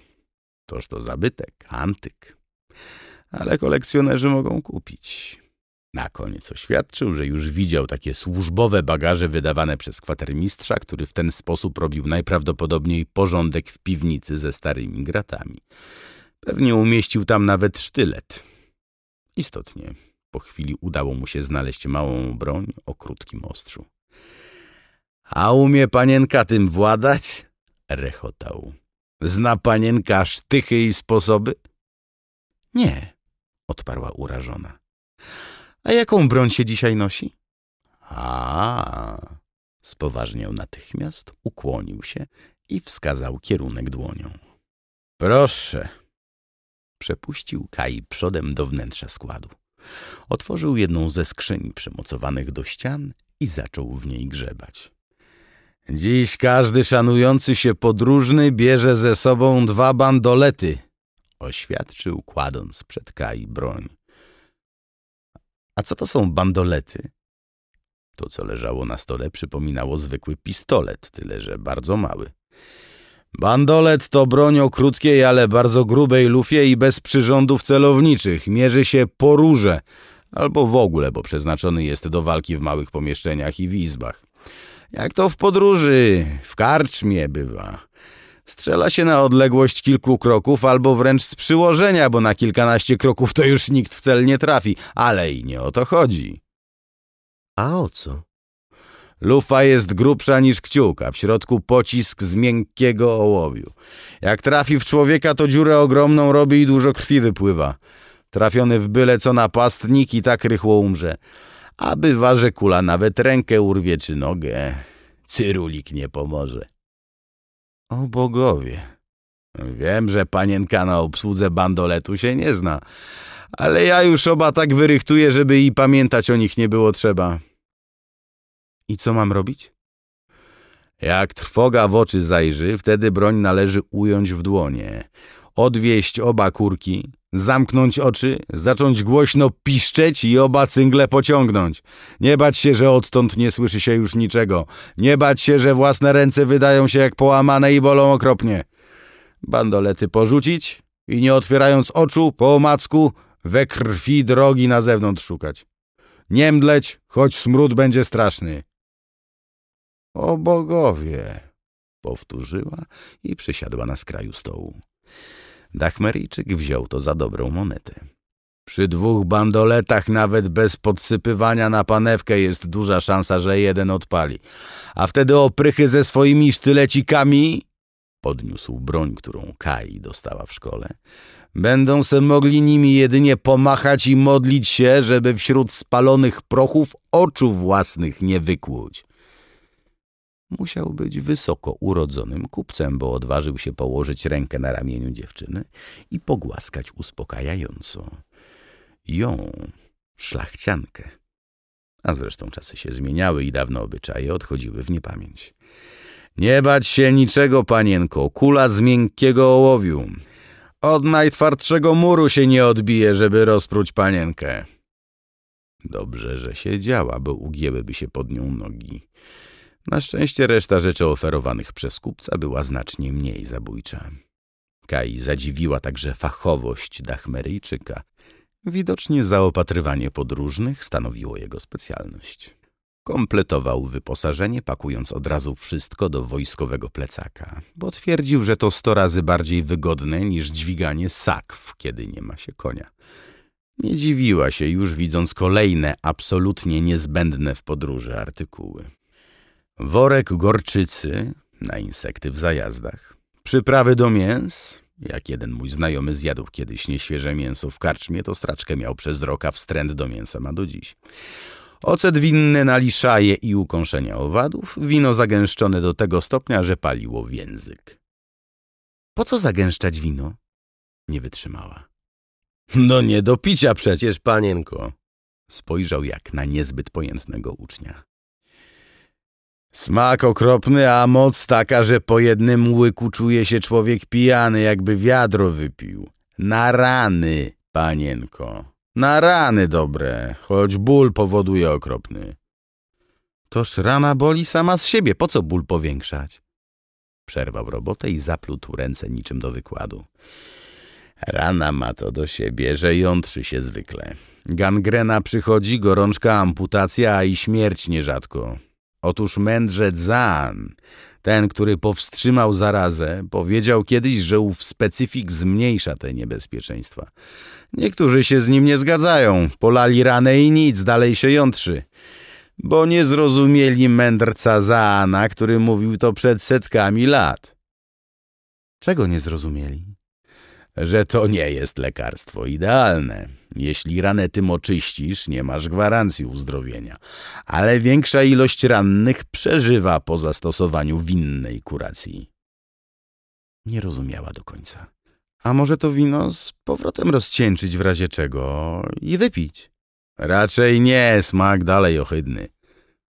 S1: Toż to zabytek, antyk. Ale kolekcjonerzy mogą kupić. Na koniec oświadczył, że już widział takie służbowe bagaże wydawane przez kwatermistrza, który w ten sposób robił najprawdopodobniej porządek w piwnicy ze starymi gratami. Pewnie umieścił tam nawet sztylet. Istotnie, po chwili udało mu się znaleźć małą broń o krótkim ostrzu. — A umie panienka tym władać? — rechotał. — Zna panienka sztychy i sposoby? — Nie — odparła urażona. A jaką broń się dzisiaj nosi? A, spoważniał natychmiast, ukłonił się i wskazał kierunek dłonią. Proszę. Przepuścił Kai przodem do wnętrza składu. Otworzył jedną ze skrzyń przymocowanych do ścian i zaczął w niej grzebać. Dziś każdy szanujący się podróżny bierze ze sobą dwa bandolety, oświadczył kładąc przed Kai broń. A co to są bandolety? To, co leżało na stole, przypominało zwykły pistolet, tyle że bardzo mały. Bandolet to broń o krótkiej, ale bardzo grubej lufie i bez przyrządów celowniczych. Mierzy się po albo w ogóle, bo przeznaczony jest do walki w małych pomieszczeniach i w izbach. Jak to w podróży, w karczmie bywa. Strzela się na odległość kilku kroków albo wręcz z przyłożenia, bo na kilkanaście kroków to już nikt w cel nie trafi, ale i nie o to chodzi. A o co? Lufa jest grubsza niż kciuka, w środku pocisk z miękkiego ołowiu. Jak trafi w człowieka, to dziurę ogromną robi i dużo krwi wypływa. Trafiony w byle co napastnik i tak rychło umrze. A bywa, że kula nawet rękę urwie czy nogę. Cyrulik nie pomoże. O bogowie! Wiem, że panienka na obsłudze bandoletu się nie zna, ale ja już oba tak wyrychtuję, żeby i pamiętać o nich nie było trzeba. I co mam robić? Jak trwoga w oczy zajrzy, wtedy broń należy ująć w dłonie, odwieść oba kurki, Zamknąć oczy, zacząć głośno piszczeć i oba cyngle pociągnąć. Nie bać się, że odtąd nie słyszy się już niczego. Nie bać się, że własne ręce wydają się jak połamane i bolą okropnie. Bandolety porzucić i nie otwierając oczu, po omacku, we krwi drogi na zewnątrz szukać. Nie mdleć, choć smród będzie straszny. O bogowie! powtórzyła i przysiadła na skraju stołu. Dachmeryjczyk wziął to za dobrą monetę. Przy dwóch bandoletach nawet bez podsypywania na panewkę jest duża szansa, że jeden odpali. A wtedy oprychy ze swoimi sztylecikami podniósł broń, którą Kai dostała w szkole, będą se mogli nimi jedynie pomachać i modlić się, żeby wśród spalonych prochów oczu własnych nie wykłuć. Musiał być wysoko urodzonym kupcem, bo odważył się położyć rękę na ramieniu dziewczyny i pogłaskać uspokajająco. Ją, szlachciankę. A zresztą czasy się zmieniały i dawne obyczaje odchodziły w niepamięć. Nie bać się niczego, panienko, kula z miękkiego ołowiu. Od najtwardszego muru się nie odbije, żeby rozpróć panienkę. Dobrze, że się działa, bo ugięłyby się pod nią nogi. Na szczęście reszta rzeczy oferowanych przez kupca była znacznie mniej zabójcza. Kai zadziwiła także fachowość Dachmeryjczyka. Widocznie zaopatrywanie podróżnych stanowiło jego specjalność. Kompletował wyposażenie, pakując od razu wszystko do wojskowego plecaka, bo twierdził, że to sto razy bardziej wygodne niż dźwiganie sakw, kiedy nie ma się konia. Nie dziwiła się już, widząc kolejne, absolutnie niezbędne w podróży artykuły. Worek gorczycy na insekty w zajazdach. Przyprawy do mięs. Jak jeden mój znajomy zjadł kiedyś nieświeże mięso w karczmie, to straczkę miał przez rok, a wstręt do mięsa ma do dziś. Ocet winny na liszaje i ukąszenia owadów, wino zagęszczone do tego stopnia, że paliło w język. Po co zagęszczać wino? Nie wytrzymała. No nie do picia przecież, panienko! Spojrzał jak na niezbyt pojętnego ucznia. Smak okropny, a moc taka, że po jednym łyku czuje się człowiek pijany, jakby wiadro wypił. Na rany, panienko. Na rany dobre, choć ból powoduje okropny. Toż rana boli sama z siebie, po co ból powiększać? Przerwał robotę i zaplutł ręce niczym do wykładu. Rana ma to do siebie, że jątrzy się zwykle. Gangrena przychodzi, gorączka, amputacja i śmierć nierzadko. Otóż mędrzec Zan, ten, który powstrzymał zarazę, powiedział kiedyś, że ów specyfik zmniejsza te niebezpieczeństwa. Niektórzy się z nim nie zgadzają, polali ranę i nic, dalej się jątrzy. Bo nie zrozumieli mędrca Zana, który mówił to przed setkami lat. Czego nie zrozumieli? Że to nie jest lekarstwo idealne. Jeśli ranę tym oczyścisz, nie masz gwarancji uzdrowienia, ale większa ilość rannych przeżywa po zastosowaniu winnej kuracji. Nie rozumiała do końca. A może to wino z powrotem rozcieńczyć w razie czego i wypić? Raczej nie, smak dalej ohydny.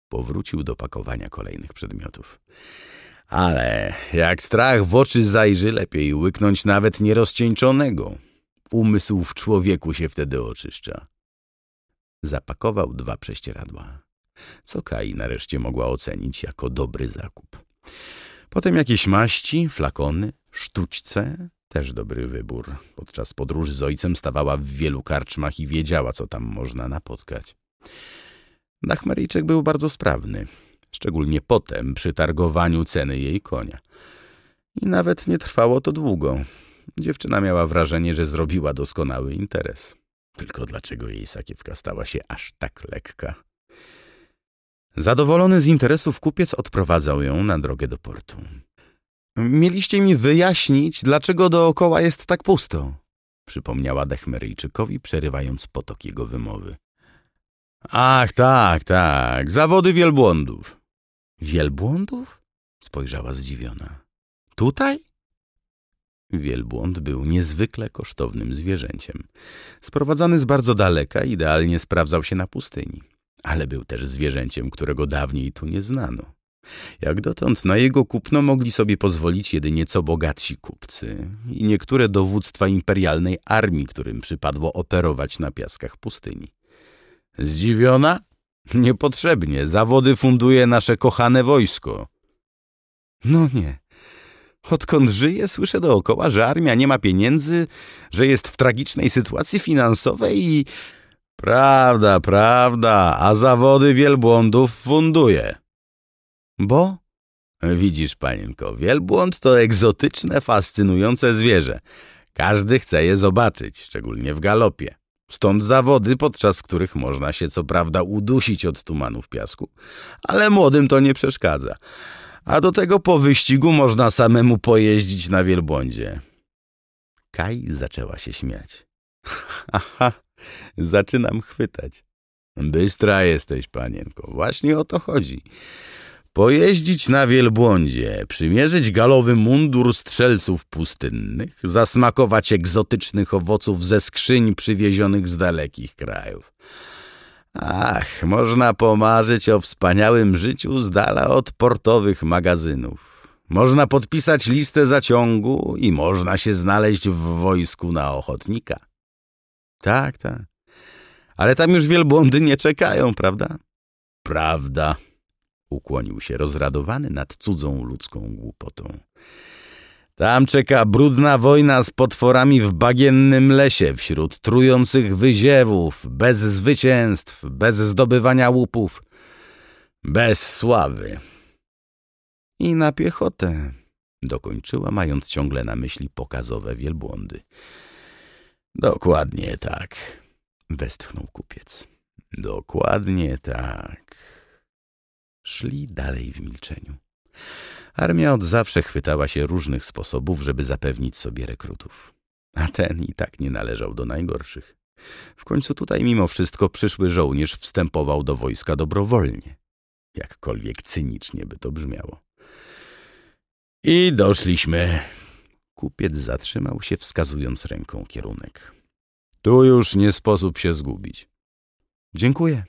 S1: Powrócił do pakowania kolejnych przedmiotów. Ale jak strach w oczy zajrzy, lepiej łyknąć nawet nierozcieńczonego. Umysł w człowieku się wtedy oczyszcza. Zapakował dwa prześcieradła, co Kai nareszcie mogła ocenić jako dobry zakup. Potem jakieś maści, flakony, sztućce, też dobry wybór. Podczas podróży z ojcem stawała w wielu karczmach i wiedziała, co tam można napotkać. Dachmaryjczyk był bardzo sprawny, szczególnie potem przy targowaniu ceny jej konia. I nawet nie trwało to długo. Dziewczyna miała wrażenie, że zrobiła doskonały interes. Tylko dlaczego jej sakiewka stała się aż tak lekka? Zadowolony z interesów kupiec odprowadzał ją na drogę do portu. Mieliście mi wyjaśnić, dlaczego dookoła jest tak pusto, przypomniała Dechmeryjczykowi, przerywając potok jego wymowy. Ach, tak, tak, zawody wielbłądów. Wielbłądów? spojrzała zdziwiona. Tutaj? Wielbłąd był niezwykle kosztownym zwierzęciem. Sprowadzany z bardzo daleka, idealnie sprawdzał się na pustyni. Ale był też zwierzęciem, którego dawniej tu nie znano. Jak dotąd na jego kupno mogli sobie pozwolić jedynie co bogatsi kupcy i niektóre dowództwa imperialnej armii, którym przypadło operować na piaskach pustyni. Zdziwiona? Niepotrzebnie. Zawody funduje nasze kochane wojsko. No nie. Odkąd żyję, słyszę dookoła, że armia nie ma pieniędzy, że jest w tragicznej sytuacji finansowej i... Prawda, prawda, a zawody wielbłądów funduje. Bo? Widzisz, panienko, wielbłąd to egzotyczne, fascynujące zwierzę. Każdy chce je zobaczyć, szczególnie w galopie. Stąd zawody, podczas których można się co prawda udusić od tumanów piasku, ale młodym to nie przeszkadza a do tego po wyścigu można samemu pojeździć na wielbłądzie. Kaj zaczęła się śmiać. Aha, zaczynam chwytać. Bystra jesteś, panienko, właśnie o to chodzi. Pojeździć na wielbłądzie, przymierzyć galowy mundur strzelców pustynnych, zasmakować egzotycznych owoców ze skrzyń przywiezionych z dalekich krajów. Ach, można pomarzyć o wspaniałym życiu z dala od portowych magazynów. Można podpisać listę zaciągu i można się znaleźć w wojsku na ochotnika. Tak, tak. Ale tam już wielbłądy nie czekają, prawda? Prawda, ukłonił się rozradowany nad cudzą ludzką głupotą. Tam czeka brudna wojna z potworami w bagiennym lesie, wśród trujących wyziewów, bez zwycięstw, bez zdobywania łupów, bez sławy. I na piechotę, dokończyła, mając ciągle na myśli pokazowe wielbłądy. Dokładnie tak, westchnął kupiec. Dokładnie tak. Szli dalej w milczeniu. Armia od zawsze chwytała się różnych sposobów, żeby zapewnić sobie rekrutów. A ten i tak nie należał do najgorszych. W końcu tutaj mimo wszystko przyszły żołnierz wstępował do wojska dobrowolnie. Jakkolwiek cynicznie by to brzmiało. I doszliśmy. Kupiec zatrzymał się, wskazując ręką kierunek. Tu już nie sposób się zgubić. Dziękuję.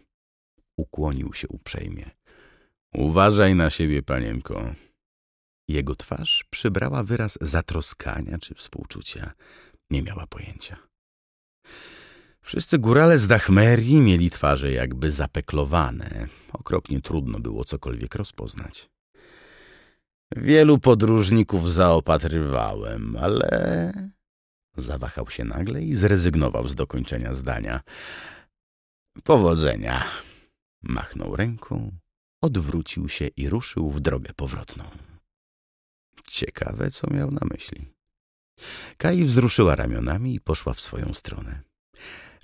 S1: Ukłonił się uprzejmie. Uważaj na siebie, panienko. Jego twarz przybrała wyraz zatroskania czy współczucia. Nie miała pojęcia. Wszyscy górale z Dachmerii mieli twarze jakby zapeklowane. Okropnie trudno było cokolwiek rozpoznać. Wielu podróżników zaopatrywałem, ale... Zawahał się nagle i zrezygnował z dokończenia zdania. Powodzenia. Machnął ręką, odwrócił się i ruszył w drogę powrotną. Ciekawe, co miał na myśli. Kai wzruszyła ramionami i poszła w swoją stronę.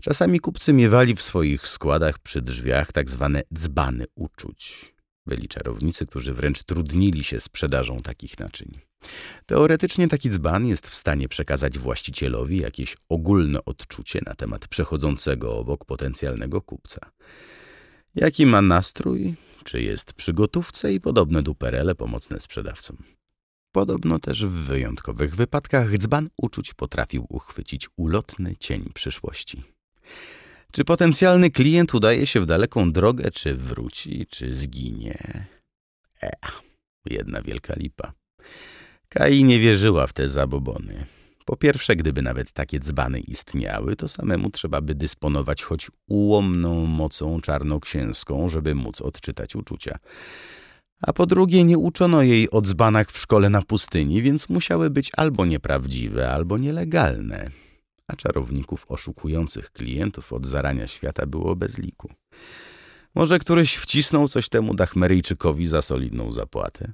S1: Czasami kupcy miewali w swoich składach przy drzwiach tak zwane dzbany uczuć. Byli czarownicy, którzy wręcz trudnili się sprzedażą takich naczyń. Teoretycznie taki dzban jest w stanie przekazać właścicielowi jakieś ogólne odczucie na temat przechodzącego obok potencjalnego kupca. Jaki ma nastrój, czy jest przy gotówce i podobne duperele pomocne sprzedawcom. Podobno też w wyjątkowych wypadkach dzban uczuć potrafił uchwycić ulotny cień przyszłości. Czy potencjalny klient udaje się w daleką drogę, czy wróci, czy zginie? E, jedna wielka lipa. Kai nie wierzyła w te zabobony. Po pierwsze, gdyby nawet takie dzbany istniały, to samemu trzeba by dysponować choć ułomną mocą czarnoksięską, żeby móc odczytać uczucia a po drugie nie uczono jej o dzbanach w szkole na pustyni, więc musiały być albo nieprawdziwe, albo nielegalne. A czarowników oszukujących klientów od zarania świata było bez liku. Może któryś wcisnął coś temu Dachmeryjczykowi za solidną zapłatę?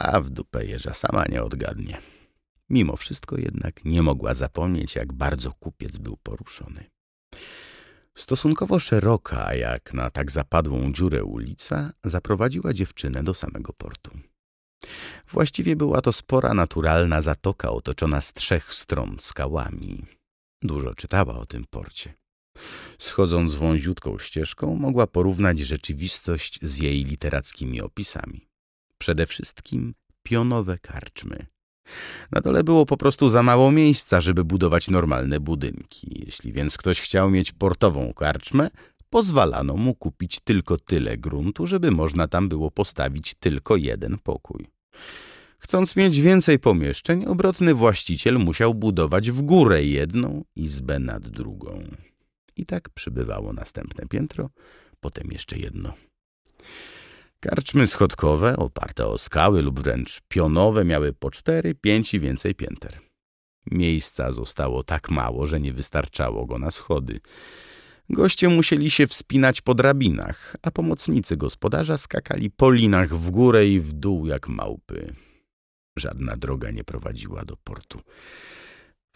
S1: A w dupę jeża sama nie odgadnie. Mimo wszystko jednak nie mogła zapomnieć, jak bardzo kupiec był poruszony. Stosunkowo szeroka, jak na tak zapadłą dziurę ulica, zaprowadziła dziewczynę do samego portu. Właściwie była to spora, naturalna zatoka otoczona z trzech stron skałami. Dużo czytała o tym porcie. Schodząc wąziutką ścieżką, mogła porównać rzeczywistość z jej literackimi opisami. Przede wszystkim pionowe karczmy, na dole było po prostu za mało miejsca, żeby budować normalne budynki. Jeśli więc ktoś chciał mieć portową karczmę, pozwalano mu kupić tylko tyle gruntu, żeby można tam było postawić tylko jeden pokój. Chcąc mieć więcej pomieszczeń, obrotny właściciel musiał budować w górę jedną izbę nad drugą. I tak przybywało następne piętro, potem jeszcze jedno. Karczmy schodkowe, oparte o skały lub wręcz pionowe, miały po cztery, pięć i więcej pięter. Miejsca zostało tak mało, że nie wystarczało go na schody. Goście musieli się wspinać po drabinach, a pomocnicy gospodarza skakali po linach w górę i w dół jak małpy. Żadna droga nie prowadziła do portu.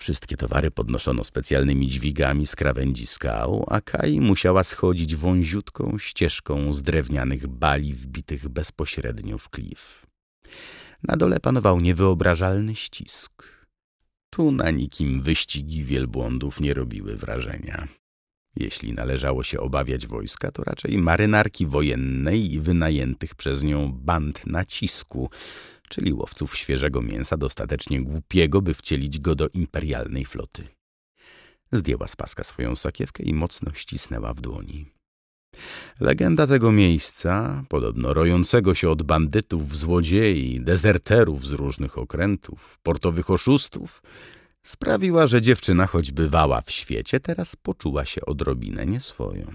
S1: Wszystkie towary podnoszono specjalnymi dźwigami z krawędzi skał, a Kai musiała schodzić wąziutką ścieżką z drewnianych bali wbitych bezpośrednio w klif. Na dole panował niewyobrażalny ścisk. Tu na nikim wyścigi wielbłądów nie robiły wrażenia. Jeśli należało się obawiać wojska, to raczej marynarki wojennej i wynajętych przez nią band nacisku, czyli łowców świeżego mięsa dostatecznie głupiego, by wcielić go do imperialnej floty. Zdjęła z paska swoją sakiewkę i mocno ścisnęła w dłoni. Legenda tego miejsca, podobno rojącego się od bandytów, złodziei, dezerterów z różnych okrętów, portowych oszustów, sprawiła, że dziewczyna, choć bywała w świecie, teraz poczuła się odrobinę nieswoją.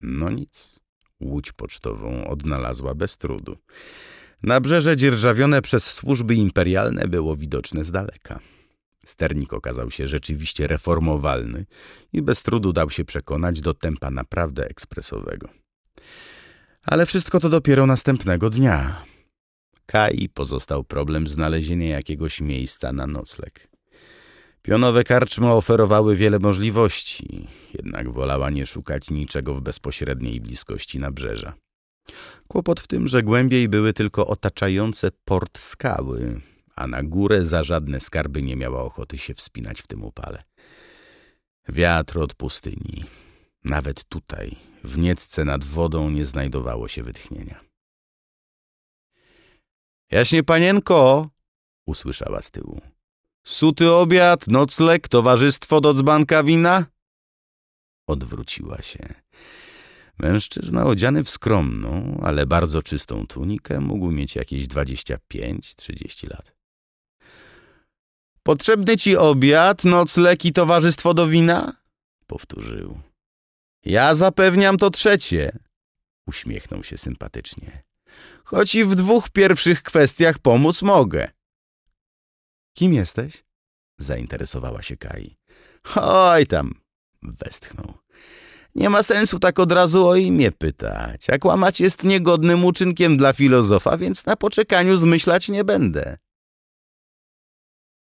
S1: No nic, łódź pocztową odnalazła bez trudu. Nabrzeże dzierżawione przez służby imperialne było widoczne z daleka. Sternik okazał się rzeczywiście reformowalny i bez trudu dał się przekonać do tempa naprawdę ekspresowego. Ale wszystko to dopiero następnego dnia. Kai pozostał problem znalezienia jakiegoś miejsca na nocleg. Pionowe karczmy oferowały wiele możliwości, jednak wolała nie szukać niczego w bezpośredniej bliskości nabrzeża. Kłopot w tym, że głębiej były tylko otaczające port skały, a na górę za żadne skarby nie miała ochoty się wspinać w tym upale. Wiatr od pustyni. Nawet tutaj, w niecce nad wodą, nie znajdowało się wytchnienia. Jaśnie panienko! usłyszała z tyłu. Suty obiad, nocleg, towarzystwo do dzbanka wina? Odwróciła się. Mężczyzna odziany w skromną, ale bardzo czystą tunikę mógł mieć jakieś 25-30 lat. Potrzebny ci obiad, nocleg i towarzystwo do wina? Powtórzył. Ja zapewniam to trzecie. Uśmiechnął się sympatycznie. Choć i w dwóch pierwszych kwestiach pomóc mogę. Kim jesteś? Zainteresowała się Kai. Oj tam, westchnął. Nie ma sensu tak od razu o imię pytać, a kłamać jest niegodnym uczynkiem dla filozofa, więc na poczekaniu zmyślać nie będę.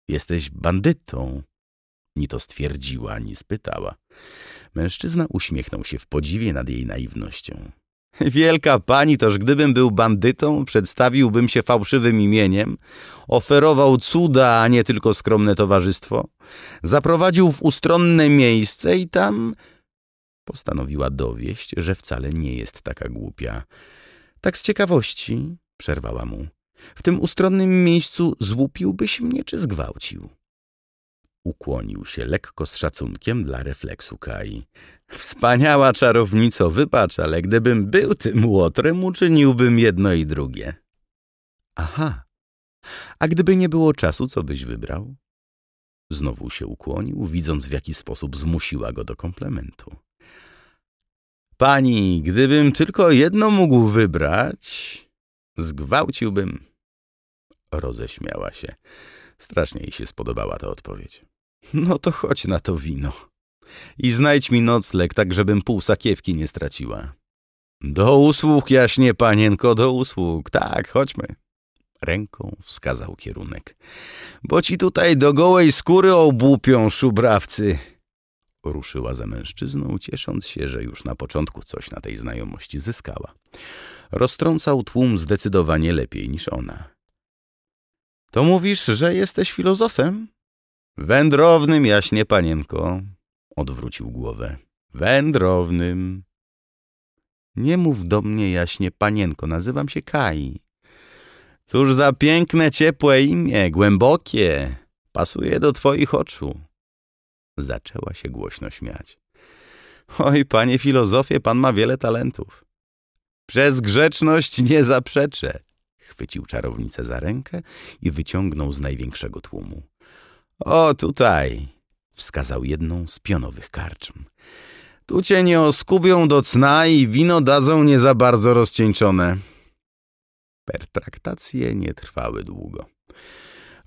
S1: Jesteś bandytą, ni to stwierdziła, ani spytała. Mężczyzna uśmiechnął się w podziwie nad jej naiwnością. Wielka pani, toż gdybym był bandytą, przedstawiłbym się fałszywym imieniem, oferował cuda, a nie tylko skromne towarzystwo, zaprowadził w ustronne miejsce i tam postanowiła dowieść, że wcale nie jest taka głupia. Tak z ciekawości, przerwała mu, w tym ustronnym miejscu złupiłbyś mnie czy zgwałcił? Ukłonił się lekko z szacunkiem dla refleksu Kai. Wspaniała czarownico, wypacz, ale gdybym był tym łotrem, uczyniłbym jedno i drugie. Aha, a gdyby nie było czasu, co byś wybrał? Znowu się ukłonił, widząc w jaki sposób zmusiła go do komplementu. Pani, gdybym tylko jedno mógł wybrać, zgwałciłbym. Roześmiała się. Strasznie jej się spodobała ta odpowiedź. No to chodź na to wino. I znajdź mi nocleg, tak żebym pół sakiewki nie straciła. Do usług, jaśnie panienko, do usług. Tak, chodźmy. Ręką wskazał kierunek. Bo ci tutaj do gołej skóry obłupią szubrawcy. Ruszyła za mężczyzną, ciesząc się, że już na początku coś na tej znajomości zyskała. Roztrącał tłum zdecydowanie lepiej niż ona. To mówisz, że jesteś filozofem? Wędrownym, jaśnie panienko. Odwrócił głowę. Wędrownym. Nie mów do mnie jaśnie panienko, nazywam się Kai. Cóż za piękne, ciepłe imię, głębokie. Pasuje do twoich oczu. Zaczęła się głośno śmiać. Oj, panie filozofie, pan ma wiele talentów. Przez grzeczność nie zaprzeczę. Chwycił czarownicę za rękę i wyciągnął z największego tłumu. O, tutaj, wskazał jedną z pionowych karczm. Tu cię nie oskubią do cna i wino dadzą nie za bardzo rozcieńczone. Pertraktacje nie trwały długo.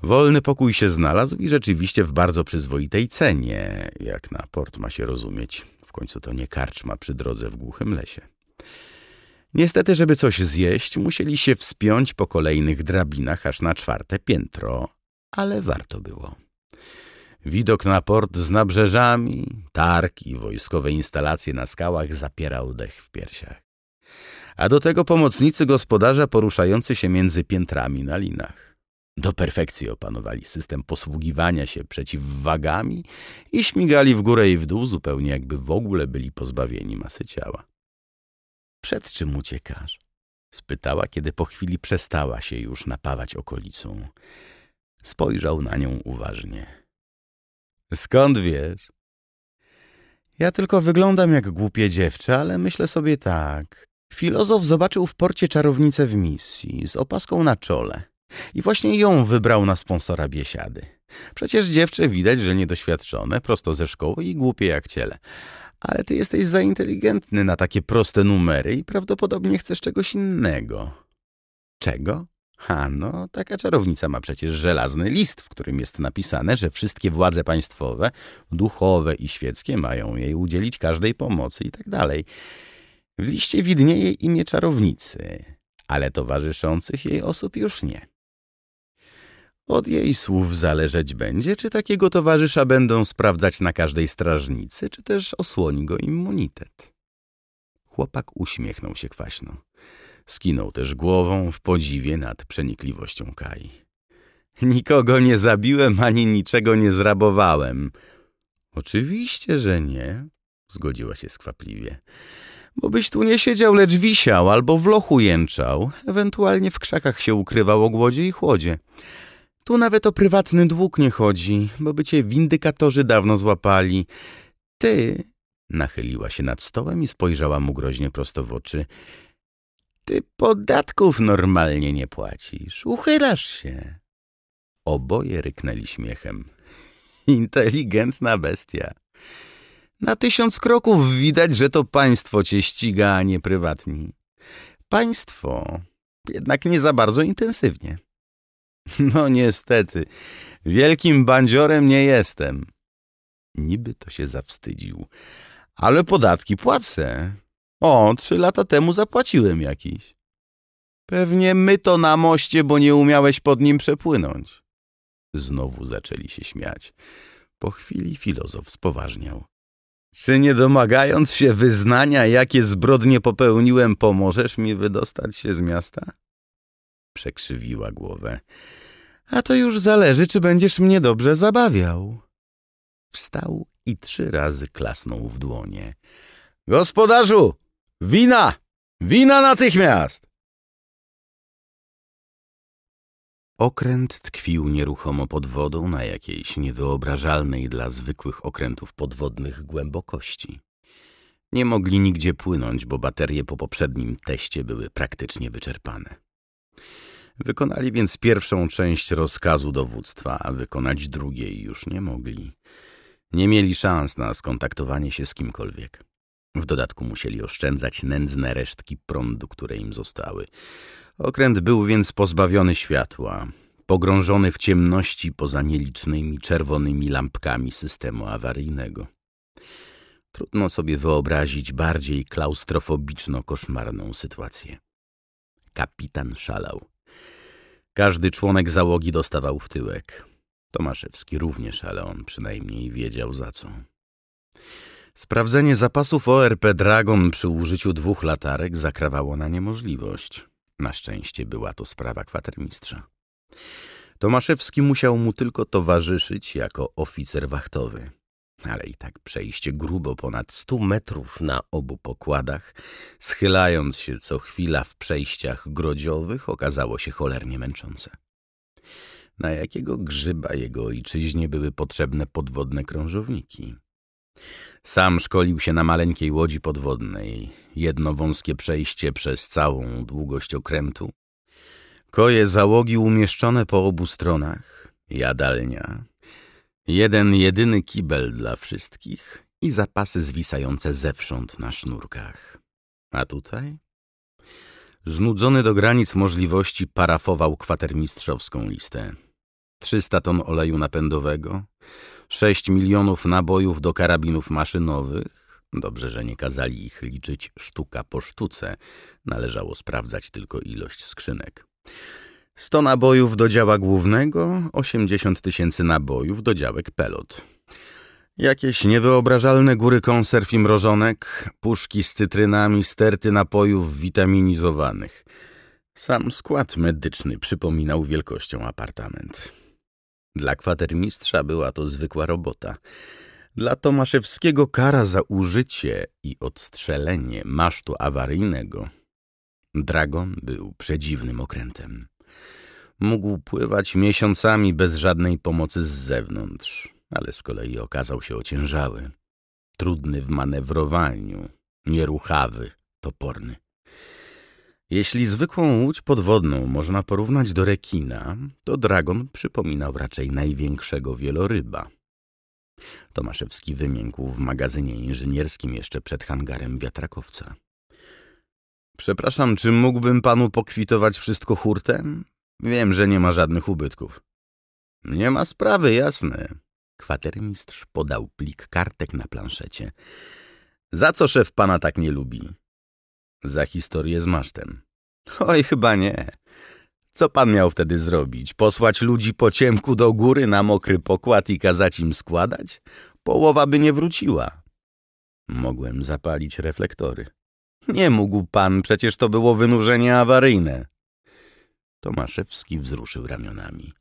S1: Wolny pokój się znalazł i rzeczywiście w bardzo przyzwoitej cenie, jak na port ma się rozumieć. W końcu to nie karczma przy drodze w głuchym lesie. Niestety, żeby coś zjeść, musieli się wspiąć po kolejnych drabinach aż na czwarte piętro, ale warto było. Widok na port z nabrzeżami, targ i wojskowe instalacje na skałach zapierał dech w piersiach. A do tego pomocnicy gospodarza poruszający się między piętrami na linach. Do perfekcji opanowali system posługiwania się przeciwwagami i śmigali w górę i w dół, zupełnie jakby w ogóle byli pozbawieni masy ciała. Przed czym uciekasz? Spytała, kiedy po chwili przestała się już napawać okolicą. Spojrzał na nią uważnie. Skąd wiesz? Ja tylko wyglądam jak głupie dziewczę, ale myślę sobie tak. Filozof zobaczył w porcie czarownicę w misji, z opaską na czole. I właśnie ją wybrał na sponsora biesiady. Przecież dziewczę widać, że niedoświadczone, prosto ze szkoły i głupie jak ciele. Ale ty jesteś za inteligentny na takie proste numery i prawdopodobnie chcesz czegoś innego. Czego? Ha, no, taka czarownica ma przecież żelazny list, w którym jest napisane, że wszystkie władze państwowe, duchowe i świeckie mają jej udzielić każdej pomocy i tak dalej. W liście widnieje imię czarownicy, ale towarzyszących jej osób już nie. Od jej słów zależeć będzie, czy takiego towarzysza będą sprawdzać na każdej strażnicy, czy też osłoni go immunitet. Chłopak uśmiechnął się kwaśno. Skinął też głową w podziwie nad przenikliwością Kai. Nikogo nie zabiłem ani niczego nie zrabowałem. Oczywiście, że nie, zgodziła się skwapliwie. Bo byś tu nie siedział, lecz wisiał albo w lochu jęczał, ewentualnie w krzakach się ukrywał o głodzie i chłodzie. Tu nawet o prywatny dług nie chodzi, bo by cię windykatorzy dawno złapali. Ty... Nachyliła się nad stołem i spojrzała mu groźnie prosto w oczy. Ty podatków normalnie nie płacisz. Uchylasz się. Oboje ryknęli śmiechem. Inteligentna bestia. Na tysiąc kroków widać, że to państwo cię ściga, a nie prywatni. Państwo, jednak nie za bardzo intensywnie. No niestety, wielkim bandziorem nie jestem. Niby to się zawstydził. Ale podatki płacę. O, trzy lata temu zapłaciłem jakiś. Pewnie my to na moście, bo nie umiałeś pod nim przepłynąć. Znowu zaczęli się śmiać. Po chwili filozof spoważniał. Czy nie domagając się wyznania, jakie zbrodnie popełniłem, pomożesz mi wydostać się z miasta? Przekrzywiła głowę. A to już zależy, czy będziesz mnie dobrze zabawiał. Wstał i trzy razy klasnął w dłonie. Gospodarzu! Wina! Wina natychmiast! Okręt tkwił nieruchomo pod wodą na jakiejś niewyobrażalnej dla zwykłych okrętów podwodnych głębokości. Nie mogli nigdzie płynąć, bo baterie po poprzednim teście były praktycznie wyczerpane. Wykonali więc pierwszą część rozkazu dowództwa, a wykonać drugiej już nie mogli. Nie mieli szans na skontaktowanie się z kimkolwiek. W dodatku musieli oszczędzać nędzne resztki prądu, które im zostały. Okręt był więc pozbawiony światła, pogrążony w ciemności poza nielicznymi czerwonymi lampkami systemu awaryjnego. Trudno sobie wyobrazić bardziej klaustrofobiczno-koszmarną sytuację. Kapitan szalał. Każdy członek załogi dostawał w tyłek. Tomaszewski również, ale on przynajmniej wiedział za co. Sprawdzenie zapasów ORP Dragon przy użyciu dwóch latarek zakrawało na niemożliwość. Na szczęście była to sprawa kwatermistrza. Tomaszewski musiał mu tylko towarzyszyć jako oficer wachtowy ale i tak przejście grubo ponad stu metrów na obu pokładach, schylając się co chwila w przejściach grodziowych, okazało się cholernie męczące. Na jakiego grzyba jego ojczyźnie były potrzebne podwodne krążowniki? Sam szkolił się na maleńkiej łodzi podwodnej, jedno wąskie przejście przez całą długość okrętu, koje załogi umieszczone po obu stronach, jadalnia, Jeden jedyny kibel dla wszystkich i zapasy zwisające zewsząd na sznurkach. A tutaj? Znudzony do granic możliwości parafował kwatermistrzowską listę. 300 ton oleju napędowego, 6 milionów nabojów do karabinów maszynowych. Dobrze, że nie kazali ich liczyć sztuka po sztuce. Należało sprawdzać tylko ilość skrzynek. 100 nabojów do działa głównego, 80 tysięcy nabojów do działek pelot. Jakieś niewyobrażalne góry konserw i mrożonek, puszki z cytrynami, sterty napojów witaminizowanych. Sam skład medyczny przypominał wielkością apartament. Dla kwatermistrza była to zwykła robota. Dla Tomaszewskiego kara za użycie i odstrzelenie masztu awaryjnego. Dragon był przedziwnym okrętem mógł pływać miesiącami bez żadnej pomocy z zewnątrz, ale z kolei okazał się ociężały, trudny w manewrowaniu, nieruchawy, toporny. Jeśli zwykłą łódź podwodną można porównać do rekina, to dragon przypominał raczej największego wieloryba. Tomaszewski wymiękł w magazynie inżynierskim jeszcze przed hangarem wiatrakowca. Przepraszam, czy mógłbym panu pokwitować wszystko hurtem? Wiem, że nie ma żadnych ubytków. Nie ma sprawy, jasne. Kwatermistrz podał plik kartek na planszecie. Za co szef pana tak nie lubi? Za historię z masztem. Oj, chyba nie. Co pan miał wtedy zrobić? Posłać ludzi po ciemku do góry na mokry pokład i kazać im składać? Połowa by nie wróciła. Mogłem zapalić reflektory. Nie mógł pan, przecież to było wynurzenie awaryjne. Tomaszewski wzruszył ramionami.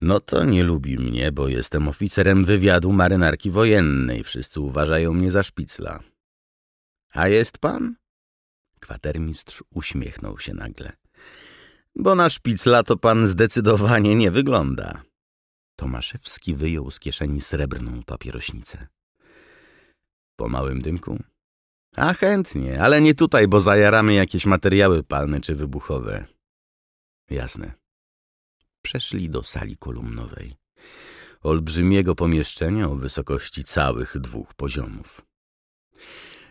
S1: No to nie lubi mnie, bo jestem oficerem wywiadu marynarki wojennej. Wszyscy uważają mnie za szpicla. A jest pan? Kwatermistrz uśmiechnął się nagle. Bo na szpicla to pan zdecydowanie nie wygląda. Tomaszewski wyjął z kieszeni srebrną papierośnicę. Po małym dymku? A chętnie, ale nie tutaj, bo zajaramy jakieś materiały palne czy wybuchowe. Jasne. Przeszli do sali kolumnowej. Olbrzymiego pomieszczenia o wysokości całych dwóch poziomów.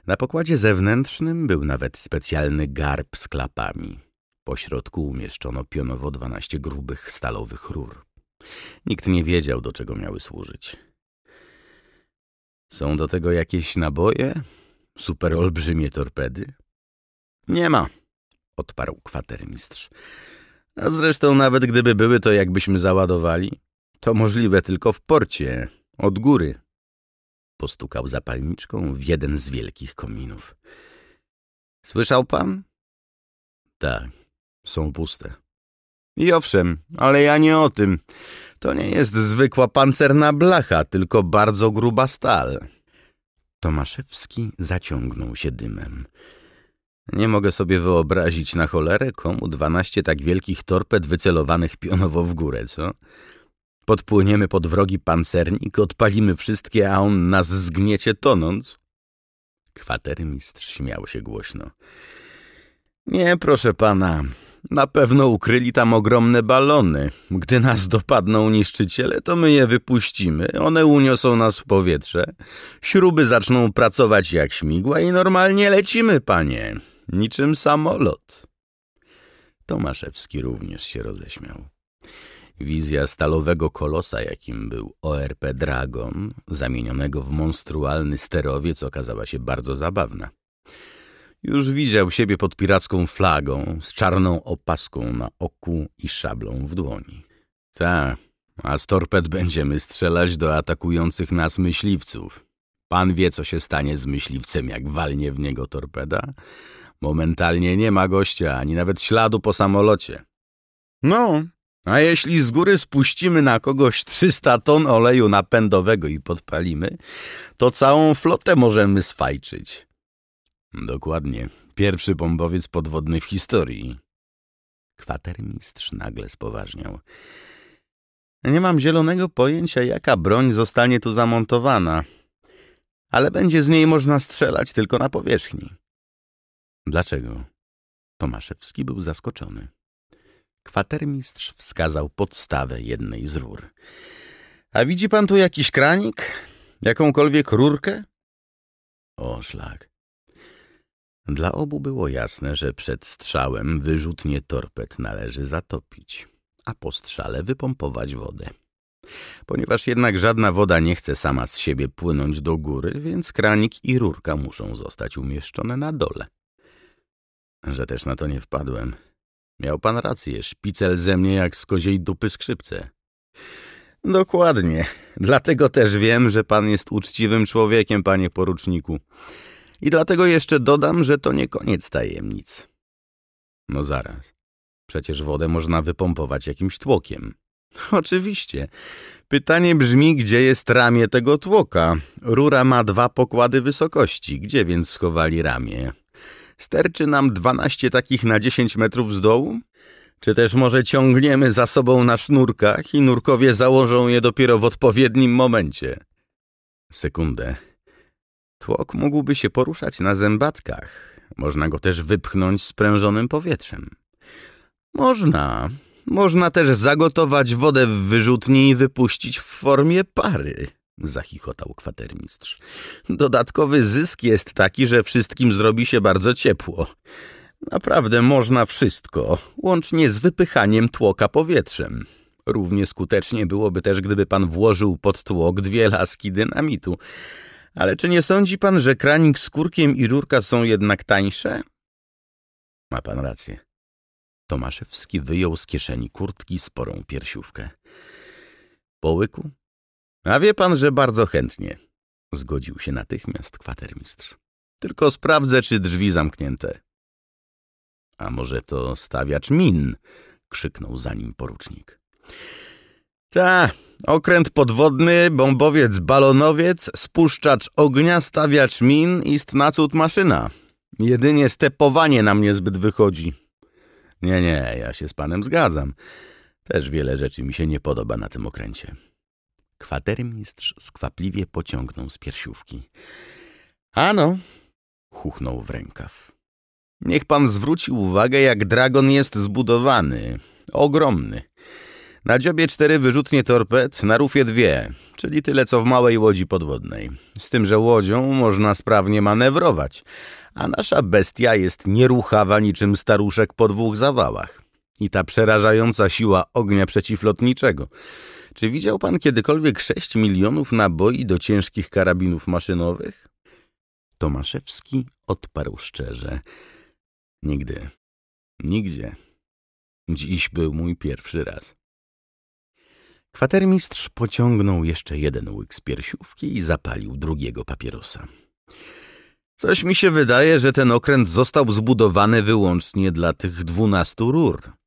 S1: Na pokładzie zewnętrznym był nawet specjalny garb z klapami. Po środku umieszczono pionowo dwanaście grubych stalowych rur. Nikt nie wiedział, do czego miały służyć. Są do tego jakieś naboje? superolbrzymie torpedy? Nie ma, odparł kwatermistrz. A zresztą nawet gdyby były, to jakbyśmy załadowali. To możliwe tylko w porcie, od góry. Postukał zapalniczką w jeden z wielkich kominów. Słyszał pan? Tak, są puste. I owszem, ale ja nie o tym. To nie jest zwykła pancerna blacha, tylko bardzo gruba stal. Tomaszewski zaciągnął się dymem. Nie mogę sobie wyobrazić na cholerę komu dwanaście tak wielkich torped wycelowanych pionowo w górę, co? Podpłyniemy pod wrogi pancernik, odpalimy wszystkie, a on nas zgniecie tonąc. Kwatermistrz śmiał się głośno. Nie, proszę pana, na pewno ukryli tam ogromne balony. Gdy nas dopadną niszczyciele, to my je wypuścimy. One uniosą nas w powietrze. Śruby zaczną pracować jak śmigła i normalnie lecimy, panie niczym samolot. Tomaszewski również się roześmiał. Wizja stalowego kolosa, jakim był ORP Dragon, zamienionego w monstrualny sterowiec, okazała się bardzo zabawna. Już widział siebie pod piracką flagą, z czarną opaską na oku i szablą w dłoni. Ta, a z torped będziemy strzelać do atakujących nas myśliwców. Pan wie, co się stanie z myśliwcem, jak walnie w niego torpeda, Momentalnie nie ma gościa, ani nawet śladu po samolocie. No, a jeśli z góry spuścimy na kogoś 300 ton oleju napędowego i podpalimy, to całą flotę możemy sfajczyć. Dokładnie. Pierwszy bombowiec podwodny w historii. Kwatermistrz nagle spoważniał. Nie mam zielonego pojęcia, jaka broń zostanie tu zamontowana, ale będzie z niej można strzelać tylko na powierzchni. Dlaczego? Tomaszewski był zaskoczony. Kwatermistrz wskazał podstawę jednej z rur. A widzi pan tu jakiś kranik? Jakąkolwiek rurkę? O, szlak. Dla obu było jasne, że przed strzałem wyrzutnie torped należy zatopić, a po strzale wypompować wodę. Ponieważ jednak żadna woda nie chce sama z siebie płynąć do góry, więc kranik i rurka muszą zostać umieszczone na dole że też na to nie wpadłem. Miał pan rację, szpicel ze mnie jak z koziej dupy skrzypce. Dokładnie. Dlatego też wiem, że pan jest uczciwym człowiekiem, panie poruczniku. I dlatego jeszcze dodam, że to nie koniec tajemnic. No zaraz. Przecież wodę można wypompować jakimś tłokiem. Oczywiście. Pytanie brzmi, gdzie jest ramię tego tłoka? Rura ma dwa pokłady wysokości. Gdzie więc schowali ramię? Sterczy nam 12 takich na 10 metrów z dołu? Czy też może ciągniemy za sobą na sznurkach i nurkowie założą je dopiero w odpowiednim momencie? Sekundę. Tłok mógłby się poruszać na zębatkach. Można go też wypchnąć sprężonym powietrzem. Można. Można też zagotować wodę w wyrzutni i wypuścić w formie pary zachichotał kwatermistrz. Dodatkowy zysk jest taki, że wszystkim zrobi się bardzo ciepło. Naprawdę można wszystko, łącznie z wypychaniem tłoka powietrzem. Równie skutecznie byłoby też, gdyby pan włożył pod tłok dwie laski dynamitu. Ale czy nie sądzi pan, że kranik z kurkiem i rurka są jednak tańsze? Ma pan rację. Tomaszewski wyjął z kieszeni kurtki sporą piersiówkę. Połyku? A wie pan, że bardzo chętnie. Zgodził się natychmiast kwatermistrz. Tylko sprawdzę, czy drzwi zamknięte. A może to stawiacz min? Krzyknął za nim porucznik. Ta, okręt podwodny, bombowiec, balonowiec, spuszczacz ognia, stawiacz min i stna cud maszyna. Jedynie stepowanie na mnie zbyt wychodzi. Nie, nie, ja się z panem zgadzam. Też wiele rzeczy mi się nie podoba na tym okręcie. Kwatermistrz skwapliwie pociągnął z piersiówki. Ano, huchnął w rękaw. Niech pan zwróci uwagę, jak dragon jest zbudowany. Ogromny. Na dziobie cztery wyrzutnie torped, na rufie dwie, czyli tyle co w małej łodzi podwodnej. Z tym, że łodzią można sprawnie manewrować, a nasza bestia jest nieruchawa niczym staruszek po dwóch zawałach. I ta przerażająca siła ognia przeciwlotniczego – czy widział pan kiedykolwiek 6 milionów naboi do ciężkich karabinów maszynowych? Tomaszewski odparł szczerze. Nigdy. Nigdzie. Dziś był mój pierwszy raz. Kwatermistrz pociągnął jeszcze jeden łyk z piersiówki i zapalił drugiego papierosa. Coś mi się wydaje, że ten okręt został zbudowany wyłącznie dla tych dwunastu rur.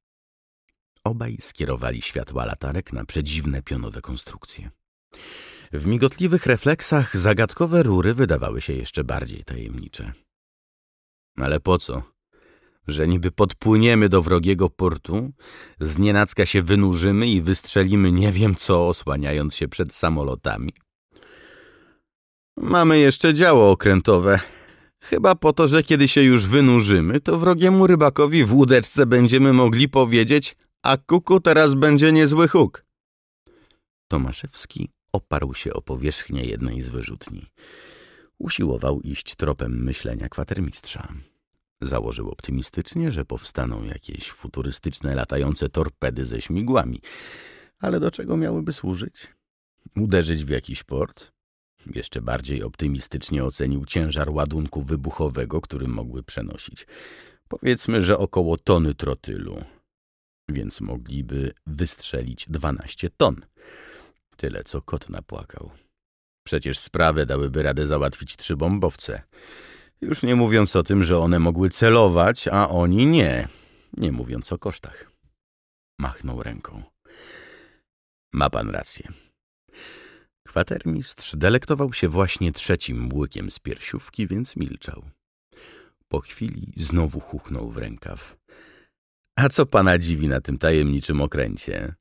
S1: Obaj skierowali światła latarek na przedziwne pionowe konstrukcje. W migotliwych refleksach zagadkowe rury wydawały się jeszcze bardziej tajemnicze. Ale po co? Że niby podpłyniemy do wrogiego portu, z nienacka się wynurzymy i wystrzelimy nie wiem co, osłaniając się przed samolotami? Mamy jeszcze działo okrętowe. Chyba po to, że kiedy się już wynurzymy, to wrogiemu rybakowi w łódeczce będziemy mogli powiedzieć a kuku teraz będzie niezły huk. Tomaszewski oparł się o powierzchnię jednej z wyrzutni. Usiłował iść tropem myślenia kwatermistrza. Założył optymistycznie, że powstaną jakieś futurystyczne latające torpedy ze śmigłami. Ale do czego miałyby służyć? Uderzyć w jakiś port? Jeszcze bardziej optymistycznie ocenił ciężar ładunku wybuchowego, który mogły przenosić. Powiedzmy, że około tony trotylu więc mogliby wystrzelić 12 ton. Tyle, co kot napłakał. Przecież sprawę dałyby radę załatwić trzy bombowce. Już nie mówiąc o tym, że one mogły celować, a oni nie. Nie mówiąc o kosztach. Machnął ręką. Ma pan rację. Kwatermistrz delektował się właśnie trzecim łykiem z piersiówki, więc milczał. Po chwili znowu huchnął w rękaw. A co pana dziwi na tym tajemniczym okręcie?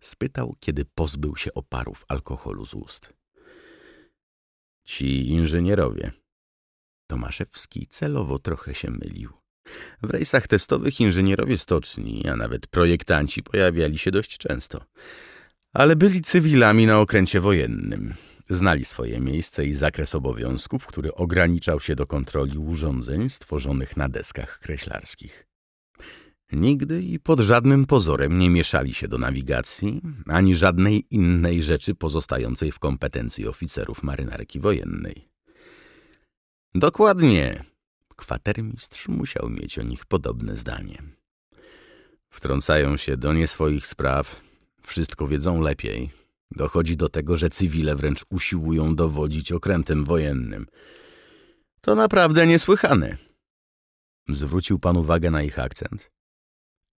S1: Spytał, kiedy pozbył się oparów alkoholu z ust. Ci inżynierowie. Tomaszewski celowo trochę się mylił. W rejsach testowych inżynierowie stoczni, a nawet projektanci pojawiali się dość często. Ale byli cywilami na okręcie wojennym. Znali swoje miejsce i zakres obowiązków, który ograniczał się do kontroli urządzeń stworzonych na deskach kreślarskich. Nigdy i pod żadnym pozorem nie mieszali się do nawigacji ani żadnej innej rzeczy pozostającej w kompetencji oficerów marynarki wojennej. Dokładnie. Kwatermistrz musiał mieć o nich podobne zdanie. Wtrącają się do nieswoich spraw, wszystko wiedzą lepiej. Dochodzi do tego, że cywile wręcz usiłują dowodzić okrętem wojennym. To naprawdę niesłychane. Zwrócił pan uwagę na ich akcent?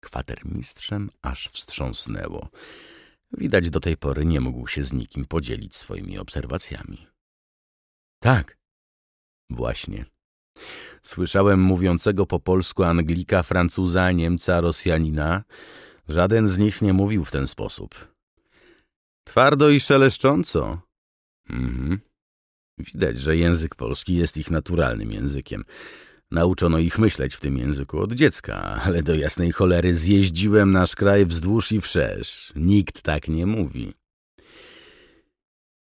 S1: Kwatermistrzem aż wstrząsnęło. Widać do tej pory nie mógł się z nikim podzielić swoimi obserwacjami. Tak, właśnie. Słyszałem mówiącego po polsku Anglika, Francuza, Niemca, Rosjanina. Żaden z nich nie mówił w ten sposób. Twardo i szeleszcząco. Mhm. Widać, że język polski jest ich naturalnym językiem. Nauczono ich myśleć w tym języku od dziecka, ale do jasnej cholery zjeździłem nasz kraj wzdłuż i wszerz. Nikt tak nie mówi.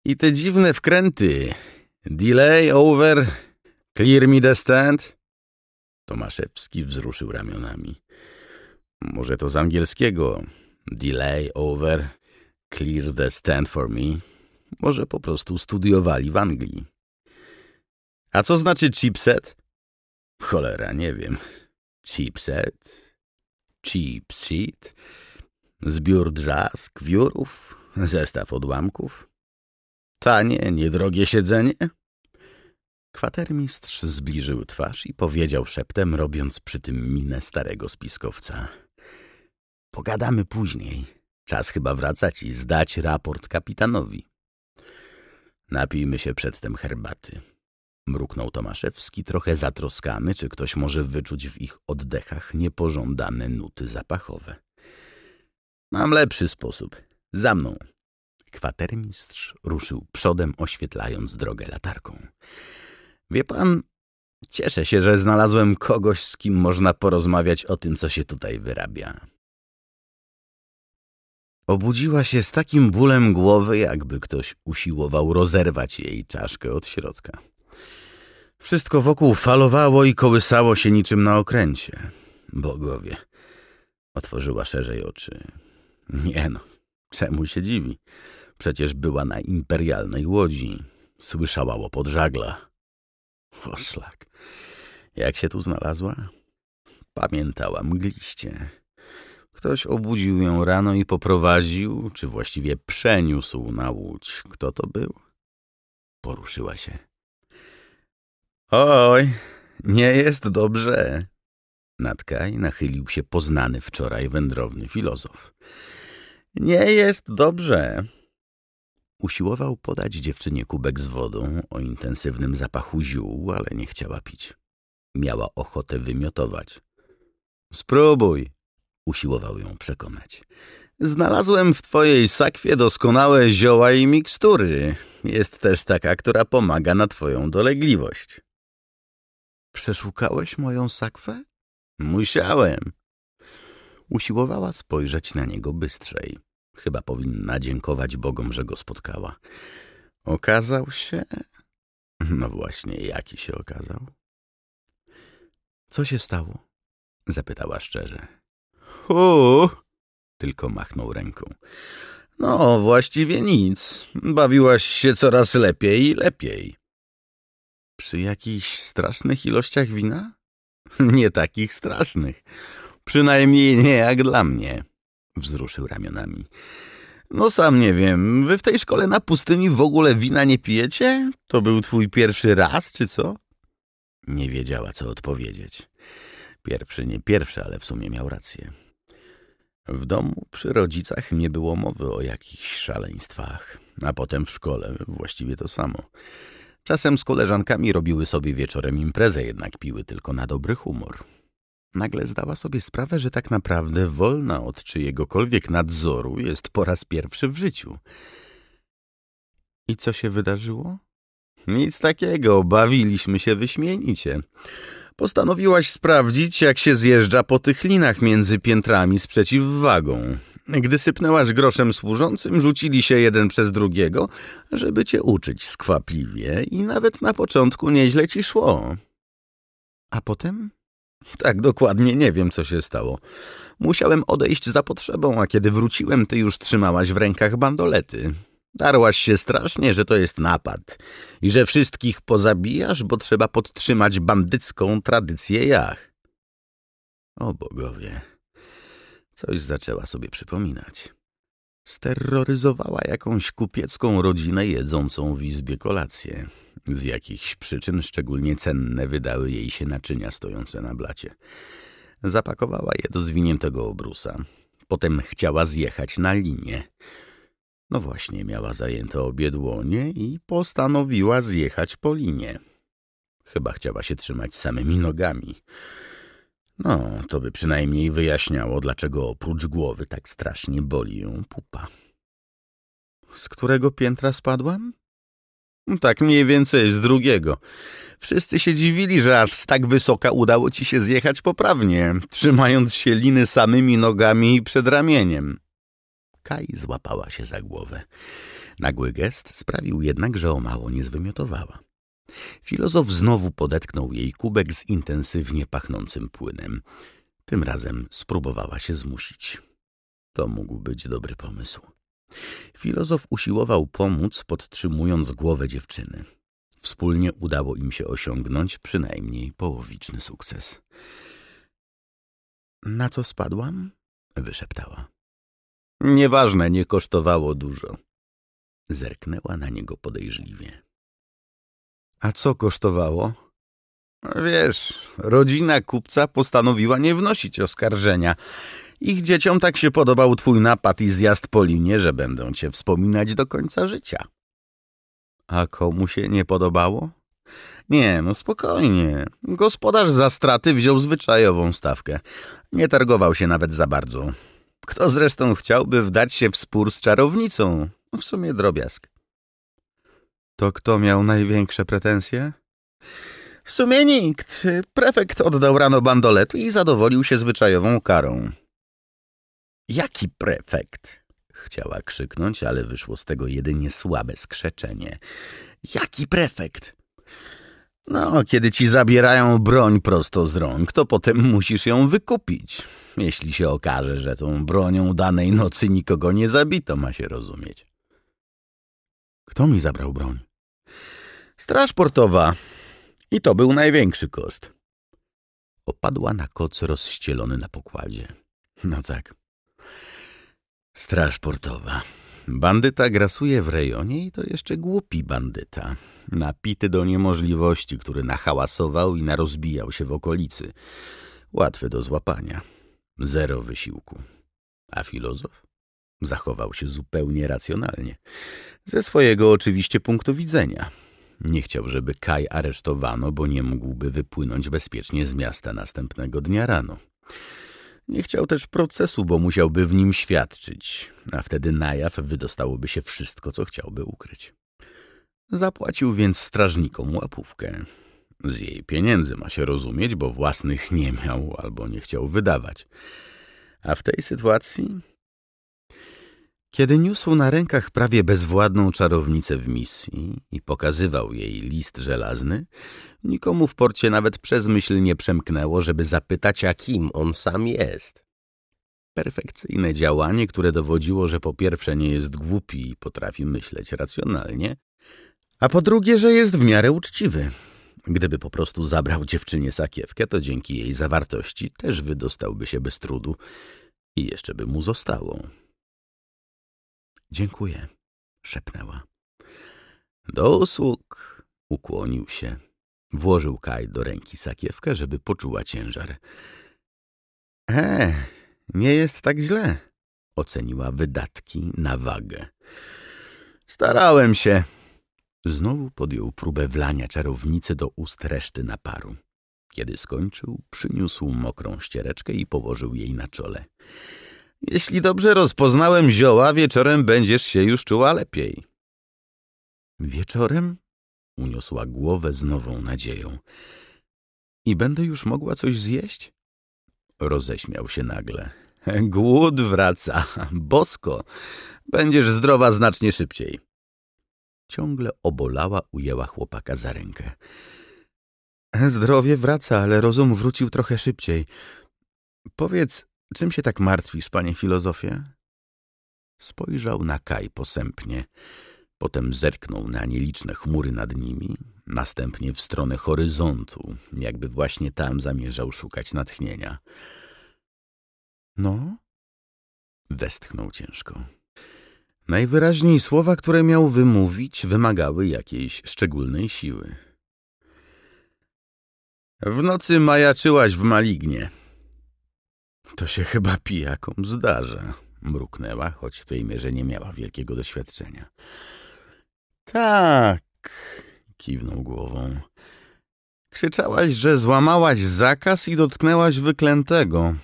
S1: I te dziwne wkręty. Delay over, clear me the stand. Tomaszewski wzruszył ramionami. Może to z angielskiego. Delay over, clear the stand for me. Może po prostu studiowali w Anglii. A co znaczy chipset? Cholera, nie wiem. Chipset? Chipsit? Zbiór drzask, wiórów? Zestaw odłamków? Tanie, niedrogie siedzenie? Kwatermistrz zbliżył twarz i powiedział szeptem, robiąc przy tym minę starego spiskowca. Pogadamy później. Czas chyba wracać i zdać raport kapitanowi. Napijmy się przedtem herbaty mruknął Tomaszewski, trochę zatroskany, czy ktoś może wyczuć w ich oddechach niepożądane nuty zapachowe. Mam lepszy sposób. Za mną. Kwatermistrz ruszył przodem, oświetlając drogę latarką. Wie pan, cieszę się, że znalazłem kogoś, z kim można porozmawiać o tym, co się tutaj wyrabia. Obudziła się z takim bólem głowy, jakby ktoś usiłował rozerwać jej czaszkę od środka. Wszystko wokół falowało i kołysało się niczym na okręcie. Bogowie. Otworzyła szerzej oczy. Nie no, czemu się dziwi? Przecież była na imperialnej łodzi. Słyszała łopot żagla. Oszlak. Jak się tu znalazła? Pamiętała mgliście. Ktoś obudził ją rano i poprowadził, czy właściwie przeniósł na łódź. Kto to był? Poruszyła się. Oj, nie jest dobrze. Natkaj nachylił się poznany wczoraj wędrowny filozof. Nie jest dobrze. Usiłował podać dziewczynie kubek z wodą o intensywnym zapachu ziół, ale nie chciała pić. Miała ochotę wymiotować. Spróbuj, usiłował ją przekonać. Znalazłem w twojej sakwie doskonałe zioła i mikstury. Jest też taka, która pomaga na twoją dolegliwość. Przeszukałeś moją sakwę? Musiałem. Usiłowała spojrzeć na niego bystrzej. Chyba powinna dziękować Bogom, że go spotkała. Okazał się... No właśnie, jaki się okazał? Co się stało? Zapytała szczerze. Hu! Tylko machnął ręką. No, właściwie nic. Bawiłaś się coraz lepiej i lepiej. Przy jakichś strasznych ilościach wina? Nie takich strasznych. Przynajmniej nie jak dla mnie. Wzruszył ramionami. No sam nie wiem, wy w tej szkole na pustyni w ogóle wina nie pijecie? To był twój pierwszy raz, czy co? Nie wiedziała, co odpowiedzieć. Pierwszy nie pierwszy, ale w sumie miał rację. W domu przy rodzicach nie było mowy o jakichś szaleństwach, a potem w szkole właściwie to samo. Czasem z koleżankami robiły sobie wieczorem imprezę, jednak piły tylko na dobry humor. Nagle zdała sobie sprawę, że tak naprawdę wolna od czyjegokolwiek nadzoru jest po raz pierwszy w życiu. I co się wydarzyło? Nic takiego, bawiliśmy się wyśmienicie. Postanowiłaś sprawdzić, jak się zjeżdża po tych linach między piętrami z przeciwwagą. Gdy sypnęłaś groszem służącym, rzucili się jeden przez drugiego, żeby cię uczyć skwapliwie i nawet na początku nieźle ci szło. A potem? Tak dokładnie nie wiem, co się stało. Musiałem odejść za potrzebą, a kiedy wróciłem, ty już trzymałaś w rękach bandolety. Darłaś się strasznie, że to jest napad i że wszystkich pozabijasz, bo trzeba podtrzymać bandycką tradycję jach. O bogowie... Coś zaczęła sobie przypominać. Sterroryzowała jakąś kupiecką rodzinę jedzącą w izbie kolację. Z jakichś przyczyn szczególnie cenne wydały jej się naczynia stojące na blacie. Zapakowała je do zwiniętego obrusa. Potem chciała zjechać na linię. No właśnie, miała zajęte obie dłonie i postanowiła zjechać po linie. Chyba chciała się trzymać samymi nogami. No, to by przynajmniej wyjaśniało, dlaczego oprócz głowy tak strasznie boli ją pupa. Z którego piętra spadłam? Tak mniej więcej z drugiego. Wszyscy się dziwili, że aż z tak wysoka udało ci się zjechać poprawnie, trzymając się liny samymi nogami i przed ramieniem. Kaj złapała się za głowę. Nagły gest sprawił jednak, że o mało nie zwymiotowała. Filozof znowu podetknął jej kubek z intensywnie pachnącym płynem. Tym razem spróbowała się zmusić. To mógł być dobry pomysł. Filozof usiłował pomóc, podtrzymując głowę dziewczyny. Wspólnie udało im się osiągnąć przynajmniej połowiczny sukces. Na co spadłam? wyszeptała. Nieważne, nie kosztowało dużo. Zerknęła na niego podejrzliwie. A co kosztowało? No wiesz, rodzina kupca postanowiła nie wnosić oskarżenia. Ich dzieciom tak się podobał twój napad i zjazd po linie, że będą cię wspominać do końca życia. A komu się nie podobało? Nie, no spokojnie. Gospodarz za straty wziął zwyczajową stawkę. Nie targował się nawet za bardzo. Kto zresztą chciałby wdać się w spór z czarownicą? W sumie drobiazg. To kto miał największe pretensje? W sumie nikt. Prefekt oddał rano bandolet i zadowolił się zwyczajową karą. Jaki prefekt? Chciała krzyknąć, ale wyszło z tego jedynie słabe skrzeczenie. Jaki prefekt? No, kiedy ci zabierają broń prosto z rąk, to potem musisz ją wykupić. Jeśli się okaże, że tą bronią danej nocy nikogo nie zabito, ma się rozumieć. Kto mi zabrał broń? Straż portowa. I to był największy koszt. Opadła na koc rozścielony na pokładzie. No tak. Straż portowa. Bandyta grasuje w rejonie i to jeszcze głupi bandyta. Napity do niemożliwości, który nahałasował i narozbijał się w okolicy. Łatwy do złapania. Zero wysiłku. A filozof? Zachował się zupełnie racjonalnie. Ze swojego oczywiście punktu widzenia. Nie chciał, żeby Kaj aresztowano, bo nie mógłby wypłynąć bezpiecznie z miasta następnego dnia rano. Nie chciał też procesu, bo musiałby w nim świadczyć, a wtedy na jaw wydostałoby się wszystko, co chciałby ukryć. Zapłacił więc strażnikom łapówkę. Z jej pieniędzy ma się rozumieć, bo własnych nie miał albo nie chciał wydawać. A w tej sytuacji kiedy niósł na rękach prawie bezwładną czarownicę w misji i pokazywał jej list żelazny, nikomu w porcie nawet przez myśl nie przemknęło, żeby zapytać, a kim on sam jest. Perfekcyjne działanie, które dowodziło, że po pierwsze nie jest głupi i potrafi myśleć racjonalnie, a po drugie, że jest w miarę uczciwy. Gdyby po prostu zabrał dziewczynie sakiewkę, to dzięki jej zawartości też wydostałby się bez trudu i jeszcze by mu zostało. Dziękuję, szepnęła. Do usług, ukłonił się. Włożył Kaj do ręki sakiewkę, żeby poczuła ciężar. E, nie jest tak źle, oceniła wydatki na wagę. Starałem się. Znowu podjął próbę wlania czarownicy do ust reszty naparu. Kiedy skończył, przyniósł mokrą ściereczkę i położył jej na czole. Jeśli dobrze rozpoznałem zioła, wieczorem będziesz się już czuła lepiej. Wieczorem? Uniosła głowę z nową nadzieją. I będę już mogła coś zjeść? Roześmiał się nagle. Głód wraca. Bosko. Będziesz zdrowa znacznie szybciej. Ciągle obolała ujęła chłopaka za rękę. Zdrowie wraca, ale rozum wrócił trochę szybciej. Powiedz, Czym się tak martwisz, panie filozofie? Spojrzał na Kaj posępnie. Potem zerknął na nieliczne chmury nad nimi, następnie w stronę horyzontu, jakby właśnie tam zamierzał szukać natchnienia. No? Westchnął ciężko. Najwyraźniej słowa, które miał wymówić, wymagały jakiejś szczególnej siły. W nocy majaczyłaś w malignie, to się chyba pijakom zdarza, mruknęła, choć w tej mierze nie miała wielkiego doświadczenia. Tak, kiwnął głową. Krzyczałaś, że złamałaś zakaz i dotknęłaś wyklętego.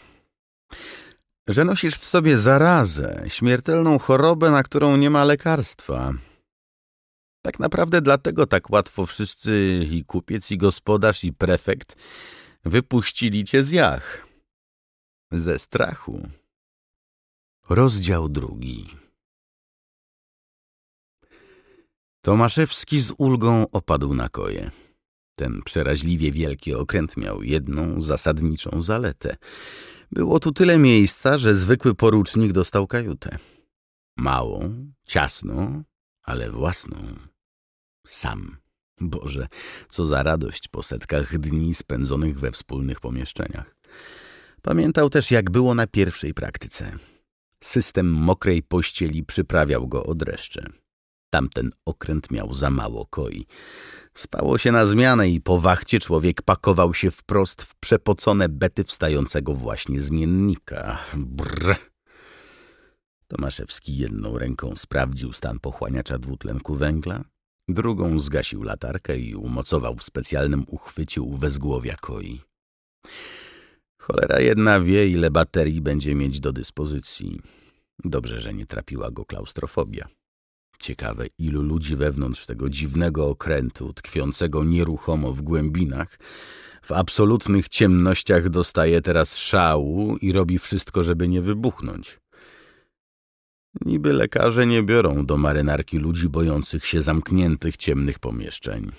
S1: Że nosisz w sobie zarazę, śmiertelną chorobę, na którą nie ma lekarstwa. Tak naprawdę dlatego tak łatwo wszyscy, i kupiec, i gospodarz, i prefekt, wypuścili cię z jach. Ze strachu. Rozdział drugi. Tomaszewski z ulgą opadł na koje. Ten przeraźliwie wielki okręt miał jedną zasadniczą zaletę. Było tu tyle miejsca, że zwykły porucznik dostał kajutę. Małą, ciasną, ale własną. Sam. Boże, co za radość po setkach dni spędzonych we wspólnych pomieszczeniach. Pamiętał też, jak było na pierwszej praktyce. System mokrej pościeli przyprawiał go od dreszcze. Tamten okręt miał za mało koi. Spało się na zmianę i po wachcie człowiek pakował się wprost w przepocone bety wstającego właśnie zmiennika. Brr. Tomaszewski jedną ręką sprawdził stan pochłaniacza dwutlenku węgla, drugą zgasił latarkę i umocował w specjalnym uchwycie u wezgłowia koi. Cholera jedna wie, ile baterii będzie mieć do dyspozycji. Dobrze, że nie trapiła go klaustrofobia. Ciekawe, ilu ludzi wewnątrz tego dziwnego okrętu, tkwiącego nieruchomo w głębinach, w absolutnych ciemnościach dostaje teraz szału i robi wszystko, żeby nie wybuchnąć. Niby lekarze nie biorą do marynarki ludzi bojących się zamkniętych ciemnych pomieszczeń.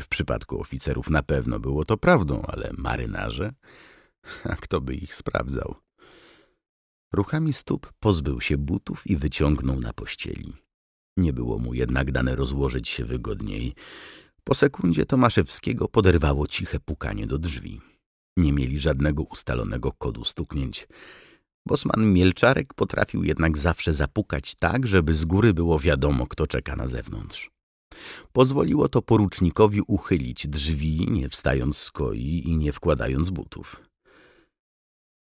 S1: W przypadku oficerów na pewno było to prawdą, ale marynarze... A kto by ich sprawdzał? Ruchami stóp pozbył się butów i wyciągnął na pościeli. Nie było mu jednak dane rozłożyć się wygodniej. Po sekundzie Tomaszewskiego poderwało ciche pukanie do drzwi. Nie mieli żadnego ustalonego kodu stuknięć. Bosman Mielczarek potrafił jednak zawsze zapukać tak, żeby z góry było wiadomo, kto czeka na zewnątrz. Pozwoliło to porucznikowi uchylić drzwi, nie wstając z koi i nie wkładając butów.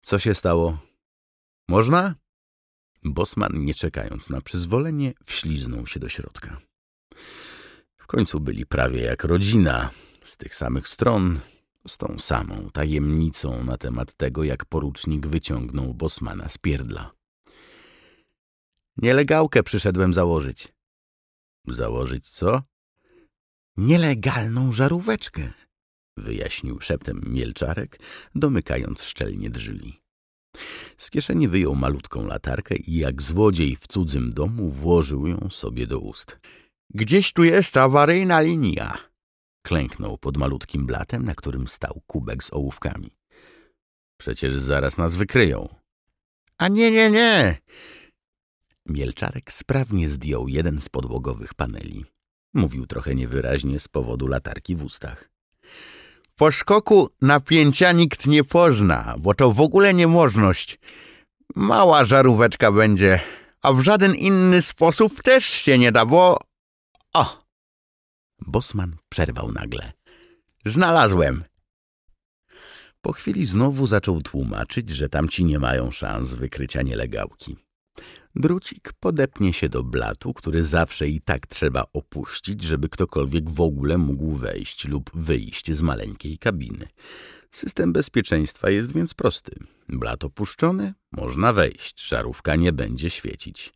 S1: Co się stało? Można? Bosman, nie czekając na przyzwolenie, wśliznął się do środka. W końcu byli prawie jak rodzina, z tych samych stron, z tą samą tajemnicą na temat tego, jak porucznik wyciągnął Bosmana z pierdla. Nielegałkę przyszedłem założyć. Założyć co? Nielegalną żaróweczkę wyjaśnił szeptem Mielczarek, domykając szczelnie drzwi. Z kieszeni wyjął malutką latarkę i jak złodziej w cudzym domu włożył ją sobie do ust. Gdzieś tu jest awaryjna linia! Klęknął pod malutkim blatem, na którym stał kubek z ołówkami. Przecież zaraz nas wykryją. A nie, nie, nie! Mielczarek sprawnie zdjął jeden z podłogowych paneli. Mówił trochę niewyraźnie z powodu latarki w ustach. Po szkoku napięcia nikt nie pozna, bo to w ogóle niemożność. Mała żaróweczka będzie, a w żaden inny sposób też się nie da, bo... O! Bosman przerwał nagle. Znalazłem. Po chwili znowu zaczął tłumaczyć, że tamci nie mają szans wykrycia nielegałki. Drucik podepnie się do blatu, który zawsze i tak trzeba opuścić, żeby ktokolwiek w ogóle mógł wejść lub wyjść z maleńkiej kabiny. System bezpieczeństwa jest więc prosty. Blat opuszczony, można wejść, żarówka nie będzie świecić.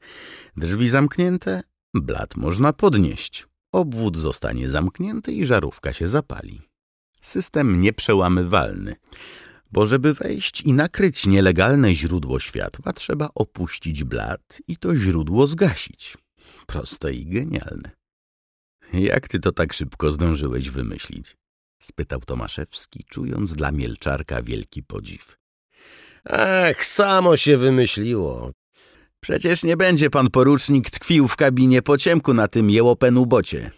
S1: Drzwi zamknięte, blat można podnieść. Obwód zostanie zamknięty i żarówka się zapali. System nieprzełamywalny bo żeby wejść i nakryć nielegalne źródło światła, trzeba opuścić blat i to źródło zgasić. Proste i genialne. Jak ty to tak szybko zdążyłeś wymyślić? spytał Tomaszewski, czując dla Mielczarka wielki podziw. Ach, samo się wymyśliło. Przecież nie będzie pan porucznik tkwił w kabinie po ciemku na tym jełopenu bocie.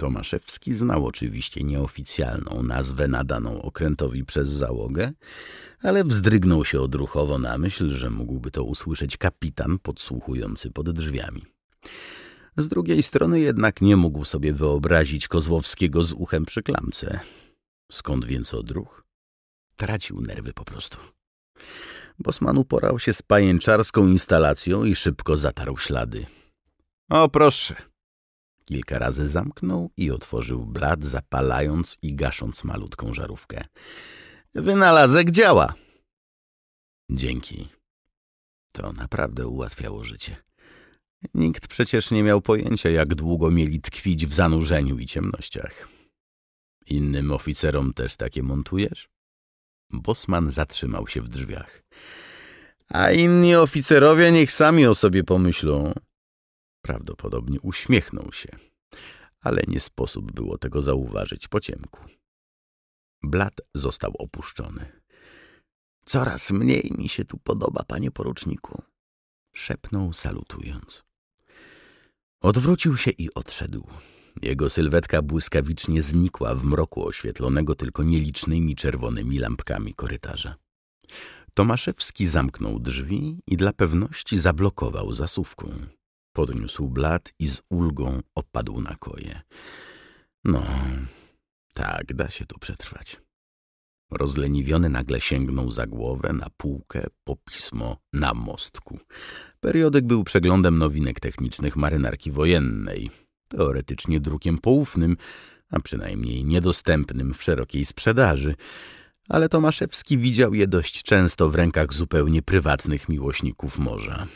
S1: Tomaszewski znał oczywiście nieoficjalną nazwę nadaną okrętowi przez załogę, ale wzdrygnął się odruchowo na myśl, że mógłby to usłyszeć kapitan podsłuchujący pod drzwiami. Z drugiej strony jednak nie mógł sobie wyobrazić Kozłowskiego z uchem przy klamce. Skąd więc odruch? Tracił nerwy po prostu. Bosman uporał się z pajęczarską instalacją i szybko zatarł ślady. — O proszę! — Kilka razy zamknął i otworzył blat, zapalając i gasząc malutką żarówkę. Wynalazek działa. Dzięki. To naprawdę ułatwiało życie. Nikt przecież nie miał pojęcia, jak długo mieli tkwić w zanurzeniu i ciemnościach. Innym oficerom też takie montujesz? Bosman zatrzymał się w drzwiach. A inni oficerowie niech sami o sobie pomyślą. Prawdopodobnie uśmiechnął się, ale nie sposób było tego zauważyć po ciemku. Blat został opuszczony. Coraz mniej mi się tu podoba, panie poruczniku, szepnął salutując. Odwrócił się i odszedł. Jego sylwetka błyskawicznie znikła w mroku oświetlonego tylko nielicznymi czerwonymi lampkami korytarza. Tomaszewski zamknął drzwi i dla pewności zablokował zasówką. Podniósł blat i z ulgą opadł na koje. No, tak, da się tu przetrwać. Rozleniwiony nagle sięgnął za głowę, na półkę, po pismo, na mostku. Periodyk był przeglądem nowinek technicznych marynarki wojennej, teoretycznie drukiem poufnym, a przynajmniej niedostępnym w szerokiej sprzedaży, ale Tomaszewski widział je dość często w rękach zupełnie prywatnych miłośników morza.